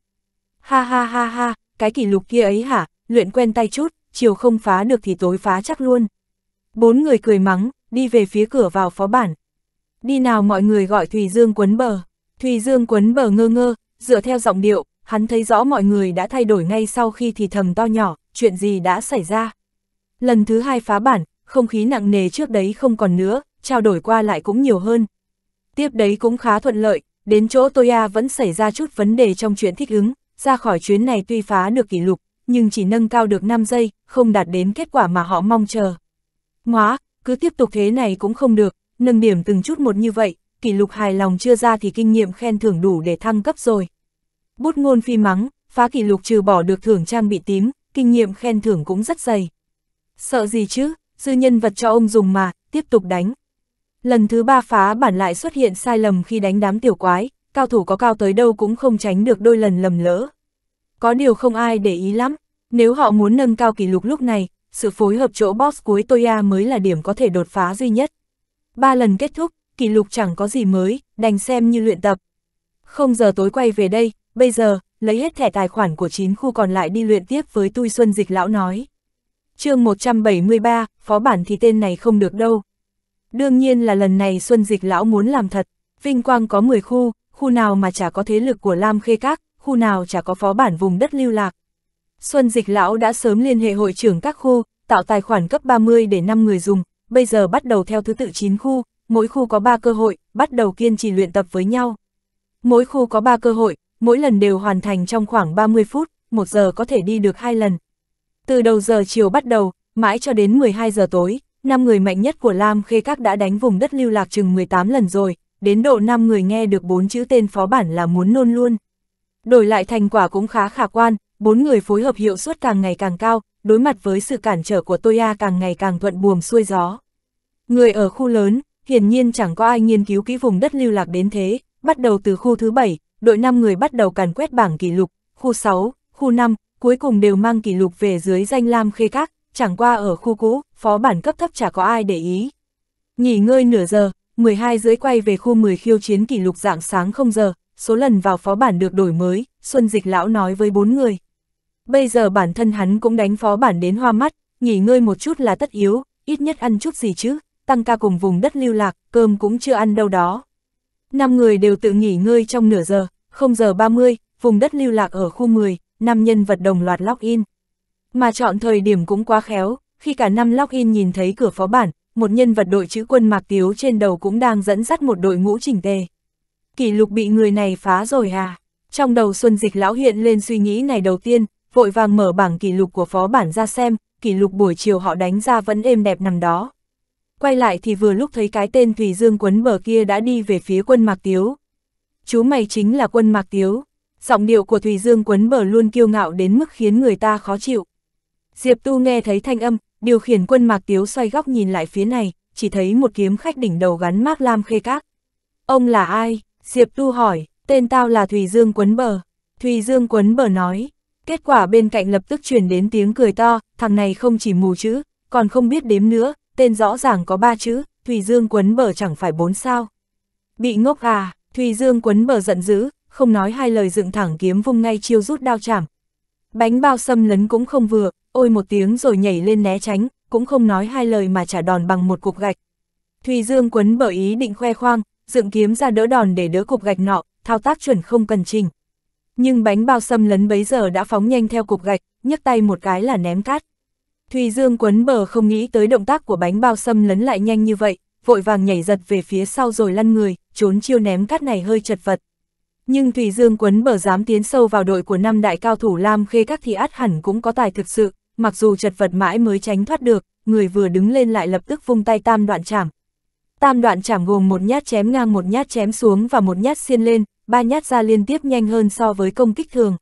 Ha ha ha ha, cái kỷ lục kia ấy hả, luyện quen tay chút, chiều không phá được thì tối phá chắc luôn. Bốn người cười mắng, đi về phía cửa vào phó bản. Đi nào mọi người gọi Thùy Dương quấn bờ. Thùy Dương quấn bờ ngơ ngơ, dựa theo giọng điệu, hắn thấy rõ mọi người đã thay đổi ngay sau khi thì thầm to nhỏ, chuyện gì đã xảy ra. Lần thứ hai phá bản, không khí nặng nề trước đấy không còn nữa, trao đổi qua lại cũng nhiều hơn. Tiếp đấy cũng khá thuận lợi, đến chỗ Toya à vẫn xảy ra chút vấn đề trong chuyện thích ứng, ra khỏi chuyến này tuy phá được kỷ lục, nhưng chỉ nâng cao được 5 giây, không đạt đến kết quả mà họ mong chờ. Ngoá, cứ tiếp tục thế này cũng không được, nâng điểm từng chút một như vậy, kỷ lục hài lòng chưa ra thì kinh nghiệm khen thưởng đủ để thăng cấp rồi. Bút ngôn phi mắng, phá kỷ lục trừ bỏ được thưởng trang bị tím, kinh nghiệm khen thưởng cũng rất dày. Sợ gì chứ, dư nhân vật cho ông dùng mà, tiếp tục đánh. Lần thứ ba phá bản lại xuất hiện sai lầm khi đánh đám tiểu quái, cao thủ có cao tới đâu cũng không tránh được đôi lần lầm lỡ. Có điều không ai để ý lắm, nếu họ muốn nâng cao kỷ lục lúc này, sự phối hợp chỗ boss cuối Toya mới là điểm có thể đột phá duy nhất. Ba lần kết thúc, kỷ lục chẳng có gì mới, đành xem như luyện tập. Không giờ tối quay về đây, bây giờ, lấy hết thẻ tài khoản của 9 khu còn lại đi luyện tiếp với tui Xuân Dịch Lão nói. chương 173, phó bản thì tên này không được đâu. Đương nhiên là lần này Xuân Dịch Lão muốn làm thật, Vinh Quang có 10 khu, khu nào mà chả có thế lực của Lam Khê Các, khu nào chả có phó bản vùng đất lưu lạc. Xuân Dịch Lão đã sớm liên hệ hội trưởng các khu, tạo tài khoản cấp 30 để 5 người dùng, bây giờ bắt đầu theo thứ tự 9 khu, mỗi khu có 3 cơ hội, bắt đầu kiên trì luyện tập với nhau. Mỗi khu có 3 cơ hội, mỗi lần đều hoàn thành trong khoảng 30 phút, một giờ có thể đi được hai lần. Từ đầu giờ chiều bắt đầu, mãi cho đến 12 giờ tối, năm người mạnh nhất của Lam Khê Các đã đánh vùng đất lưu lạc chừng 18 lần rồi, đến độ năm người nghe được bốn chữ tên phó bản là muốn nôn luôn. Đổi lại thành quả cũng khá khả quan, bốn người phối hợp hiệu suất càng ngày càng cao, đối mặt với sự cản trở của Toya càng ngày càng thuận buồm xuôi gió. Người ở khu lớn, hiển nhiên chẳng có ai nghiên cứu kỹ vùng đất lưu lạc đến thế, bắt đầu từ khu thứ bảy, đội 5 người bắt đầu càn quét bảng kỷ lục, khu 6, khu 5, cuối cùng đều mang kỷ lục về dưới danh Lam Khê Các, chẳng qua ở khu cũ, phó bản cấp thấp chả có ai để ý. Nghỉ ngơi nửa giờ, 12 rưỡi quay về khu 10 khiêu chiến kỷ lục dạng sáng 0 giờ, số lần vào phó bản được đổi mới, Xuân Dịch Lão nói với bốn người. Bây giờ bản thân hắn cũng đánh phó bản đến hoa mắt, nghỉ ngơi một chút là tất yếu, ít nhất ăn chút gì chứ, tăng ca cùng vùng đất lưu lạc, cơm cũng chưa ăn đâu đó. Năm người đều tự nghỉ ngơi trong nửa giờ, 0 giờ 30, vùng đất lưu lạc ở khu 10, năm nhân vật đồng loạt login. Mà chọn thời điểm cũng quá khéo, khi cả năm login nhìn thấy cửa phó bản, một nhân vật đội chữ quân Mạc Tiếu trên đầu cũng đang dẫn dắt một đội ngũ chỉnh tề. Kỷ lục bị người này phá rồi à? Trong đầu Xuân Dịch lão hiện lên suy nghĩ này đầu tiên, vội vàng mở bảng kỷ lục của phó bản ra xem, kỷ lục buổi chiều họ đánh ra vẫn êm đẹp nằm đó. Quay lại thì vừa lúc thấy cái tên Thùy Dương quấn bờ kia đã đi về phía quân Mạc Tiếu, chú mày chính là quân mạc tiếu. Giọng điệu của Thùy Dương quấn bờ luôn kiêu ngạo đến mức khiến người ta khó chịu. Diệp Tu nghe thấy thanh âm, điều khiển quân mạc tiếu xoay góc nhìn lại phía này, chỉ thấy một kiếm khách đỉnh đầu gắn mác lam khê các. Ông là ai? Diệp Tu hỏi, tên tao là Thùy Dương quấn bờ. Thùy Dương quấn bờ nói, kết quả bên cạnh lập tức truyền đến tiếng cười to, thằng này không chỉ mù chữ, còn không biết đếm nữa, tên rõ ràng có ba chữ, Thùy Dương quấn bờ chẳng phải bốn sao. Bị ngốc à, Thùy Dương quấn bờ giận dữ, không nói hai lời dựng thẳng kiếm vung ngay chiêu rút đao chạm. Bánh bao xâm lấn cũng không vừa, ôi một tiếng rồi nhảy lên né tránh, cũng không nói hai lời mà trả đòn bằng một cục gạch. Thùy Dương quấn bờ ý định khoe khoang, dựng kiếm ra đỡ đòn để đỡ cục gạch nọ, thao tác chuẩn không cần trình. Nhưng bánh bao xâm lấn bấy giờ đã phóng nhanh theo cục gạch, nhấc tay một cái là ném cát. Thùy Dương quấn bờ không nghĩ tới động tác của bánh bao xâm lấn lại nhanh như vậy, vội vàng nhảy giật về phía sau rồi lăn người, trốn chiêu ném cát này hơi chật vật. Nhưng Thủy Dương quấn bờ dám tiến sâu vào đội của năm đại cao thủ Lam Khê các thì át hẳn cũng có tài thực sự, mặc dù chật vật mãi mới tránh thoát được, người vừa đứng lên lại lập tức vung tay tam đoạn chảm. Tam đoạn chảm gồm một nhát chém ngang một nhát chém xuống và một nhát xiên lên, ba nhát ra liên tiếp nhanh hơn so với công kích thường.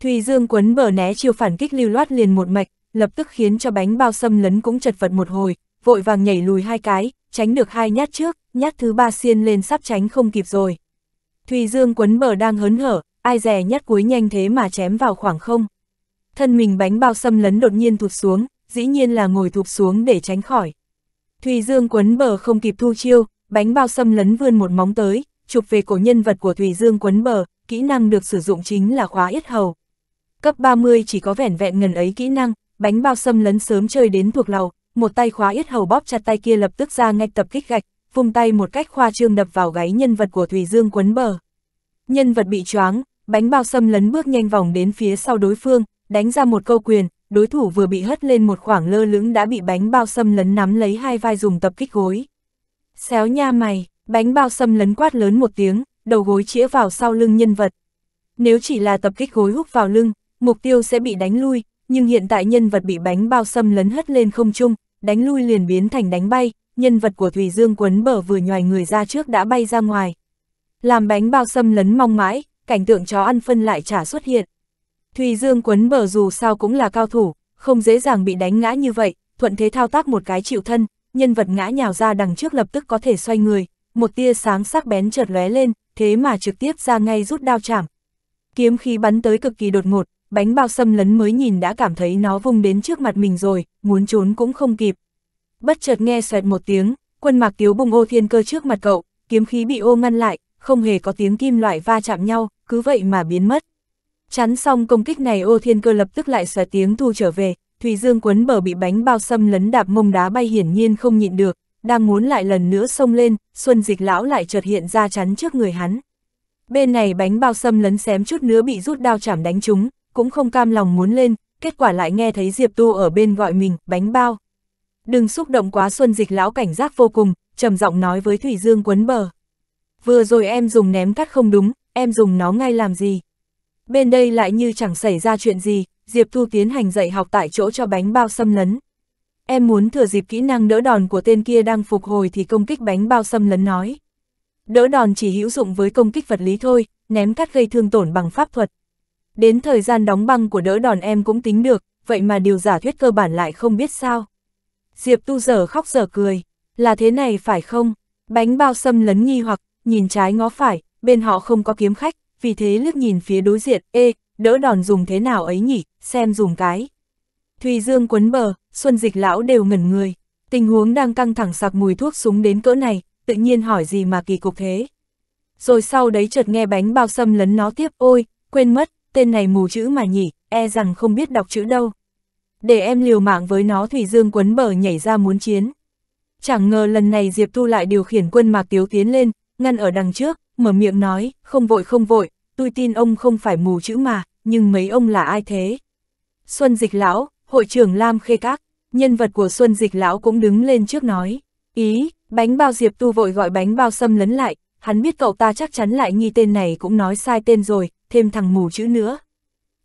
Thùy Dương quấn bờ né chiêu phản kích lưu loát liền một mạch, lập tức khiến cho bánh bao xâm lấn cũng chật vật một hồi, vội vàng nhảy lùi hai cái, tránh được hai nhát trước, nhát thứ ba xiên lên sắp tránh không kịp rồi. Thùy Dương quấn bờ đang hớn hở, ai dè nhát cuối nhanh thế mà chém vào khoảng không. Thân mình bánh bao xâm lấn đột nhiên thụt xuống, dĩ nhiên là ngồi thụt xuống để tránh khỏi. Thùy Dương quấn bờ không kịp thu chiêu, bánh bao xâm lấn vươn một móng tới, chụp về cổ nhân vật của Thùy Dương quấn bờ, kỹ năng được sử dụng chính là khóa yết hầu. Cấp 30 chỉ có vẻn vẹn ngần ấy kỹ năng, bánh bao xâm lấn sớm chơi đến thuộc lầu, một tay khóa yết hầu bóp chặt tay kia lập tức ra ngay tập kích gạch, vùng tay một cách khoa trương đập vào gáy nhân vật của Thủy Dương quấn bờ. Nhân vật bị choáng, bánh bao xâm lấn bước nhanh vòng đến phía sau đối phương, đánh ra một câu quyền, đối thủ vừa bị hất lên một khoảng lơ lửng đã bị bánh bao xâm lấn nắm lấy hai vai dùng tập kích gối. Xéo nha mày, bánh bao xâm lấn quát lớn một tiếng, đầu gối chĩa vào sau lưng nhân vật. Nếu chỉ là tập kích gối húc vào lưng, mục tiêu sẽ bị đánh lui, nhưng hiện tại nhân vật bị bánh bao xâm lấn hất lên không trung, đánh lui liền biến thành đánh bay, nhân vật của Thủy Dương quấn bờ vừa nhòi người ra trước đã bay ra ngoài. Làm bánh bao xâm lấn mong mãi, cảnh tượng chó ăn phân lại trả xuất hiện. Thùy Dương quấn bờ dù sao cũng là cao thủ, không dễ dàng bị đánh ngã như vậy, thuận thế thao tác một cái chịu thân, nhân vật ngã nhào ra đằng trước lập tức có thể xoay người, một tia sáng sắc bén chợt lóe lên, thế mà trực tiếp ra ngay rút đao chảm. Kiếm khí bắn tới cực kỳ đột ngột, bánh bao xâm lấn mới nhìn đã cảm thấy nó vung đến trước mặt mình rồi, muốn trốn cũng không kịp. Bất chợt nghe xoẹt một tiếng, quân mạc tiếu bùng ô thiên cơ trước mặt cậu, kiếm khí bị ô ngăn lại, không hề có tiếng kim loại va chạm nhau, cứ vậy mà biến mất. Chắn xong công kích này ô thiên cơ lập tức lại xoẹt tiếng thu trở về, Thùy Dương quấn bờ bị bánh bao xâm lấn đạp mông đá bay hiển nhiên không nhịn được, đang muốn lại lần nữa xông lên, Xuân Dịch lão lại chợt hiện ra chắn trước người hắn. Bên này bánh bao xâm lấn xém chút nữa bị rút đao chảm đánh chúng cũng không cam lòng muốn lên, kết quả lại nghe thấy Diệp Tu ở bên gọi mình, bánh bao. Đừng xúc động quá Xuân Dịch lão cảnh giác vô cùng, trầm giọng nói với Thủy Dương quấn bờ. Vừa rồi em dùng ném cắt không đúng, em dùng nó ngay làm gì? Bên đây lại như chẳng xảy ra chuyện gì, Diệp Tu tiến hành dạy học tại chỗ cho bánh bao xâm lấn. Em muốn thừa dịp kỹ năng đỡ đòn của tên kia đang phục hồi thì công kích bánh bao xâm lấn nói. Đỡ đòn chỉ hữu dụng với công kích vật lý thôi, ném cắt gây thương tổn bằng pháp thuật. Đến thời gian đóng băng của đỡ đòn em cũng tính được, vậy mà điều giả thuyết cơ bản lại không biết sao. Diệp tu giờ khóc giờ cười, là thế này phải không? Bánh bao xâm lấn nghi hoặc, nhìn trái ngó phải, bên họ không có kiếm khách, vì thế liếc nhìn phía đối diện, ê, đỡ đòn dùng thế nào ấy nhỉ, xem dùng cái. Thùy Dương quấn bờ, Xuân Dịch lão đều ngẩn người, tình huống đang căng thẳng sặc mùi thuốc súng đến cỡ này, tự nhiên hỏi gì mà kỳ cục thế. Rồi sau đấy chợt nghe bánh bao xâm lấn nó tiếp, ôi, quên mất, tên này mù chữ mà nhỉ, e rằng không biết đọc chữ đâu. Để em liều mạng với nó Thủy Dương quấn bờ nhảy ra muốn chiến. Chẳng ngờ lần này Diệp Tu lại điều khiển quân Mạc Tiếu tiến lên, ngăn ở đằng trước, mở miệng nói, không vội không vội, tôi tin ông không phải mù chữ mà, nhưng mấy ông là ai thế? Xuân Dịch Lão, hội trưởng Lam Khê Các, nhân vật của Xuân Dịch Lão cũng đứng lên trước nói, ý, bánh bao Diệp Tu vội gọi bánh bao xâm lấn lại, hắn biết cậu ta chắc chắn lại nghi tên này cũng nói sai tên rồi, thêm thằng mù chữ nữa.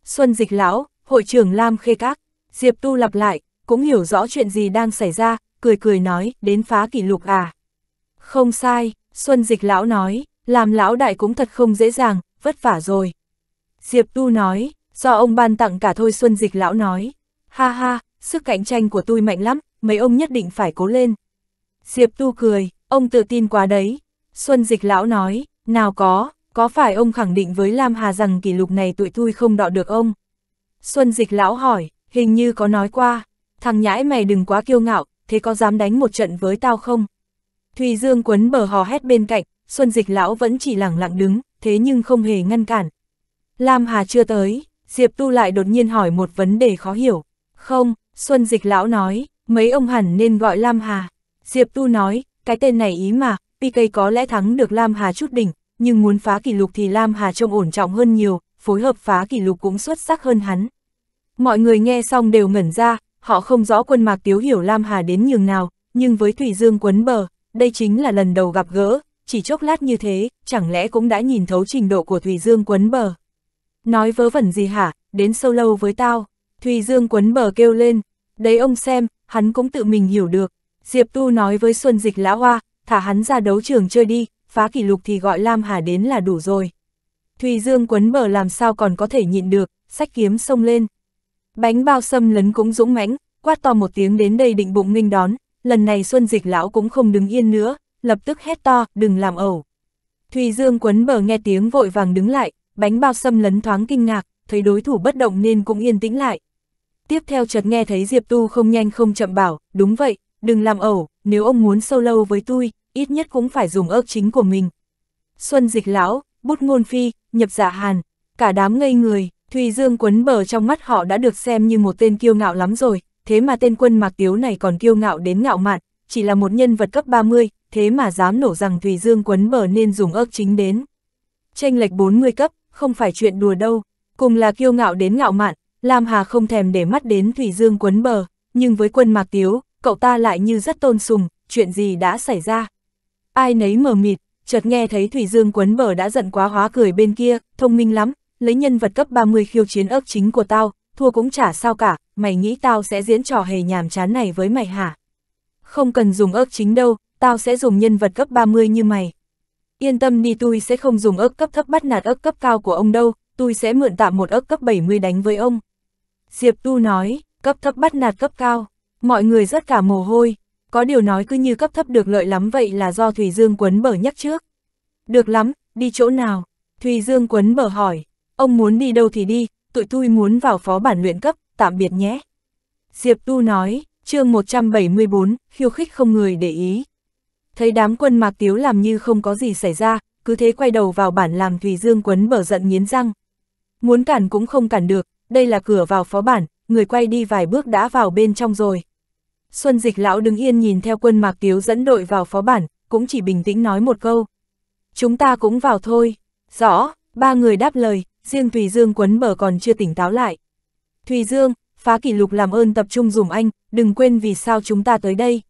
Xuân dịch lão, hội trưởng Lam Khê Các, Diệp Tu lặp lại, cũng hiểu rõ chuyện gì đang xảy ra, cười cười nói, đến phá kỷ lục à. Không sai, Xuân dịch lão nói, làm lão đại cũng thật không dễ dàng, vất vả rồi. Diệp Tu nói, do ông ban tặng cả thôi Xuân dịch lão nói, ha ha, sức cạnh tranh của tôi mạnh lắm, mấy ông nhất định phải cố lên. Diệp Tu cười, ông tự tin quá đấy. Xuân dịch lão nói, nào có, có phải ông khẳng định với Lam Hà rằng kỷ lục này tụi thui không đọ được ông? Xuân dịch lão hỏi, hình như có nói qua, thằng nhãi mày đừng quá kiêu ngạo, thế có dám đánh một trận với tao không? Thùy Dương quấn bờ hò hét bên cạnh, Xuân dịch lão vẫn chỉ lẳng lặng đứng, thế nhưng không hề ngăn cản. Lam Hà chưa tới, Diệp Tu lại đột nhiên hỏi một vấn đề khó hiểu. Không, Xuân dịch lão nói, mấy ông hẳn nên gọi Lam Hà. Diệp Tu nói, cái tên này ý mà, PK có lẽ thắng được Lam Hà chút đỉnh, nhưng muốn phá kỷ lục thì Lam Hà trông ổn trọng hơn nhiều, phối hợp phá kỷ lục cũng xuất sắc hơn hắn. Mọi người nghe xong đều ngẩn ra, họ không rõ quân mạc tiếu hiểu Lam Hà đến nhường nào, nhưng với Thủy Dương quấn bờ, đây chính là lần đầu gặp gỡ, chỉ chốc lát như thế, chẳng lẽ cũng đã nhìn thấu trình độ của Thủy Dương quấn bờ. Nói vớ vẩn gì hả, đến sâu lâu với tao, Thủy Dương quấn bờ kêu lên, đấy ông xem, hắn cũng tự mình hiểu được, Diệp Tu nói với Xuân Dịch Lão Hoa, thả hắn ra đấu trường chơi đi, phá kỷ lục thì gọi Lam Hà đến là đủ rồi. Thùy Dương quấn bờ làm sao còn có thể nhịn được, sách kiếm xông lên. Bánh bao sâm lấn cũng dũng mãnh, quát to một tiếng đến đây định bụng nghênh đón, lần này Xuân Dịch lão cũng không đứng yên nữa, lập tức hét to, đừng làm ẩu. Thùy Dương quấn bờ nghe tiếng vội vàng đứng lại, bánh bao sâm lấn thoáng kinh ngạc, thấy đối thủ bất động nên cũng yên tĩnh lại. Tiếp theo chợt nghe thấy Diệp Tu không nhanh không chậm bảo, đúng vậy, đừng làm ẩu, nếu ông muốn sâu lâu với tôi, ít nhất cũng phải dùng ớt chính của mình. Xuân dịch lão, bút ngôn phi, nhập giả dạ hàn, cả đám ngây người, Thùy Dương quấn bờ trong mắt họ đã được xem như một tên kiêu ngạo lắm rồi, thế mà tên quân mạc tiếu này còn kiêu ngạo đến ngạo mạn, chỉ là một nhân vật cấp 30, thế mà dám nổ rằng Thùy Dương quấn bờ nên dùng ớt chính đến. Tranh lệch 40 cấp, không phải chuyện đùa đâu, cùng là kiêu ngạo đến ngạo mạn, Lam Hà không thèm để mắt đến Thùy Dương quấn bờ, nhưng với quân mạc tiếu, cậu ta lại như rất tôn sùng, chuyện gì đã xảy ra, ai nấy mờ mịt, chợt nghe thấy Thủy Dương quấn bờ đã giận quá hóa cười bên kia, thông minh lắm, lấy nhân vật cấp 30 khiêu chiến ấp chính của tao, thua cũng chả sao cả, mày nghĩ tao sẽ diễn trò hề nhàm chán này với mày hả? Không cần dùng ớt chính đâu, tao sẽ dùng nhân vật cấp 30 như mày. Yên tâm đi tôi sẽ không dùng ớt cấp thấp bắt nạt ớt cấp cao của ông đâu, tôi sẽ mượn tạm một ớt cấp 70 đánh với ông. Diệp Tu nói, cấp thấp bắt nạt cấp cao, mọi người rất cả mồ hôi, có điều nói cứ như cấp thấp được lợi lắm vậy là do Thùy Dương quấn bở nhắc trước. Được lắm, đi chỗ nào? Thùy Dương quấn bở hỏi, ông muốn đi đâu thì đi, tụi tôi muốn vào phó bản luyện cấp, tạm biệt nhé. Diệp Tu nói, chương 174, khiêu khích không người để ý. Thấy đám quân mạc tiếu làm như không có gì xảy ra, cứ thế quay đầu vào bản làm Thùy Dương quấn bở giận nghiến răng. Muốn cản cũng không cản được, đây là cửa vào phó bản, người quay đi vài bước đã vào bên trong rồi. Xuân Dịch Lão đứng yên nhìn theo quân Mạc Tiếu dẫn đội vào phó bản, cũng chỉ bình tĩnh nói một câu. Chúng ta cũng vào thôi. Rõ, ba người đáp lời, riêng Thùy Dương quấn bờ còn chưa tỉnh táo lại. Thùy Dương, phá kỷ lục làm ơn tập trung dùm anh, đừng quên vì sao chúng ta tới đây.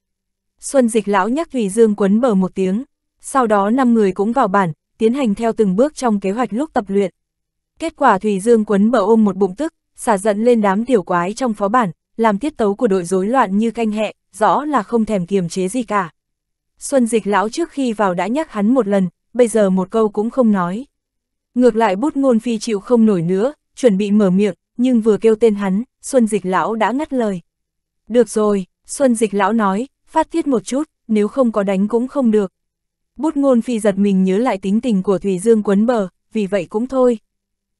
Xuân Dịch Lão nhắc Thùy Dương quấn bờ một tiếng, sau đó năm người cũng vào bản, tiến hành theo từng bước trong kế hoạch lúc tập luyện. Kết quả Thùy Dương quấn bờ ôm một bụng tức, xả giận lên đám tiểu quái trong phó bản, làm tiết tấu của đội rối loạn như canh hẹ, rõ là không thèm kiềm chế gì cả. Xuân dịch lão trước khi vào đã nhắc hắn một lần, bây giờ một câu cũng không nói. Ngược lại bút ngôn phi chịu không nổi nữa, chuẩn bị mở miệng, nhưng vừa kêu tên hắn, Xuân dịch lão đã ngắt lời. Được rồi, Xuân dịch lão nói, phát tiết một chút, nếu không có đánh cũng không được. Bút ngôn phi giật mình nhớ lại tính tình của Thủy Dương quấn bờ, vì vậy cũng thôi.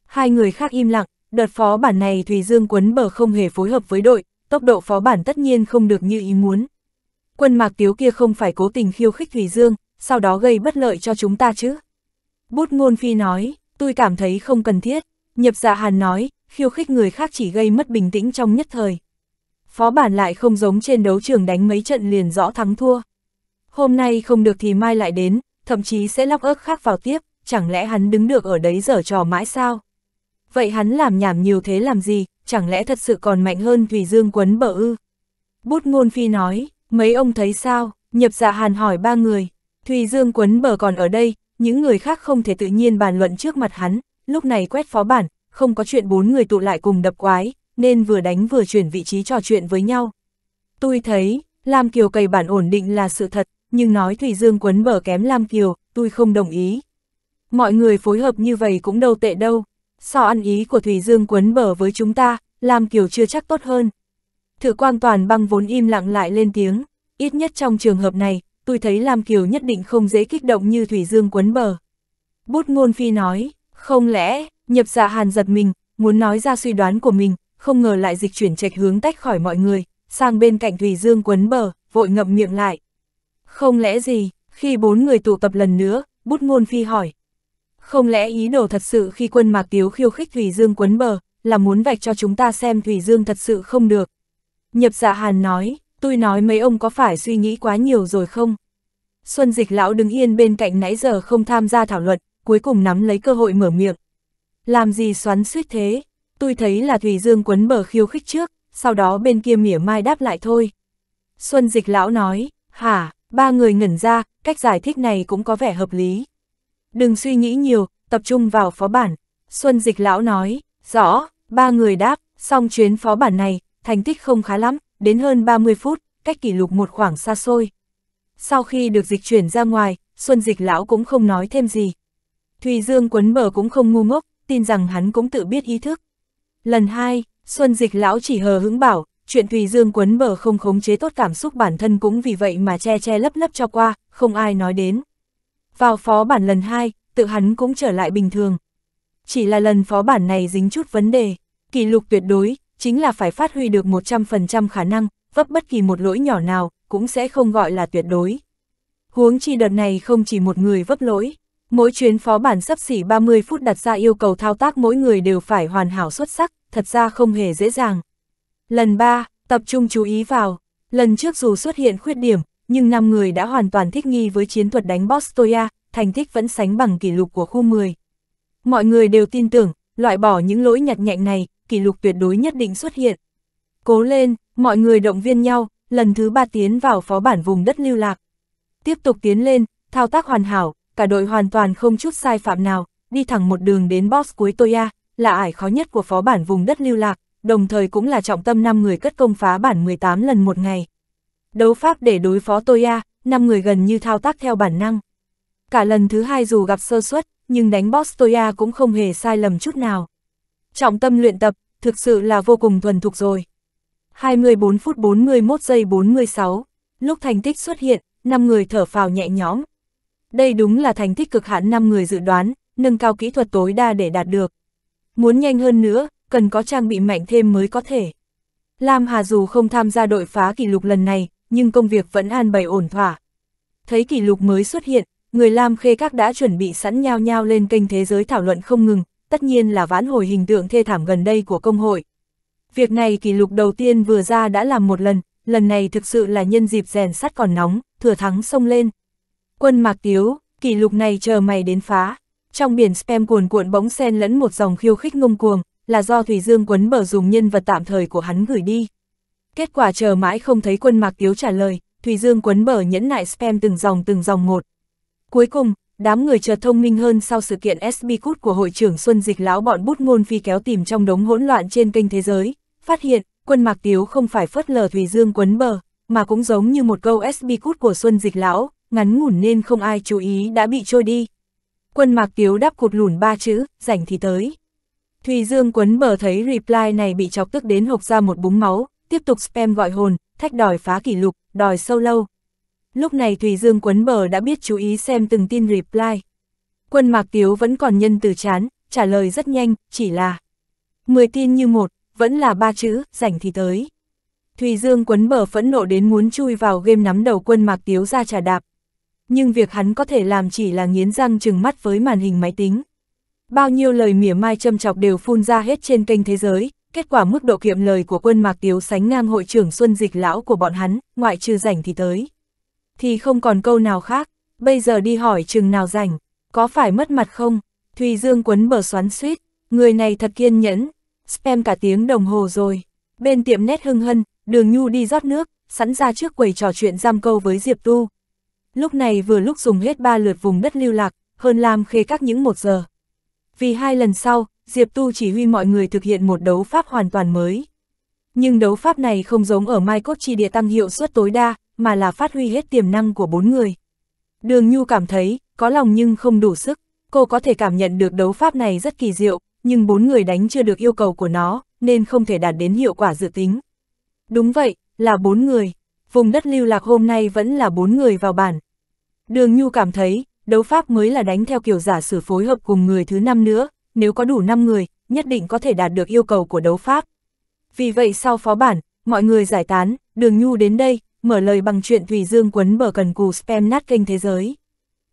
Hai người khác im lặng, Đợt phó bản này Thùy Dương quấn bờ không hề phối hợp với đội, tốc độ phó bản tất nhiên không được như ý muốn. Quân mạc tiếu kia không phải cố tình khiêu khích Thùy Dương, sau đó gây bất lợi cho chúng ta chứ. Bút ngôn phi nói, tôi cảm thấy không cần thiết. Nhập dạ hàn nói, khiêu khích người khác chỉ gây mất bình tĩnh trong nhất thời. Phó bản lại không giống trên đấu trường đánh mấy trận liền rõ thắng thua. Hôm nay không được thì mai lại đến, thậm chí sẽ lóc ớt khác vào tiếp, chẳng lẽ hắn đứng được ở đấy giở trò mãi sao? vậy hắn làm nhảm nhiều thế làm gì, chẳng lẽ thật sự còn mạnh hơn Thủy Dương quấn bờ ư? Bút ngôn phi nói, mấy ông thấy sao, nhập dạ hàn hỏi ba người, Thủy Dương quấn bờ còn ở đây, những người khác không thể tự nhiên bàn luận trước mặt hắn, lúc này quét phó bản, không có chuyện bốn người tụ lại cùng đập quái, nên vừa đánh vừa chuyển vị trí trò chuyện với nhau. Tôi thấy, Lam Kiều cầy bản ổn định là sự thật, nhưng nói Thủy Dương quấn bờ kém Lam Kiều, tôi không đồng ý. Mọi người phối hợp như vậy cũng đâu tệ đâu so ăn ý của Thủy Dương quấn bờ với chúng ta, Lam Kiều chưa chắc tốt hơn. Thử quang toàn băng vốn im lặng lại lên tiếng, ít nhất trong trường hợp này, tôi thấy Lam Kiều nhất định không dễ kích động như Thủy Dương quấn bờ. Bút ngôn phi nói, không lẽ, nhập dạ hàn giật mình, muốn nói ra suy đoán của mình, không ngờ lại dịch chuyển trạch hướng tách khỏi mọi người, sang bên cạnh Thủy Dương quấn bờ, vội ngậm miệng lại. Không lẽ gì, khi bốn người tụ tập lần nữa, bút ngôn phi hỏi, không lẽ ý đồ thật sự khi quân Mạc Tiếu khiêu khích Thủy Dương quấn bờ, là muốn vạch cho chúng ta xem Thủy Dương thật sự không được? Nhập dạ Hàn nói, tôi nói mấy ông có phải suy nghĩ quá nhiều rồi không? Xuân Dịch Lão đứng yên bên cạnh nãy giờ không tham gia thảo luận, cuối cùng nắm lấy cơ hội mở miệng. Làm gì xoắn suýt thế? Tôi thấy là Thủy Dương quấn bờ khiêu khích trước, sau đó bên kia mỉa mai đáp lại thôi. Xuân Dịch Lão nói, hả, ba người ngẩn ra, cách giải thích này cũng có vẻ hợp lý. Đừng suy nghĩ nhiều, tập trung vào phó bản. Xuân Dịch Lão nói, rõ, ba người đáp, xong chuyến phó bản này, thành tích không khá lắm, đến hơn 30 phút, cách kỷ lục một khoảng xa xôi. Sau khi được dịch chuyển ra ngoài, Xuân Dịch Lão cũng không nói thêm gì. Thùy Dương quấn bờ cũng không ngu ngốc, tin rằng hắn cũng tự biết ý thức. Lần hai, Xuân Dịch Lão chỉ hờ hững bảo, chuyện Thùy Dương quấn bờ không khống chế tốt cảm xúc bản thân cũng vì vậy mà che che lấp lấp cho qua, không ai nói đến. Vào phó bản lần 2, tự hắn cũng trở lại bình thường. Chỉ là lần phó bản này dính chút vấn đề, kỷ lục tuyệt đối, chính là phải phát huy được 100% khả năng, vấp bất kỳ một lỗi nhỏ nào, cũng sẽ không gọi là tuyệt đối. Huống chi đợt này không chỉ một người vấp lỗi, mỗi chuyến phó bản sắp xỉ 30 phút đặt ra yêu cầu thao tác mỗi người đều phải hoàn hảo xuất sắc, thật ra không hề dễ dàng. Lần 3, tập trung chú ý vào, lần trước dù xuất hiện khuyết điểm, nhưng năm người đã hoàn toàn thích nghi với chiến thuật đánh Bostoya, thành tích vẫn sánh bằng kỷ lục của khu 10. Mọi người đều tin tưởng, loại bỏ những lỗi nhặt nhạnh này, kỷ lục tuyệt đối nhất định xuất hiện. Cố lên, mọi người động viên nhau, lần thứ ba tiến vào phó bản vùng đất lưu lạc. Tiếp tục tiến lên, thao tác hoàn hảo, cả đội hoàn toàn không chút sai phạm nào, đi thẳng một đường đến boss cuối Toya, là ải khó nhất của phó bản vùng đất lưu lạc, đồng thời cũng là trọng tâm 5 người cất công phá bản 18 lần một ngày đấu pháp để đối phó Toya a, 5 người gần như thao tác theo bản năng. Cả lần thứ hai dù gặp sơ suất, nhưng đánh boss Toya à cũng không hề sai lầm chút nào. Trọng tâm luyện tập, thực sự là vô cùng thuần thục rồi. 24 phút 41 giây 46, lúc thành tích xuất hiện, 5 người thở phào nhẹ nhõm. Đây đúng là thành tích cực hạn 5 người dự đoán, nâng cao kỹ thuật tối đa để đạt được. Muốn nhanh hơn nữa, cần có trang bị mạnh thêm mới có thể. Lam Hà dù không tham gia đội phá kỷ lục lần này, nhưng công việc vẫn an bày ổn thỏa. Thấy kỷ lục mới xuất hiện, người Lam Khê Các đã chuẩn bị sẵn nhau nhau lên kênh thế giới thảo luận không ngừng, tất nhiên là vãn hồi hình tượng thê thảm gần đây của công hội. Việc này kỷ lục đầu tiên vừa ra đã làm một lần, lần này thực sự là nhân dịp rèn sắt còn nóng, thừa thắng xông lên. Quân Mạc Tiếu, kỷ lục này chờ mày đến phá. Trong biển spam cuồn cuộn bỗng xen lẫn một dòng khiêu khích ngông cuồng, là do Thủy Dương quấn bờ dùng nhân vật tạm thời của hắn gửi đi. Kết quả chờ mãi không thấy quân mạc tiếu trả lời, Thùy Dương quấn bở nhẫn nại spam từng dòng từng dòng một. Cuối cùng, đám người chợt thông minh hơn sau sự kiện SB Cút của hội trưởng Xuân Dịch lão bọn bút ngôn phi kéo tìm trong đống hỗn loạn trên kênh thế giới, phát hiện, quân mạc tiếu không phải phớt lờ Thùy Dương quấn bờ, mà cũng giống như một câu SB Cút của Xuân Dịch lão, ngắn ngủn nên không ai chú ý đã bị trôi đi. Quân mạc tiếu đáp cột lùn ba chữ, rảnh thì tới. Thùy Dương quấn bờ thấy reply này bị chọc tức đến hộc ra một búng máu, tiếp tục spam gọi hồn, thách đòi phá kỷ lục, đòi sâu lâu. Lúc này Thùy Dương quấn bờ đã biết chú ý xem từng tin reply. Quân Mạc Tiếu vẫn còn nhân từ chán, trả lời rất nhanh, chỉ là mười tin như một, vẫn là ba chữ, rảnh thì tới. Thùy Dương quấn bờ phẫn nộ đến muốn chui vào game nắm đầu quân Mạc Tiếu ra trả đạp. Nhưng việc hắn có thể làm chỉ là nghiến răng trừng mắt với màn hình máy tính. Bao nhiêu lời mỉa mai châm chọc đều phun ra hết trên kênh thế giới, Kết quả mức độ kiệm lời của quân Mạc Tiếu sánh ngang hội trưởng Xuân Dịch Lão của bọn hắn, ngoại trừ rảnh thì tới. Thì không còn câu nào khác, bây giờ đi hỏi chừng nào rảnh, có phải mất mặt không? Thùy Dương quấn bờ xoắn suýt, người này thật kiên nhẫn, spam cả tiếng đồng hồ rồi. Bên tiệm nét hưng hân, đường nhu đi rót nước, sẵn ra trước quầy trò chuyện giam câu với Diệp Tu. Lúc này vừa lúc dùng hết ba lượt vùng đất lưu lạc, hơn làm khê các những một giờ. Vì hai lần sau, Diệp Tu chỉ huy mọi người thực hiện một đấu pháp hoàn toàn mới. Nhưng đấu pháp này không giống ở Mai Cốt Chi Địa tăng hiệu suất tối đa, mà là phát huy hết tiềm năng của bốn người. Đường Nhu cảm thấy, có lòng nhưng không đủ sức, cô có thể cảm nhận được đấu pháp này rất kỳ diệu, nhưng bốn người đánh chưa được yêu cầu của nó, nên không thể đạt đến hiệu quả dự tính. Đúng vậy, là bốn người. Vùng đất lưu lạc hôm nay vẫn là bốn người vào bản. Đường Nhu cảm thấy, đấu pháp mới là đánh theo kiểu giả sử phối hợp cùng người thứ năm nữa, nếu có đủ 5 người, nhất định có thể đạt được yêu cầu của đấu pháp. Vì vậy sau phó bản, mọi người giải tán, đường nhu đến đây, mở lời bằng chuyện Thủy Dương quấn bờ cần cù spam nát kênh thế giới.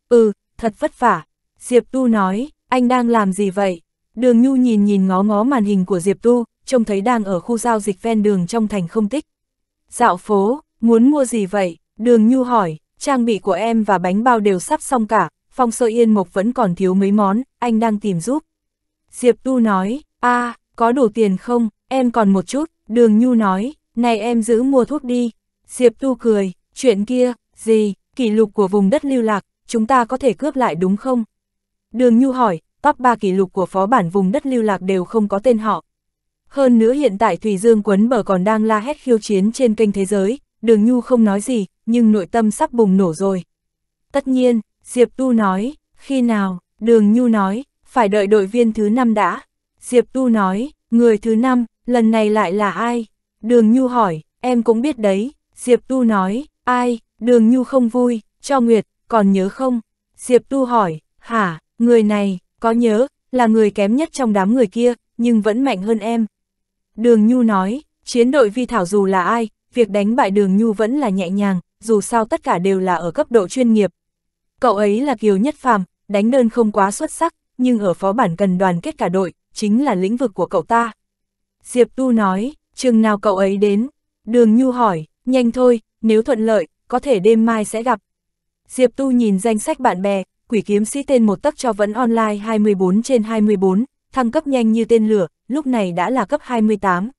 Ừ, thật vất vả. Diệp Tu nói, anh đang làm gì vậy? Đường Nhu nhìn nhìn ngó ngó màn hình của Diệp Tu, trông thấy đang ở khu giao dịch ven đường trong thành không tích. Dạo phố, muốn mua gì vậy? Đường Nhu hỏi, trang bị của em và bánh bao đều sắp xong cả, phong sơ yên mộc vẫn còn thiếu mấy món, anh đang tìm giúp. Diệp Tu nói, a à, có đủ tiền không, em còn một chút, đường Nhu nói, này em giữ mua thuốc đi. Diệp Tu cười, chuyện kia, gì, kỷ lục của vùng đất lưu lạc, chúng ta có thể cướp lại đúng không? Đường Nhu hỏi, top 3 kỷ lục của phó bản vùng đất lưu lạc đều không có tên họ. Hơn nữa hiện tại Thủy Dương Quấn Bờ còn đang la hét khiêu chiến trên kênh thế giới, đường nhu không nói gì, nhưng nội tâm sắp bùng nổ rồi. Tất nhiên, Diệp Tu nói, khi nào, đường nhu nói, phải đợi đội viên thứ năm đã. Diệp Tu nói, người thứ năm, lần này lại là ai? Đường nhu hỏi, em cũng biết đấy. Diệp Tu nói, ai? Đường nhu không vui, cho Nguyệt, còn nhớ không? Diệp Tu hỏi, hả, người này, có nhớ, là người kém nhất trong đám người kia, nhưng vẫn mạnh hơn em. Đường Nhu nói, chiến đội vi thảo dù là ai, việc đánh bại đường Nhu vẫn là nhẹ nhàng, dù sao tất cả đều là ở cấp độ chuyên nghiệp. Cậu ấy là kiều nhất phàm, đánh đơn không quá xuất sắc, nhưng ở phó bản cần đoàn kết cả đội, chính là lĩnh vực của cậu ta. Diệp Tu nói, chừng nào cậu ấy đến? Đường Nhu hỏi, nhanh thôi, nếu thuận lợi, có thể đêm mai sẽ gặp. Diệp Tu nhìn danh sách bạn bè, quỷ kiếm sĩ tên một tấc cho vẫn online 24 trên 24, thăng cấp nhanh như tên lửa, lúc này đã là cấp 28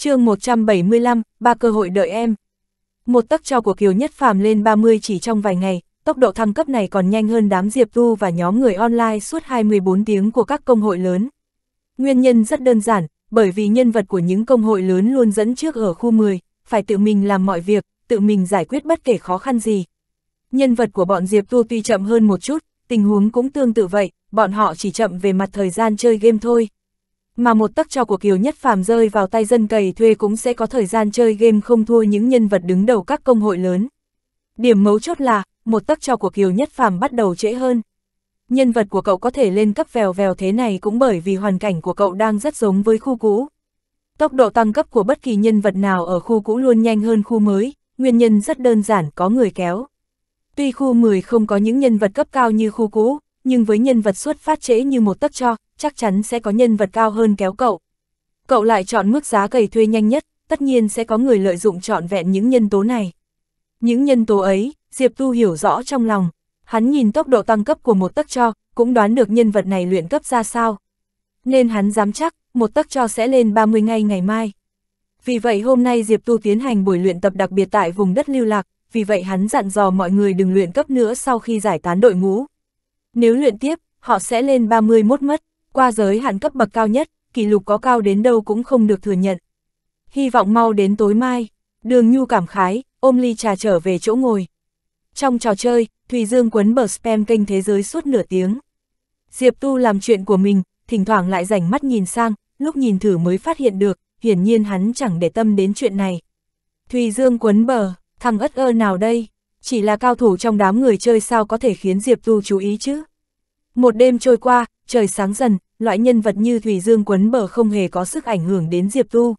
chương 175, ba cơ hội đợi em. Một tấc cho của Kiều Nhất Phàm lên 30 chỉ trong vài ngày, tốc độ thăng cấp này còn nhanh hơn đám Diệp Tu và nhóm người online suốt 24 tiếng của các công hội lớn. Nguyên nhân rất đơn giản, bởi vì nhân vật của những công hội lớn luôn dẫn trước ở khu 10, phải tự mình làm mọi việc, tự mình giải quyết bất kể khó khăn gì. Nhân vật của bọn Diệp Tu tuy chậm hơn một chút, tình huống cũng tương tự vậy, bọn họ chỉ chậm về mặt thời gian chơi game thôi mà một tắc cho của Kiều Nhất Phàm rơi vào tay dân cầy thuê cũng sẽ có thời gian chơi game không thua những nhân vật đứng đầu các công hội lớn. Điểm mấu chốt là, một tắc cho của Kiều Nhất Phàm bắt đầu trễ hơn. Nhân vật của cậu có thể lên cấp vèo vèo thế này cũng bởi vì hoàn cảnh của cậu đang rất giống với khu cũ. Tốc độ tăng cấp của bất kỳ nhân vật nào ở khu cũ luôn nhanh hơn khu mới, nguyên nhân rất đơn giản có người kéo. Tuy khu 10 không có những nhân vật cấp cao như khu cũ, nhưng với nhân vật xuất phát trễ như một tấc cho, chắc chắn sẽ có nhân vật cao hơn kéo cậu. Cậu lại chọn mức giá cầy thuê nhanh nhất, tất nhiên sẽ có người lợi dụng trọn vẹn những nhân tố này. Những nhân tố ấy, Diệp Tu hiểu rõ trong lòng, hắn nhìn tốc độ tăng cấp của một tấc cho, cũng đoán được nhân vật này luyện cấp ra sao. Nên hắn dám chắc, một tấc cho sẽ lên 30 ngay ngày mai. Vì vậy hôm nay Diệp Tu tiến hành buổi luyện tập đặc biệt tại vùng đất lưu lạc, vì vậy hắn dặn dò mọi người đừng luyện cấp nữa sau khi giải tán đội ngũ. Nếu luyện tiếp, họ sẽ lên 31 mất, qua giới hạn cấp bậc cao nhất, kỷ lục có cao đến đâu cũng không được thừa nhận. Hy vọng mau đến tối mai, đường nhu cảm khái, ôm ly trà trở về chỗ ngồi. Trong trò chơi, Thùy Dương quấn bờ spam kênh thế giới suốt nửa tiếng. Diệp Tu làm chuyện của mình, thỉnh thoảng lại rảnh mắt nhìn sang, lúc nhìn thử mới phát hiện được, hiển nhiên hắn chẳng để tâm đến chuyện này. Thùy Dương quấn bờ, thằng ất ơ nào đây? chỉ là cao thủ trong đám người chơi sao có thể khiến Diệp Tu chú ý chứ. Một đêm trôi qua, trời sáng dần, loại nhân vật như Thủy Dương quấn bờ không hề có sức ảnh hưởng đến Diệp Tu.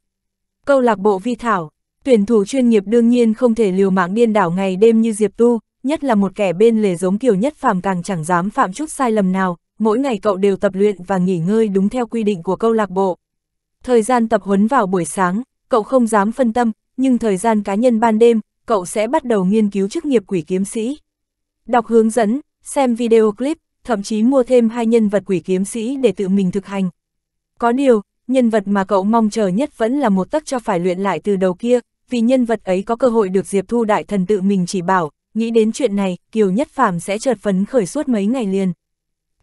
Câu lạc bộ vi thảo, tuyển thủ chuyên nghiệp đương nhiên không thể liều mạng điên đảo ngày đêm như Diệp Tu, nhất là một kẻ bên lề giống kiểu nhất phàm càng chẳng dám phạm chút sai lầm nào, mỗi ngày cậu đều tập luyện và nghỉ ngơi đúng theo quy định của câu lạc bộ. Thời gian tập huấn vào buổi sáng, cậu không dám phân tâm, nhưng thời gian cá nhân ban đêm, cậu sẽ bắt đầu nghiên cứu chức nghiệp quỷ kiếm sĩ. Đọc hướng dẫn, xem video clip, thậm chí mua thêm hai nhân vật quỷ kiếm sĩ để tự mình thực hành. Có điều, nhân vật mà cậu mong chờ nhất vẫn là một tấc cho phải luyện lại từ đầu kia, vì nhân vật ấy có cơ hội được Diệp Thu Đại Thần tự mình chỉ bảo, nghĩ đến chuyện này, Kiều Nhất Phàm sẽ chợt phấn khởi suốt mấy ngày liền.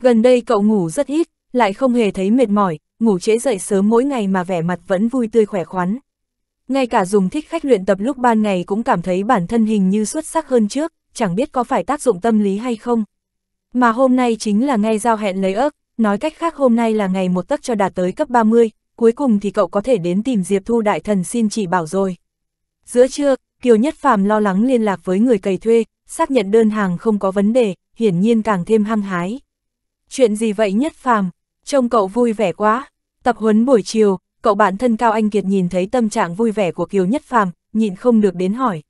Gần đây cậu ngủ rất ít, lại không hề thấy mệt mỏi, ngủ trễ dậy sớm mỗi ngày mà vẻ mặt vẫn vui tươi khỏe khoắn. Ngay cả dùng thích khách luyện tập lúc ban ngày cũng cảm thấy bản thân hình như xuất sắc hơn trước, chẳng biết có phải tác dụng tâm lý hay không. Mà hôm nay chính là ngay giao hẹn lấy ớt, nói cách khác hôm nay là ngày một tấc cho đạt tới cấp 30, cuối cùng thì cậu có thể đến tìm Diệp Thu Đại Thần xin chỉ bảo rồi. Giữa trưa, Kiều Nhất Phàm lo lắng liên lạc với người cầy thuê, xác nhận đơn hàng không có vấn đề, hiển nhiên càng thêm hăng hái. Chuyện gì vậy Nhất Phàm trông cậu vui vẻ quá. Tập huấn buổi chiều, cậu bạn thân Cao Anh Kiệt nhìn thấy tâm trạng vui vẻ của Kiều Nhất Phàm, nhịn không được đến hỏi.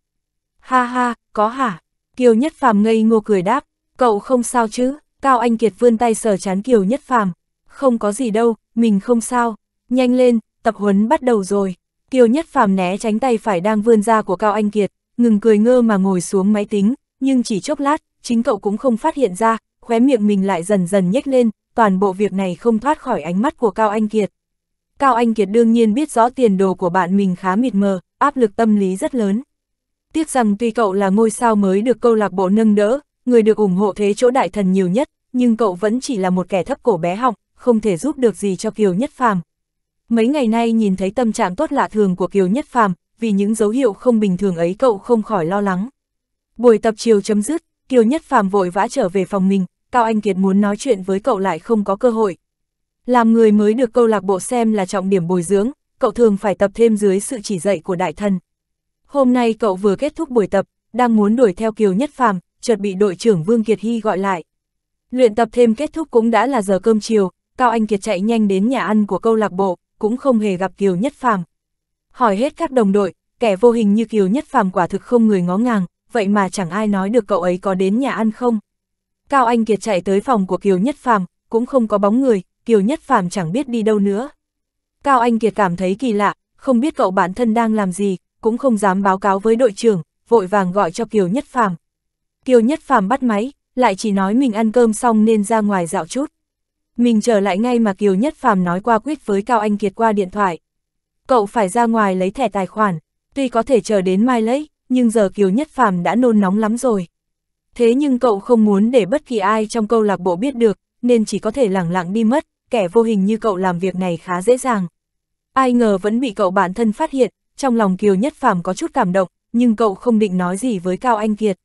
Ha ha, có hả? Kiều Nhất Phàm ngây ngô cười đáp, cậu không sao chứ? Cao Anh Kiệt vươn tay sờ chán Kiều Nhất Phàm, không có gì đâu, mình không sao. Nhanh lên, tập huấn bắt đầu rồi. Kiều Nhất Phàm né tránh tay phải đang vươn ra của Cao Anh Kiệt, ngừng cười ngơ mà ngồi xuống máy tính, nhưng chỉ chốc lát, chính cậu cũng không phát hiện ra, khóe miệng mình lại dần dần nhếch lên, toàn bộ việc này không thoát khỏi ánh mắt của Cao Anh Kiệt. Cao Anh Kiệt đương nhiên biết rõ tiền đồ của bạn mình khá mịt mờ, áp lực tâm lý rất lớn. Tiếc rằng tuy cậu là ngôi sao mới được câu lạc bộ nâng đỡ, người được ủng hộ thế chỗ đại thần nhiều nhất, nhưng cậu vẫn chỉ là một kẻ thấp cổ bé họng, không thể giúp được gì cho Kiều Nhất Phàm. Mấy ngày nay nhìn thấy tâm trạng tốt lạ thường của Kiều Nhất Phàm, vì những dấu hiệu không bình thường ấy cậu không khỏi lo lắng. Buổi tập chiều chấm dứt, Kiều Nhất Phàm vội vã trở về phòng mình, Cao Anh Kiệt muốn nói chuyện với cậu lại không có cơ hội, làm người mới được câu lạc bộ xem là trọng điểm bồi dưỡng, cậu thường phải tập thêm dưới sự chỉ dạy của đại thần. Hôm nay cậu vừa kết thúc buổi tập, đang muốn đuổi theo Kiều Nhất Phàm, chợt bị đội trưởng Vương Kiệt Hy gọi lại. Luyện tập thêm kết thúc cũng đã là giờ cơm chiều, Cao Anh Kiệt chạy nhanh đến nhà ăn của câu lạc bộ, cũng không hề gặp Kiều Nhất Phàm. Hỏi hết các đồng đội, kẻ vô hình như Kiều Nhất Phàm quả thực không người ngó ngàng, vậy mà chẳng ai nói được cậu ấy có đến nhà ăn không. Cao Anh Kiệt chạy tới phòng của Kiều Nhất Phàm, cũng không có bóng người, Kiều Nhất Phàm chẳng biết đi đâu nữa. Cao Anh Kiệt cảm thấy kỳ lạ, không biết cậu bản thân đang làm gì, cũng không dám báo cáo với đội trưởng, vội vàng gọi cho Kiều Nhất Phàm. Kiều Nhất Phàm bắt máy, lại chỉ nói mình ăn cơm xong nên ra ngoài dạo chút. Mình trở lại ngay mà Kiều Nhất Phàm nói qua quyết với Cao Anh Kiệt qua điện thoại. Cậu phải ra ngoài lấy thẻ tài khoản, tuy có thể chờ đến mai lấy, nhưng giờ Kiều Nhất Phàm đã nôn nóng lắm rồi. Thế nhưng cậu không muốn để bất kỳ ai trong câu lạc bộ biết được, nên chỉ có thể lẳng lặng đi mất, kẻ vô hình như cậu làm việc này khá dễ dàng. Ai ngờ vẫn bị cậu bản thân phát hiện, trong lòng Kiều Nhất Phàm có chút cảm động, nhưng cậu không định nói gì với Cao Anh Kiệt.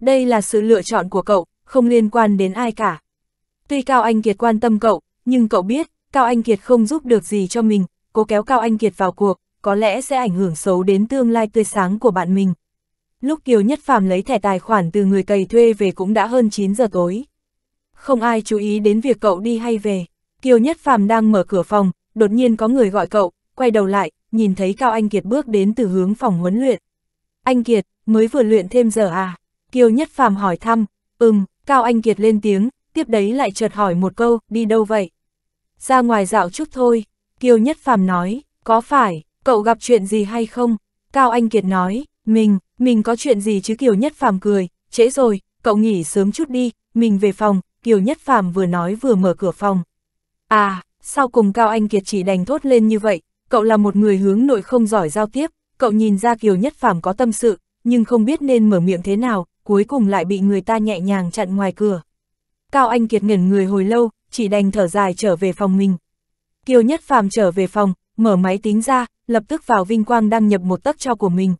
Đây là sự lựa chọn của cậu, không liên quan đến ai cả. Tuy Cao Anh Kiệt quan tâm cậu, nhưng cậu biết, Cao Anh Kiệt không giúp được gì cho mình, cố kéo Cao Anh Kiệt vào cuộc, có lẽ sẽ ảnh hưởng xấu đến tương lai tươi sáng của bạn mình. Lúc Kiều Nhất Phàm lấy thẻ tài khoản từ người cầy thuê về cũng đã hơn 9 giờ tối. Không ai chú ý đến việc cậu đi hay về. Kiều Nhất Phàm đang mở cửa phòng, đột nhiên có người gọi cậu, quay đầu lại, nhìn thấy Cao Anh Kiệt bước đến từ hướng phòng huấn luyện. Anh Kiệt, mới vừa luyện thêm giờ à? Kiều Nhất Phàm hỏi thăm, ừm, Cao Anh Kiệt lên tiếng, tiếp đấy lại chợt hỏi một câu, đi đâu vậy? Ra ngoài dạo chút thôi, Kiều Nhất Phàm nói, có phải, cậu gặp chuyện gì hay không? Cao Anh Kiệt nói, mình, mình có chuyện gì chứ Kiều Nhất Phàm cười, trễ rồi, cậu nghỉ sớm chút đi, mình về phòng, Kiều Nhất Phàm vừa nói vừa mở cửa phòng. À, sau cùng Cao Anh Kiệt chỉ đành thốt lên như vậy, cậu là một người hướng nội không giỏi giao tiếp, cậu nhìn ra Kiều Nhất Phàm có tâm sự, nhưng không biết nên mở miệng thế nào, cuối cùng lại bị người ta nhẹ nhàng chặn ngoài cửa. Cao Anh Kiệt ngẩn người hồi lâu, chỉ đành thở dài trở về phòng mình. Kiều Nhất Phàm trở về phòng, mở máy tính ra, lập tức vào Vinh Quang đăng nhập một tấc cho của mình.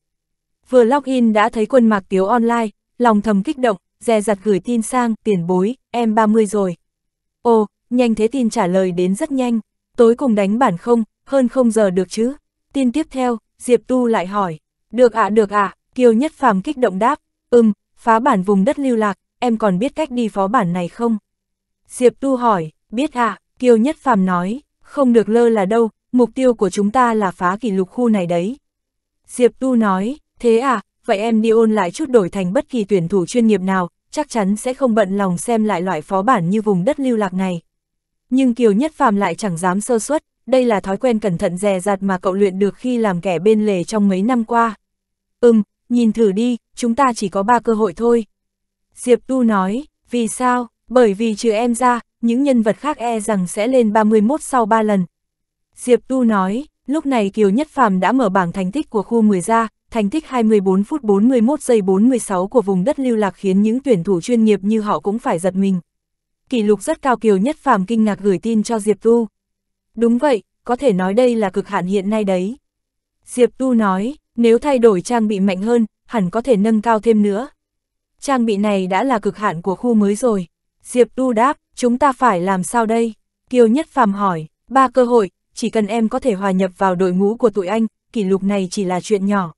Vừa login đã thấy quân mạc tiếu online, lòng thầm kích động, dè dặt gửi tin sang, tiền bối, em 30 rồi. Ồ, nhanh thế tin trả lời đến rất nhanh, tối cùng đánh bản không, hơn không giờ được chứ. Tin tiếp theo, Diệp Tu lại hỏi, được ạ được ạ, Kiều Nhất Phàm kích động đáp, ừm, phá bản vùng đất lưu lạc, em còn biết cách đi phó bản này không? Diệp Tu hỏi, biết ạ, à, Kiều Nhất Phàm nói, không được lơ là đâu, mục tiêu của chúng ta là phá kỷ lục khu này đấy. Diệp Tu nói, thế à, vậy em đi ôn lại chút đổi thành bất kỳ tuyển thủ chuyên nghiệp nào, chắc chắn sẽ không bận lòng xem lại loại phó bản như vùng đất lưu lạc này. Nhưng Kiều Nhất Phàm lại chẳng dám sơ suất, đây là thói quen cẩn thận dè dặt mà cậu luyện được khi làm kẻ bên lề trong mấy năm qua. Ừm, nhìn thử đi, chúng ta chỉ có ba cơ hội thôi. Diệp Tu nói, vì sao? Bởi vì trừ em ra, những nhân vật khác e rằng sẽ lên 31 sau 3 lần. Diệp Tu nói, lúc này Kiều Nhất Phàm đã mở bảng thành tích của khu 10 ra, thành tích 24 phút 41 giây 46 của vùng đất lưu lạc khiến những tuyển thủ chuyên nghiệp như họ cũng phải giật mình kỷ lục rất cao Kiều Nhất Phàm kinh ngạc gửi tin cho Diệp Tu. Đúng vậy, có thể nói đây là cực hạn hiện nay đấy. Diệp Tu nói, nếu thay đổi trang bị mạnh hơn, hẳn có thể nâng cao thêm nữa. Trang bị này đã là cực hạn của khu mới rồi. Diệp Tu đáp, chúng ta phải làm sao đây? Kiều Nhất Phàm hỏi, ba cơ hội, chỉ cần em có thể hòa nhập vào đội ngũ của tụi anh, kỷ lục này chỉ là chuyện nhỏ.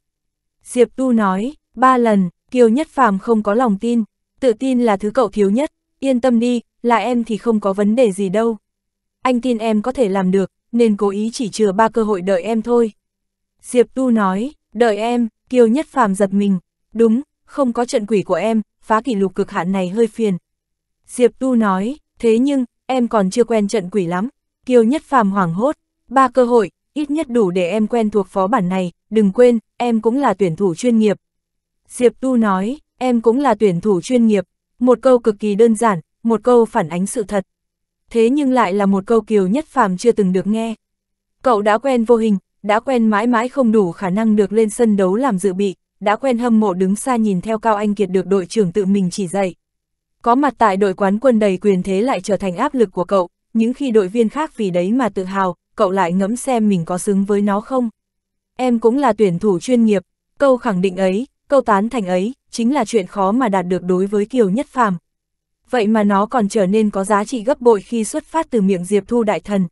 Diệp Tu nói, ba lần, Kiều Nhất Phàm không có lòng tin, tự tin là thứ cậu thiếu nhất, yên tâm đi, là em thì không có vấn đề gì đâu. Anh tin em có thể làm được, nên cố ý chỉ chừa ba cơ hội đợi em thôi. Diệp Tu nói, đợi em, Kiều Nhất Phàm giật mình, đúng, không có trận quỷ của em, phá kỷ lục cực hạn này hơi phiền. Diệp Tu nói, thế nhưng, em còn chưa quen trận quỷ lắm, Kiều Nhất Phàm hoảng hốt, ba cơ hội, ít nhất đủ để em quen thuộc phó bản này, đừng quên, em cũng là tuyển thủ chuyên nghiệp. Diệp Tu nói, em cũng là tuyển thủ chuyên nghiệp, một câu cực kỳ đơn giản, một câu phản ánh sự thật. Thế nhưng lại là một câu Kiều Nhất Phàm chưa từng được nghe. Cậu đã quen vô hình, đã quen mãi mãi không đủ khả năng được lên sân đấu làm dự bị, đã quen hâm mộ đứng xa nhìn theo Cao Anh Kiệt được đội trưởng tự mình chỉ dạy. Có mặt tại đội quán quân đầy quyền thế lại trở thành áp lực của cậu, những khi đội viên khác vì đấy mà tự hào, cậu lại ngẫm xem mình có xứng với nó không. Em cũng là tuyển thủ chuyên nghiệp, câu khẳng định ấy, câu tán thành ấy, chính là chuyện khó mà đạt được đối với Kiều Nhất Phàm vậy mà nó còn trở nên có giá trị gấp bội khi xuất phát từ miệng Diệp Thu Đại Thần.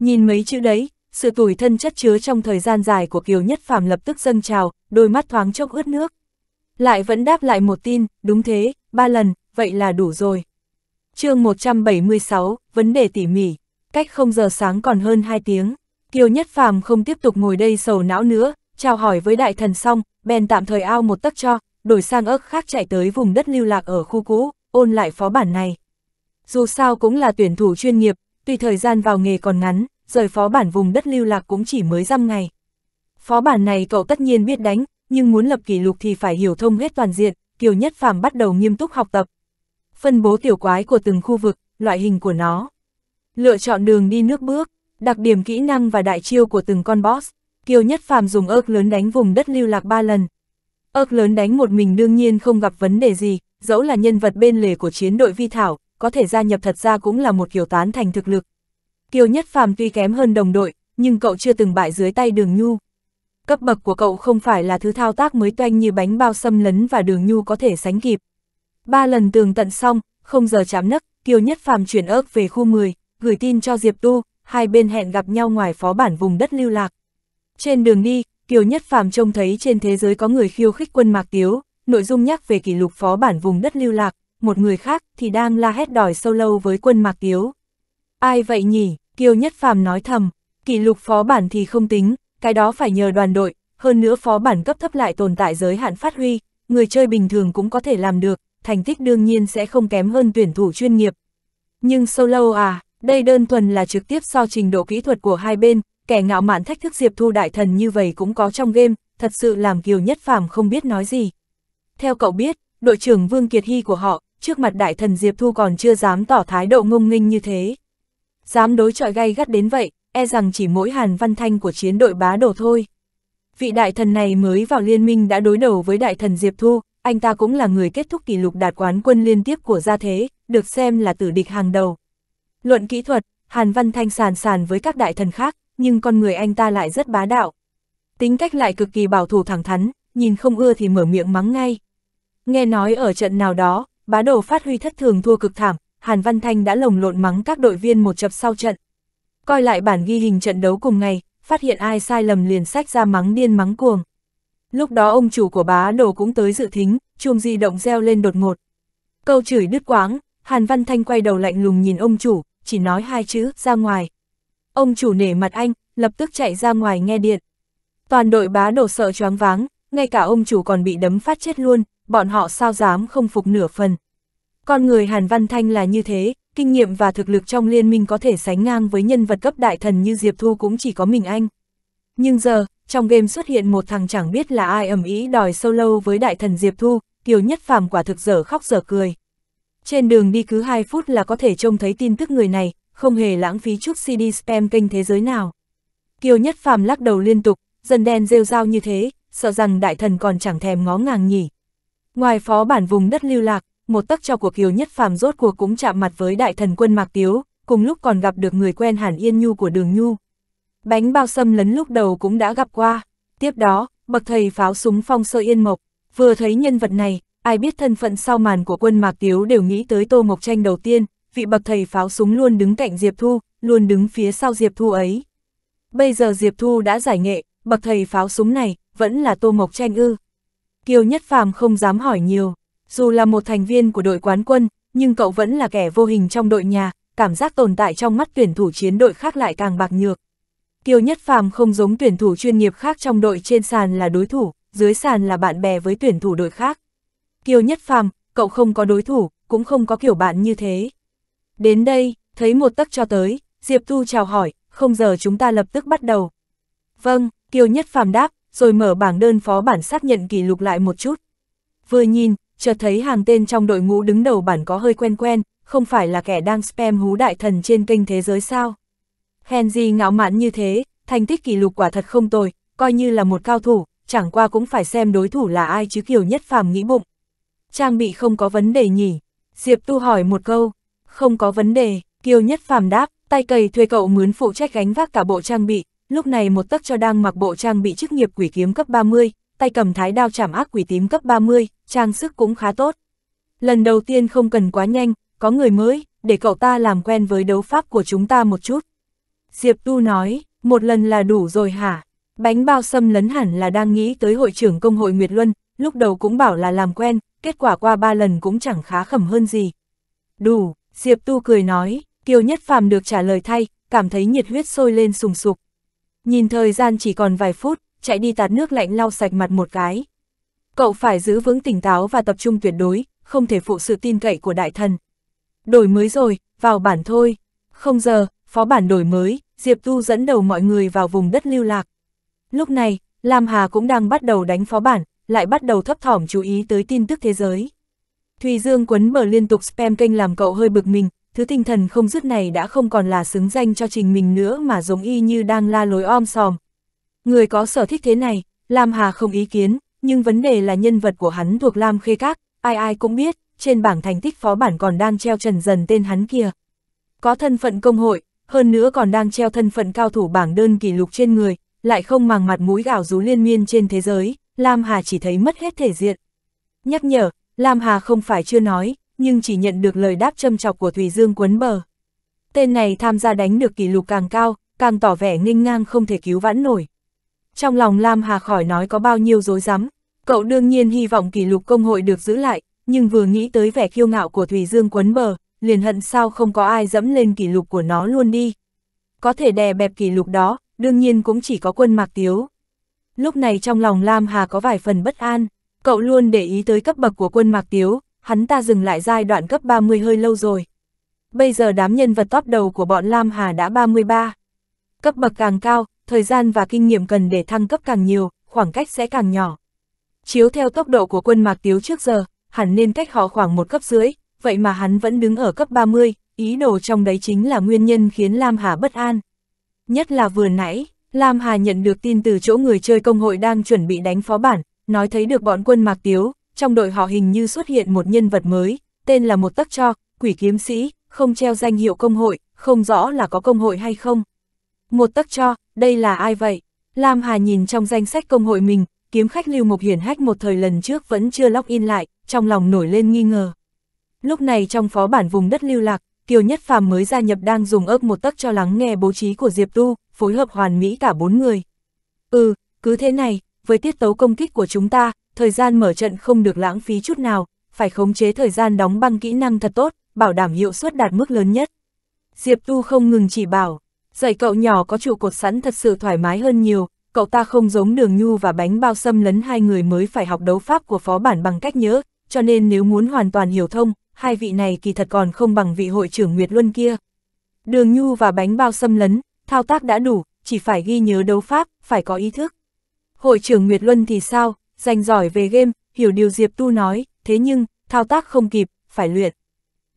Nhìn mấy chữ đấy, sự tủi thân chất chứa trong thời gian dài của Kiều Nhất Phạm lập tức dâng trào, đôi mắt thoáng chốc ướt nước. Lại vẫn đáp lại một tin, đúng thế, ba lần, vậy là đủ rồi. chương 176, vấn đề tỉ mỉ, cách không giờ sáng còn hơn 2 tiếng. Kiều Nhất Phạm không tiếp tục ngồi đây sầu não nữa, chào hỏi với đại thần xong, bèn tạm thời ao một tấc cho, đổi sang ớt khác chạy tới vùng đất lưu lạc ở khu cũ ôn lại phó bản này. Dù sao cũng là tuyển thủ chuyên nghiệp, tuy thời gian vào nghề còn ngắn, rời phó bản vùng đất lưu lạc cũng chỉ mới dăm ngày. Phó bản này cậu tất nhiên biết đánh, nhưng muốn lập kỷ lục thì phải hiểu thông hết toàn diện, Kiều Nhất Phàm bắt đầu nghiêm túc học tập. Phân bố tiểu quái của từng khu vực, loại hình của nó. Lựa chọn đường đi nước bước, đặc điểm kỹ năng và đại chiêu của từng con boss. Kiều Nhất Phàm dùng ớt lớn đánh vùng đất lưu lạc 3 lần. ớt lớn đánh một mình đương nhiên không gặp vấn đề gì, dẫu là nhân vật bên lề của chiến đội vi thảo, có thể gia nhập thật ra cũng là một kiểu tán thành thực lực. Kiều Nhất Phàm tuy kém hơn đồng đội, nhưng cậu chưa từng bại dưới tay đường nhu. Cấp bậc của cậu không phải là thứ thao tác mới toanh như bánh bao xâm lấn và đường nhu có thể sánh kịp. Ba lần tường tận xong, không giờ chạm nấc, Kiều Nhất Phàm chuyển ớt về khu 10, gửi tin cho Diệp Tu, hai bên hẹn gặp nhau ngoài phó bản vùng đất lưu lạc. Trên đường đi, Kiều Nhất Phàm trông thấy trên thế giới có người khiêu khích quân Mạc Tiếu, nội dung nhắc về kỷ lục phó bản vùng đất lưu lạc, một người khác thì đang la hét đòi sâu lâu với quân Mạc Tiếu. Ai vậy nhỉ? Kiều Nhất Phàm nói thầm, kỷ lục phó bản thì không tính, cái đó phải nhờ đoàn đội, hơn nữa phó bản cấp thấp lại tồn tại giới hạn phát huy, người chơi bình thường cũng có thể làm được, thành tích đương nhiên sẽ không kém hơn tuyển thủ chuyên nghiệp. Nhưng solo à, đây đơn thuần là trực tiếp so trình độ kỹ thuật của hai bên, kẻ ngạo mạn thách thức Diệp Thu Đại Thần như vậy cũng có trong game, thật sự làm Kiều Nhất Phàm không biết nói gì. Theo cậu biết, đội trưởng Vương Kiệt Hy của họ, trước mặt đại thần Diệp Thu còn chưa dám tỏ thái độ ngông nghênh như thế. Dám đối trọi gay gắt đến vậy, e rằng chỉ mỗi Hàn Văn Thanh của chiến đội bá đồ thôi. Vị đại thần này mới vào liên minh đã đối đầu với đại thần Diệp Thu, anh ta cũng là người kết thúc kỷ lục đạt quán quân liên tiếp của gia thế, được xem là tử địch hàng đầu. Luận kỹ thuật, Hàn Văn Thanh sàn sàn với các đại thần khác, nhưng con người anh ta lại rất bá đạo. Tính cách lại cực kỳ bảo thủ thẳng thắn, nhìn không ưa thì mở miệng mắng ngay. Nghe nói ở trận nào đó, bá đồ phát huy thất thường thua cực thảm, Hàn Văn Thanh đã lồng lộn mắng các đội viên một chập sau trận. Coi lại bản ghi hình trận đấu cùng ngày, phát hiện ai sai lầm liền sách ra mắng điên mắng cuồng. Lúc đó ông chủ của bá đồ cũng tới dự thính, chuông di động reo lên đột ngột. Câu chửi đứt quáng, Hàn Văn Thanh quay đầu lạnh lùng nhìn ông chủ, chỉ nói hai chữ, ra ngoài. Ông chủ nể mặt anh, lập tức chạy ra ngoài nghe điện. Toàn đội bá đồ sợ choáng váng, ngay cả ông chủ còn bị đấm phát chết luôn, bọn họ sao dám không phục nửa phần. Con người Hàn Văn Thanh là như thế, kinh nghiệm và thực lực trong liên minh có thể sánh ngang với nhân vật cấp đại thần như Diệp Thu cũng chỉ có mình anh. Nhưng giờ, trong game xuất hiện một thằng chẳng biết là ai ẩm ý đòi solo với đại thần Diệp Thu, Kiều Nhất Phàm quả thực dở khóc dở cười. Trên đường đi cứ 2 phút là có thể trông thấy tin tức người này, không hề lãng phí chút CD spam kênh thế giới nào. Kiều Nhất Phàm lắc đầu liên tục, dần đen rêu rao như thế, sợ rằng đại thần còn chẳng thèm ngó ngàng nhỉ. Ngoài phó bản vùng đất lưu lạc, một tấc cho cuộc Kiều Nhất Phàm rốt cuộc cũng chạm mặt với đại thần quân Mạc Tiếu, cùng lúc còn gặp được người quen Hàn Yên Nhu của Đường Nhu. Bánh bao xâm lấn lúc đầu cũng đã gặp qua, tiếp đó, bậc thầy pháo súng phong sơ yên mộc, vừa thấy nhân vật này, ai biết thân phận sau màn của quân Mạc Tiếu đều nghĩ tới Tô Mộc Tranh đầu tiên, vị bậc thầy pháo súng luôn đứng cạnh Diệp Thu, luôn đứng phía sau Diệp Thu ấy. Bây giờ Diệp Thu đã giải nghệ, bậc thầy pháo súng này, vẫn là Tô Mộc Tranh ư. Kiều Nhất Phàm không dám hỏi nhiều. Dù là một thành viên của đội quán quân, nhưng cậu vẫn là kẻ vô hình trong đội nhà, cảm giác tồn tại trong mắt tuyển thủ chiến đội khác lại càng bạc nhược. Kiều Nhất Phàm không giống tuyển thủ chuyên nghiệp khác trong đội trên sàn là đối thủ, dưới sàn là bạn bè với tuyển thủ đội khác. Kiều Nhất Phàm, cậu không có đối thủ, cũng không có kiểu bạn như thế. Đến đây, thấy một tấc cho tới, Diệp Tu chào hỏi, không giờ chúng ta lập tức bắt đầu. Vâng, Kiều Nhất Phàm đáp, rồi mở bảng đơn phó bản xác nhận kỷ lục lại một chút. Vừa nhìn, chợt thấy hàng tên trong đội ngũ đứng đầu bản có hơi quen quen, không phải là kẻ đang spam hú đại thần trên kênh thế giới sao. Henry ngạo mạn như thế, thành tích kỷ lục quả thật không tồi, coi như là một cao thủ, chẳng qua cũng phải xem đối thủ là ai chứ kiểu nhất phàm nghĩ bụng. Trang bị không có vấn đề nhỉ? Diệp Tu hỏi một câu, không có vấn đề, kiều nhất phàm đáp, tay cầy thuê cậu mướn phụ trách gánh vác cả bộ trang bị, Lúc này một tấc cho đang mặc bộ trang bị chức nghiệp quỷ kiếm cấp 30, tay cầm thái đao chảm ác quỷ tím cấp 30, trang sức cũng khá tốt. Lần đầu tiên không cần quá nhanh, có người mới, để cậu ta làm quen với đấu pháp của chúng ta một chút. Diệp Tu nói, một lần là đủ rồi hả? Bánh bao Sâm lấn hẳn là đang nghĩ tới hội trưởng công hội Nguyệt Luân, lúc đầu cũng bảo là làm quen, kết quả qua ba lần cũng chẳng khá khẩm hơn gì. Đủ, Diệp Tu cười nói, Kiều Nhất Phàm được trả lời thay, cảm thấy nhiệt huyết sôi lên sùng sục. Nhìn thời gian chỉ còn vài phút, chạy đi tạt nước lạnh lau sạch mặt một cái. Cậu phải giữ vững tỉnh táo và tập trung tuyệt đối, không thể phụ sự tin cậy của đại thần. Đổi mới rồi, vào bản thôi. Không giờ, phó bản đổi mới, Diệp Tu dẫn đầu mọi người vào vùng đất lưu lạc. Lúc này, Lam Hà cũng đang bắt đầu đánh phó bản, lại bắt đầu thấp thỏm chú ý tới tin tức thế giới. Thùy Dương quấn mở liên tục spam kênh làm cậu hơi bực mình, thứ tinh thần không dứt này đã không còn là xứng danh cho trình mình nữa mà giống y như đang la lối om sòm. Người có sở thích thế này, Lam Hà không ý kiến, nhưng vấn đề là nhân vật của hắn thuộc Lam Khê Các, ai ai cũng biết, trên bảng thành tích phó bản còn đang treo trần dần tên hắn kia. Có thân phận công hội, hơn nữa còn đang treo thân phận cao thủ bảng đơn kỷ lục trên người, lại không màng mặt mũi gạo rú liên miên trên thế giới, Lam Hà chỉ thấy mất hết thể diện. Nhắc nhở, Lam Hà không phải chưa nói, nhưng chỉ nhận được lời đáp châm chọc của Thùy Dương quấn bờ. Tên này tham gia đánh được kỷ lục càng cao, càng tỏ vẻ nghênh ngang không thể cứu vãn nổi. Trong lòng Lam Hà khỏi nói có bao nhiêu dối rắm cậu đương nhiên hy vọng kỷ lục công hội được giữ lại, nhưng vừa nghĩ tới vẻ kiêu ngạo của Thùy Dương quấn bờ, liền hận sao không có ai dẫm lên kỷ lục của nó luôn đi. Có thể đè bẹp kỷ lục đó, đương nhiên cũng chỉ có quân mạc tiếu. Lúc này trong lòng Lam Hà có vài phần bất an, cậu luôn để ý tới cấp bậc của quân mạc tiếu, hắn ta dừng lại giai đoạn cấp 30 hơi lâu rồi. Bây giờ đám nhân vật top đầu của bọn Lam Hà đã 33. Cấp bậc càng cao, thời gian và kinh nghiệm cần để thăng cấp càng nhiều, khoảng cách sẽ càng nhỏ. Chiếu theo tốc độ của quân Mạc Tiếu trước giờ, hẳn nên cách họ khoảng một cấp dưới, vậy mà hắn vẫn đứng ở cấp 30, ý đồ trong đấy chính là nguyên nhân khiến Lam Hà bất an. Nhất là vừa nãy, Lam Hà nhận được tin từ chỗ người chơi công hội đang chuẩn bị đánh phó bản, nói thấy được bọn quân Mạc Tiếu, trong đội họ hình như xuất hiện một nhân vật mới, tên là một tắc cho, quỷ kiếm sĩ, không treo danh hiệu công hội, không rõ là có công hội hay không. Một tắc cho, đây là ai vậy? Lam Hà nhìn trong danh sách công hội mình, kiếm khách Lưu mục Hiển hách một thời lần trước vẫn chưa lock in lại, trong lòng nổi lên nghi ngờ. Lúc này trong phó bản vùng đất lưu lạc, Kiều Nhất Phàm mới gia nhập đang dùng ớp một tấc cho lắng nghe bố trí của Diệp Tu, phối hợp hoàn mỹ cả bốn người. Ừ, cứ thế này, với tiết tấu công kích của chúng ta, thời gian mở trận không được lãng phí chút nào, phải khống chế thời gian đóng băng kỹ năng thật tốt, bảo đảm hiệu suất đạt mức lớn nhất. Diệp Tu không ngừng chỉ bảo, dạy cậu nhỏ có trụ cột sẵn thật sự thoải mái hơn nhiều, cậu ta không giống đường nhu và bánh bao xâm lấn hai người mới phải học đấu pháp của phó bản bằng cách nhớ, cho nên nếu muốn hoàn toàn hiểu thông, hai vị này kỳ thật còn không bằng vị hội trưởng Nguyệt Luân kia. Đường nhu và bánh bao xâm lấn, thao tác đã đủ, chỉ phải ghi nhớ đấu pháp, phải có ý thức. Hội trưởng Nguyệt Luân thì sao, dành giỏi về game, hiểu điều Diệp Tu nói, thế nhưng, thao tác không kịp, phải luyện.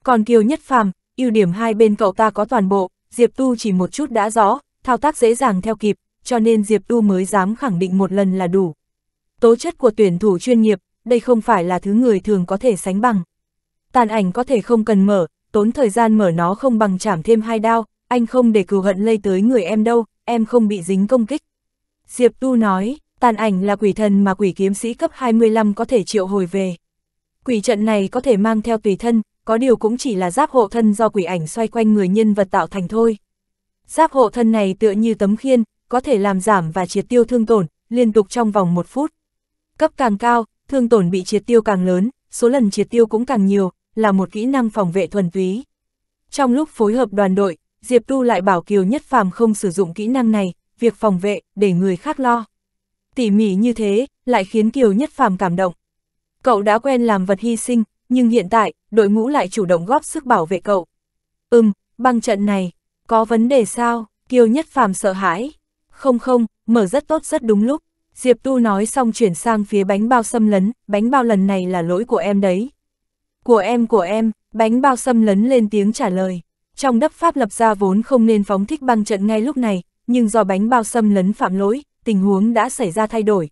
Còn Kiều Nhất Phàm, ưu điểm hai bên cậu ta có toàn bộ, Diệp Tu chỉ một chút đã rõ, thao tác dễ dàng theo kịp, cho nên Diệp Tu mới dám khẳng định một lần là đủ. Tố chất của tuyển thủ chuyên nghiệp, đây không phải là thứ người thường có thể sánh bằng. Tàn ảnh có thể không cần mở, tốn thời gian mở nó không bằng chảm thêm hai đao, anh không để cừu hận lây tới người em đâu, em không bị dính công kích. Diệp Tu nói, tàn ảnh là quỷ thần mà quỷ kiếm sĩ cấp 25 có thể triệu hồi về. Quỷ trận này có thể mang theo tùy thân, có điều cũng chỉ là giáp hộ thân do quỷ ảnh xoay quanh người nhân vật tạo thành thôi. Giáp hộ thân này tựa như tấm khiên, có thể làm giảm và triệt tiêu thương tổn, liên tục trong vòng một phút. Cấp càng cao, thương tổn bị triệt tiêu càng lớn, số lần triệt tiêu cũng càng nhiều, là một kỹ năng phòng vệ thuần túy. Trong lúc phối hợp đoàn đội, Diệp Tu lại bảo Kiều Nhất Phàm không sử dụng kỹ năng này, việc phòng vệ, để người khác lo tỉ mỉ như thế, lại khiến Kiều Nhất Phàm cảm động. Cậu đã quen làm vật hy sinh, nhưng hiện tại, đội ngũ lại chủ động góp sức bảo vệ cậu. Ừm, băng trận này, có vấn đề sao? Kiều Nhất Phàm sợ hãi. Không không, mở rất tốt rất đúng lúc. Diệp Tu nói xong chuyển sang phía bánh bao xâm lấn, bánh bao lần này là lỗi của em đấy. Của em của em, bánh bao xâm lấn lên tiếng trả lời. Trong đắp Pháp lập ra vốn không nên phóng thích băng trận ngay lúc này, nhưng do bánh bao xâm lấn phạm lỗi, tình huống đã xảy ra thay đổi.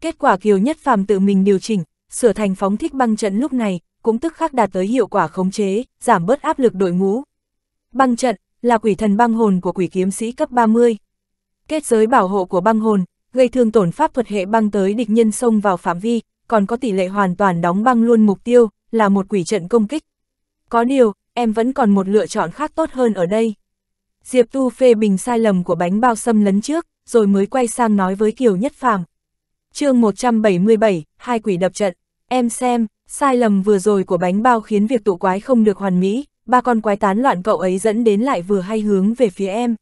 Kết quả Kiều Nhất Phàm tự mình điều chỉnh, sửa thành phóng thích băng trận lúc này, cũng tức khắc đạt tới hiệu quả khống chế, giảm bớt áp lực đội ngũ. Băng trận là quỷ thần băng hồn của quỷ kiếm sĩ cấp 30. Kết giới bảo hộ của băng hồn, gây thương tổn pháp thuật hệ băng tới địch nhân xông vào phạm vi, còn có tỷ lệ hoàn toàn đóng băng luôn mục tiêu, là một quỷ trận công kích. Có điều, em vẫn còn một lựa chọn khác tốt hơn ở đây. Diệp Tu phê bình sai lầm của bánh bao xâm lấn trước, rồi mới quay sang nói với Kiều Nhất Phàm. chương 177, hai quỷ đập trận, em xem, sai lầm vừa rồi của bánh bao khiến việc tụ quái không được hoàn mỹ, ba con quái tán loạn cậu ấy dẫn đến lại vừa hay hướng về phía em.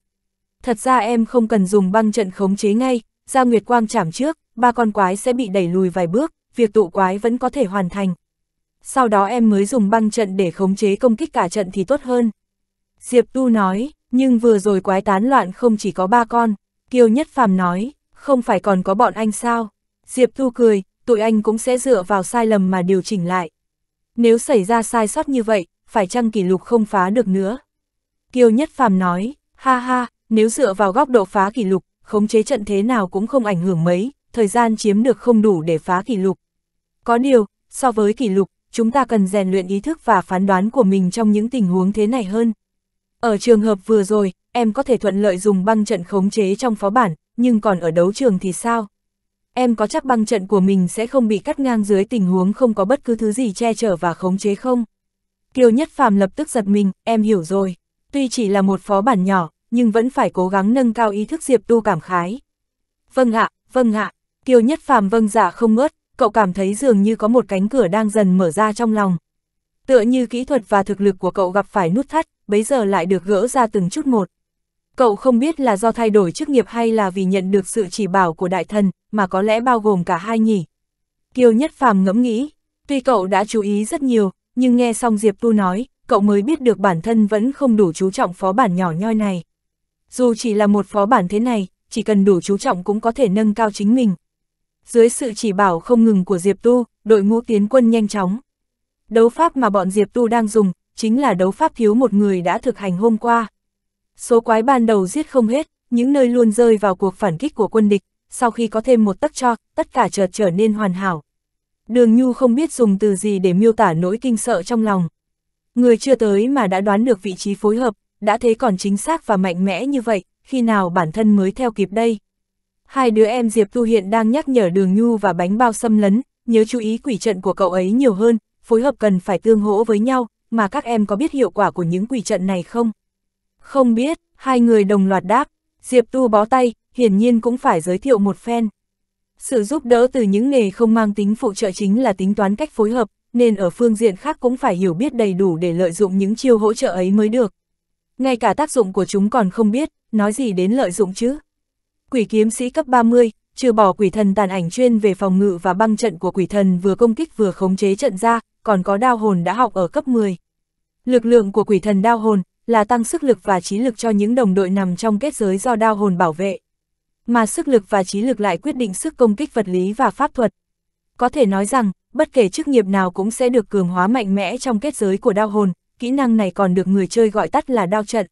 Thật ra em không cần dùng băng trận khống chế ngay, ra Nguyệt Quang chạm trước, ba con quái sẽ bị đẩy lùi vài bước, việc tụ quái vẫn có thể hoàn thành. Sau đó em mới dùng băng trận để khống chế công kích cả trận thì tốt hơn. Diệp Tu nói, nhưng vừa rồi quái tán loạn không chỉ có ba con, Kiều Nhất Phàm nói, không phải còn có bọn anh sao? Diệp Thu cười, tụi anh cũng sẽ dựa vào sai lầm mà điều chỉnh lại. Nếu xảy ra sai sót như vậy, phải chăng kỷ lục không phá được nữa? Kiều Nhất Phàm nói, ha ha, nếu dựa vào góc độ phá kỷ lục, khống chế trận thế nào cũng không ảnh hưởng mấy, thời gian chiếm được không đủ để phá kỷ lục. Có điều, so với kỷ lục, chúng ta cần rèn luyện ý thức và phán đoán của mình trong những tình huống thế này hơn. Ở trường hợp vừa rồi, em có thể thuận lợi dùng băng trận khống chế trong phó bản, nhưng còn ở đấu trường thì sao? Em có chắc băng trận của mình sẽ không bị cắt ngang dưới tình huống không có bất cứ thứ gì che chở và khống chế không? Kiều Nhất Phàm lập tức giật mình, em hiểu rồi. Tuy chỉ là một phó bản nhỏ, nhưng vẫn phải cố gắng nâng cao ý thức Diệp Tu cảm khái. Vâng ạ, vâng ạ. Kiều Nhất Phàm vâng dạ không ngớt, cậu cảm thấy dường như có một cánh cửa đang dần mở ra trong lòng. Tựa như kỹ thuật và thực lực của cậu gặp phải nút thắt, bấy giờ lại được gỡ ra từng chút một. Cậu không biết là do thay đổi chức nghiệp hay là vì nhận được sự chỉ bảo của đại thần, mà có lẽ bao gồm cả hai nhỉ. Kiều Nhất Phàm ngẫm nghĩ, tuy cậu đã chú ý rất nhiều, nhưng nghe xong Diệp Tu nói, cậu mới biết được bản thân vẫn không đủ chú trọng phó bản nhỏ nhoi này. Dù chỉ là một phó bản thế này, chỉ cần đủ chú trọng cũng có thể nâng cao chính mình. Dưới sự chỉ bảo không ngừng của Diệp Tu, đội ngũ tiến quân nhanh chóng. Đấu pháp mà bọn Diệp Tu đang dùng, chính là đấu pháp thiếu một người đã thực hành hôm qua. Số quái ban đầu giết không hết, những nơi luôn rơi vào cuộc phản kích của quân địch, sau khi có thêm một tấc cho, tất cả chợt trở nên hoàn hảo. Đường Nhu không biết dùng từ gì để miêu tả nỗi kinh sợ trong lòng. Người chưa tới mà đã đoán được vị trí phối hợp, đã thế còn chính xác và mạnh mẽ như vậy, khi nào bản thân mới theo kịp đây. Hai đứa em Diệp Tu hiện đang nhắc nhở Đường Nhu và bánh bao xâm lấn, nhớ chú ý quỷ trận của cậu ấy nhiều hơn, phối hợp cần phải tương hỗ với nhau, mà các em có biết hiệu quả của những quỷ trận này không? Không biết, hai người đồng loạt đáp, Diệp Tu bó tay, hiển nhiên cũng phải giới thiệu một phen. Sự giúp đỡ từ những nghề không mang tính phụ trợ chính là tính toán cách phối hợp, nên ở phương diện khác cũng phải hiểu biết đầy đủ để lợi dụng những chiêu hỗ trợ ấy mới được. Ngay cả tác dụng của chúng còn không biết, nói gì đến lợi dụng chứ. Quỷ kiếm sĩ cấp 30, trừ bỏ quỷ thần tàn ảnh chuyên về phòng ngự và băng trận của quỷ thần vừa công kích vừa khống chế trận ra, còn có đao hồn đã học ở cấp 10. Lực lượng của quỷ thần đao hồn là tăng sức lực và trí lực cho những đồng đội nằm trong kết giới do đao hồn bảo vệ. Mà sức lực và trí lực lại quyết định sức công kích vật lý và pháp thuật. Có thể nói rằng, bất kể chức nghiệp nào cũng sẽ được cường hóa mạnh mẽ trong kết giới của đao hồn, kỹ năng này còn được người chơi gọi tắt là đao trận.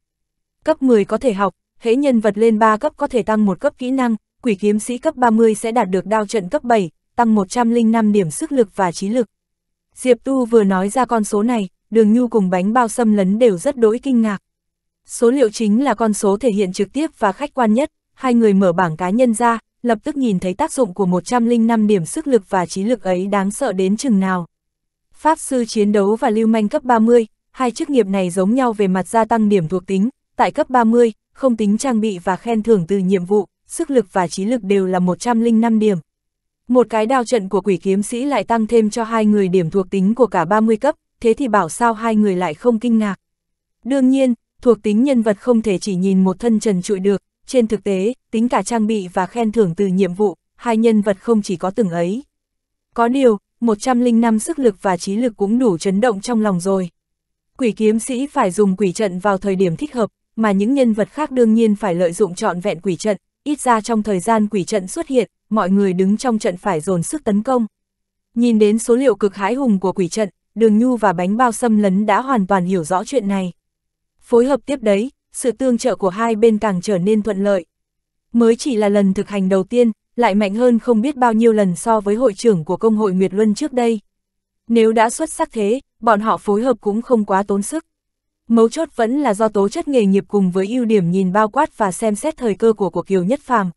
Cấp 10 có thể học, hễ nhân vật lên 3 cấp có thể tăng một cấp kỹ năng, quỷ kiếm sĩ cấp 30 sẽ đạt được đao trận cấp 7, tăng 105 điểm sức lực và trí lực. Diệp Tu vừa nói ra con số này, đường nhu cùng bánh bao xâm lấn đều rất đỗi kinh ngạc. Số liệu chính là con số thể hiện trực tiếp và khách quan nhất, hai người mở bảng cá nhân ra, lập tức nhìn thấy tác dụng của 105 điểm sức lực và trí lực ấy đáng sợ đến chừng nào. Pháp sư chiến đấu và lưu manh cấp 30, hai chức nghiệp này giống nhau về mặt gia tăng điểm thuộc tính, tại cấp 30, không tính trang bị và khen thưởng từ nhiệm vụ, sức lực và trí lực đều là 105 điểm. Một cái đao trận của quỷ kiếm sĩ lại tăng thêm cho hai người điểm thuộc tính của cả 30 cấp, thế thì bảo sao hai người lại không kinh ngạc. Đương nhiên, thuộc tính nhân vật không thể chỉ nhìn một thân trần trụi được, trên thực tế, tính cả trang bị và khen thưởng từ nhiệm vụ, hai nhân vật không chỉ có từng ấy. Có điều, 105 sức lực và trí lực cũng đủ chấn động trong lòng rồi. Quỷ kiếm sĩ phải dùng quỷ trận vào thời điểm thích hợp, mà những nhân vật khác đương nhiên phải lợi dụng trọn vẹn quỷ trận, ít ra trong thời gian quỷ trận xuất hiện, mọi người đứng trong trận phải dồn sức tấn công. Nhìn đến số liệu cực hái hùng của quỷ trận, đường nhu và bánh bao xâm lấn đã hoàn toàn hiểu rõ chuyện này. Phối hợp tiếp đấy, sự tương trợ của hai bên càng trở nên thuận lợi. Mới chỉ là lần thực hành đầu tiên, lại mạnh hơn không biết bao nhiêu lần so với hội trưởng của công hội Nguyệt Luân trước đây. Nếu đã xuất sắc thế, bọn họ phối hợp cũng không quá tốn sức. Mấu chốt vẫn là do tố chất nghề nghiệp cùng với ưu điểm nhìn bao quát và xem xét thời cơ của của Kiều Nhất Phàm.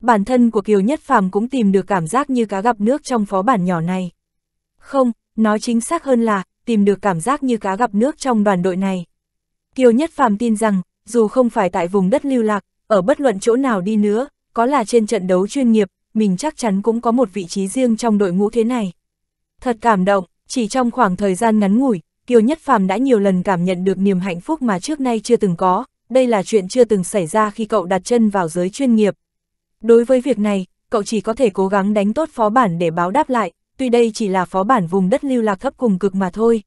Bản thân của Kiều Nhất Phàm cũng tìm được cảm giác như cá gặp nước trong phó bản nhỏ này. Không, nói chính xác hơn là, tìm được cảm giác như cá gặp nước trong đoàn đội này. Kiều Nhất Phàm tin rằng, dù không phải tại vùng đất lưu lạc, ở bất luận chỗ nào đi nữa, có là trên trận đấu chuyên nghiệp, mình chắc chắn cũng có một vị trí riêng trong đội ngũ thế này. Thật cảm động, chỉ trong khoảng thời gian ngắn ngủi, Kiều Nhất Phàm đã nhiều lần cảm nhận được niềm hạnh phúc mà trước nay chưa từng có, đây là chuyện chưa từng xảy ra khi cậu đặt chân vào giới chuyên nghiệp. Đối với việc này, cậu chỉ có thể cố gắng đánh tốt phó bản để báo đáp lại, tuy đây chỉ là phó bản vùng đất lưu lạc thấp cùng cực mà thôi.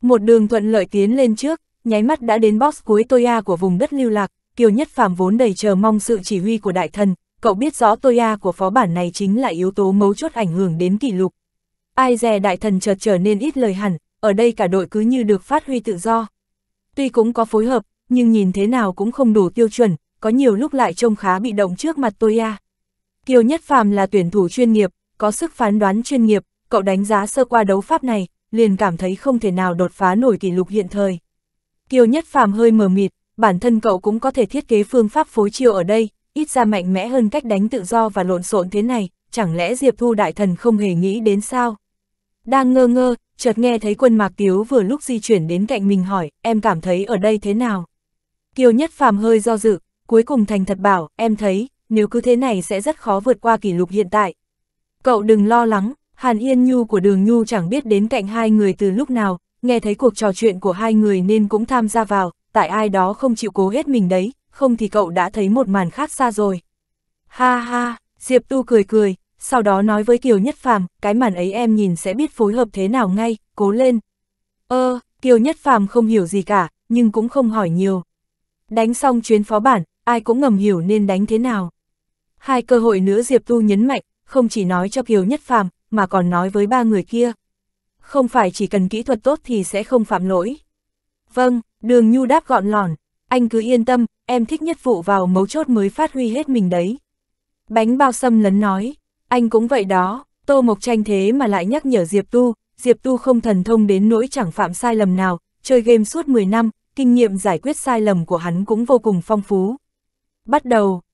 Một đường thuận lợi tiến lên trước, nháy mắt đã đến boss cuối Toya của vùng đất lưu lạc, Kiều Nhất Phàm vốn đầy chờ mong sự chỉ huy của đại thần, cậu biết rõ Toya của phó bản này chính là yếu tố mấu chốt ảnh hưởng đến kỷ lục. Ai dè đại thần chợt trở nên ít lời hẳn, ở đây cả đội cứ như được phát huy tự do. Tuy cũng có phối hợp, nhưng nhìn thế nào cũng không đủ tiêu chuẩn, có nhiều lúc lại trông khá bị động trước mặt Toya. Kiều Nhất Phàm là tuyển thủ chuyên nghiệp, có sức phán đoán chuyên nghiệp, cậu đánh giá sơ qua đấu pháp này, liền cảm thấy không thể nào đột phá nổi kỷ lục hiện thời. Kiều Nhất Phàm hơi mờ mịt, bản thân cậu cũng có thể thiết kế phương pháp phối chiêu ở đây, ít ra mạnh mẽ hơn cách đánh tự do và lộn xộn thế này, chẳng lẽ Diệp Thu Đại Thần không hề nghĩ đến sao? Đang ngơ ngơ, chợt nghe thấy quân Mạc Tiếu vừa lúc di chuyển đến cạnh mình hỏi, em cảm thấy ở đây thế nào? Kiều Nhất Phàm hơi do dự, cuối cùng thành thật bảo, em thấy, nếu cứ thế này sẽ rất khó vượt qua kỷ lục hiện tại, Cậu đừng lo lắng, Hàn Yên Nhu của đường Nhu chẳng biết đến cạnh hai người từ lúc nào, nghe thấy cuộc trò chuyện của hai người nên cũng tham gia vào, tại ai đó không chịu cố hết mình đấy, không thì cậu đã thấy một màn khác xa rồi. Ha ha, Diệp Tu cười cười, sau đó nói với Kiều Nhất Phàm, cái màn ấy em nhìn sẽ biết phối hợp thế nào ngay, cố lên. Ơ, ờ, Kiều Nhất Phàm không hiểu gì cả, nhưng cũng không hỏi nhiều. Đánh xong chuyến phó bản, ai cũng ngầm hiểu nên đánh thế nào. Hai cơ hội nữa Diệp Tu nhấn mạnh, không chỉ nói cho Kiều Nhất Phàm, mà còn nói với ba người kia. Không phải chỉ cần kỹ thuật tốt thì sẽ không phạm lỗi. Vâng, đường nhu đáp gọn lòn, anh cứ yên tâm, em thích nhất vụ vào mấu chốt mới phát huy hết mình đấy. Bánh bao Sâm lấn nói, anh cũng vậy đó, Tô Mộc Tranh thế mà lại nhắc nhở Diệp Tu, Diệp Tu không thần thông đến nỗi chẳng phạm sai lầm nào, chơi game suốt 10 năm, kinh nghiệm giải quyết sai lầm của hắn cũng vô cùng phong phú. Bắt đầu,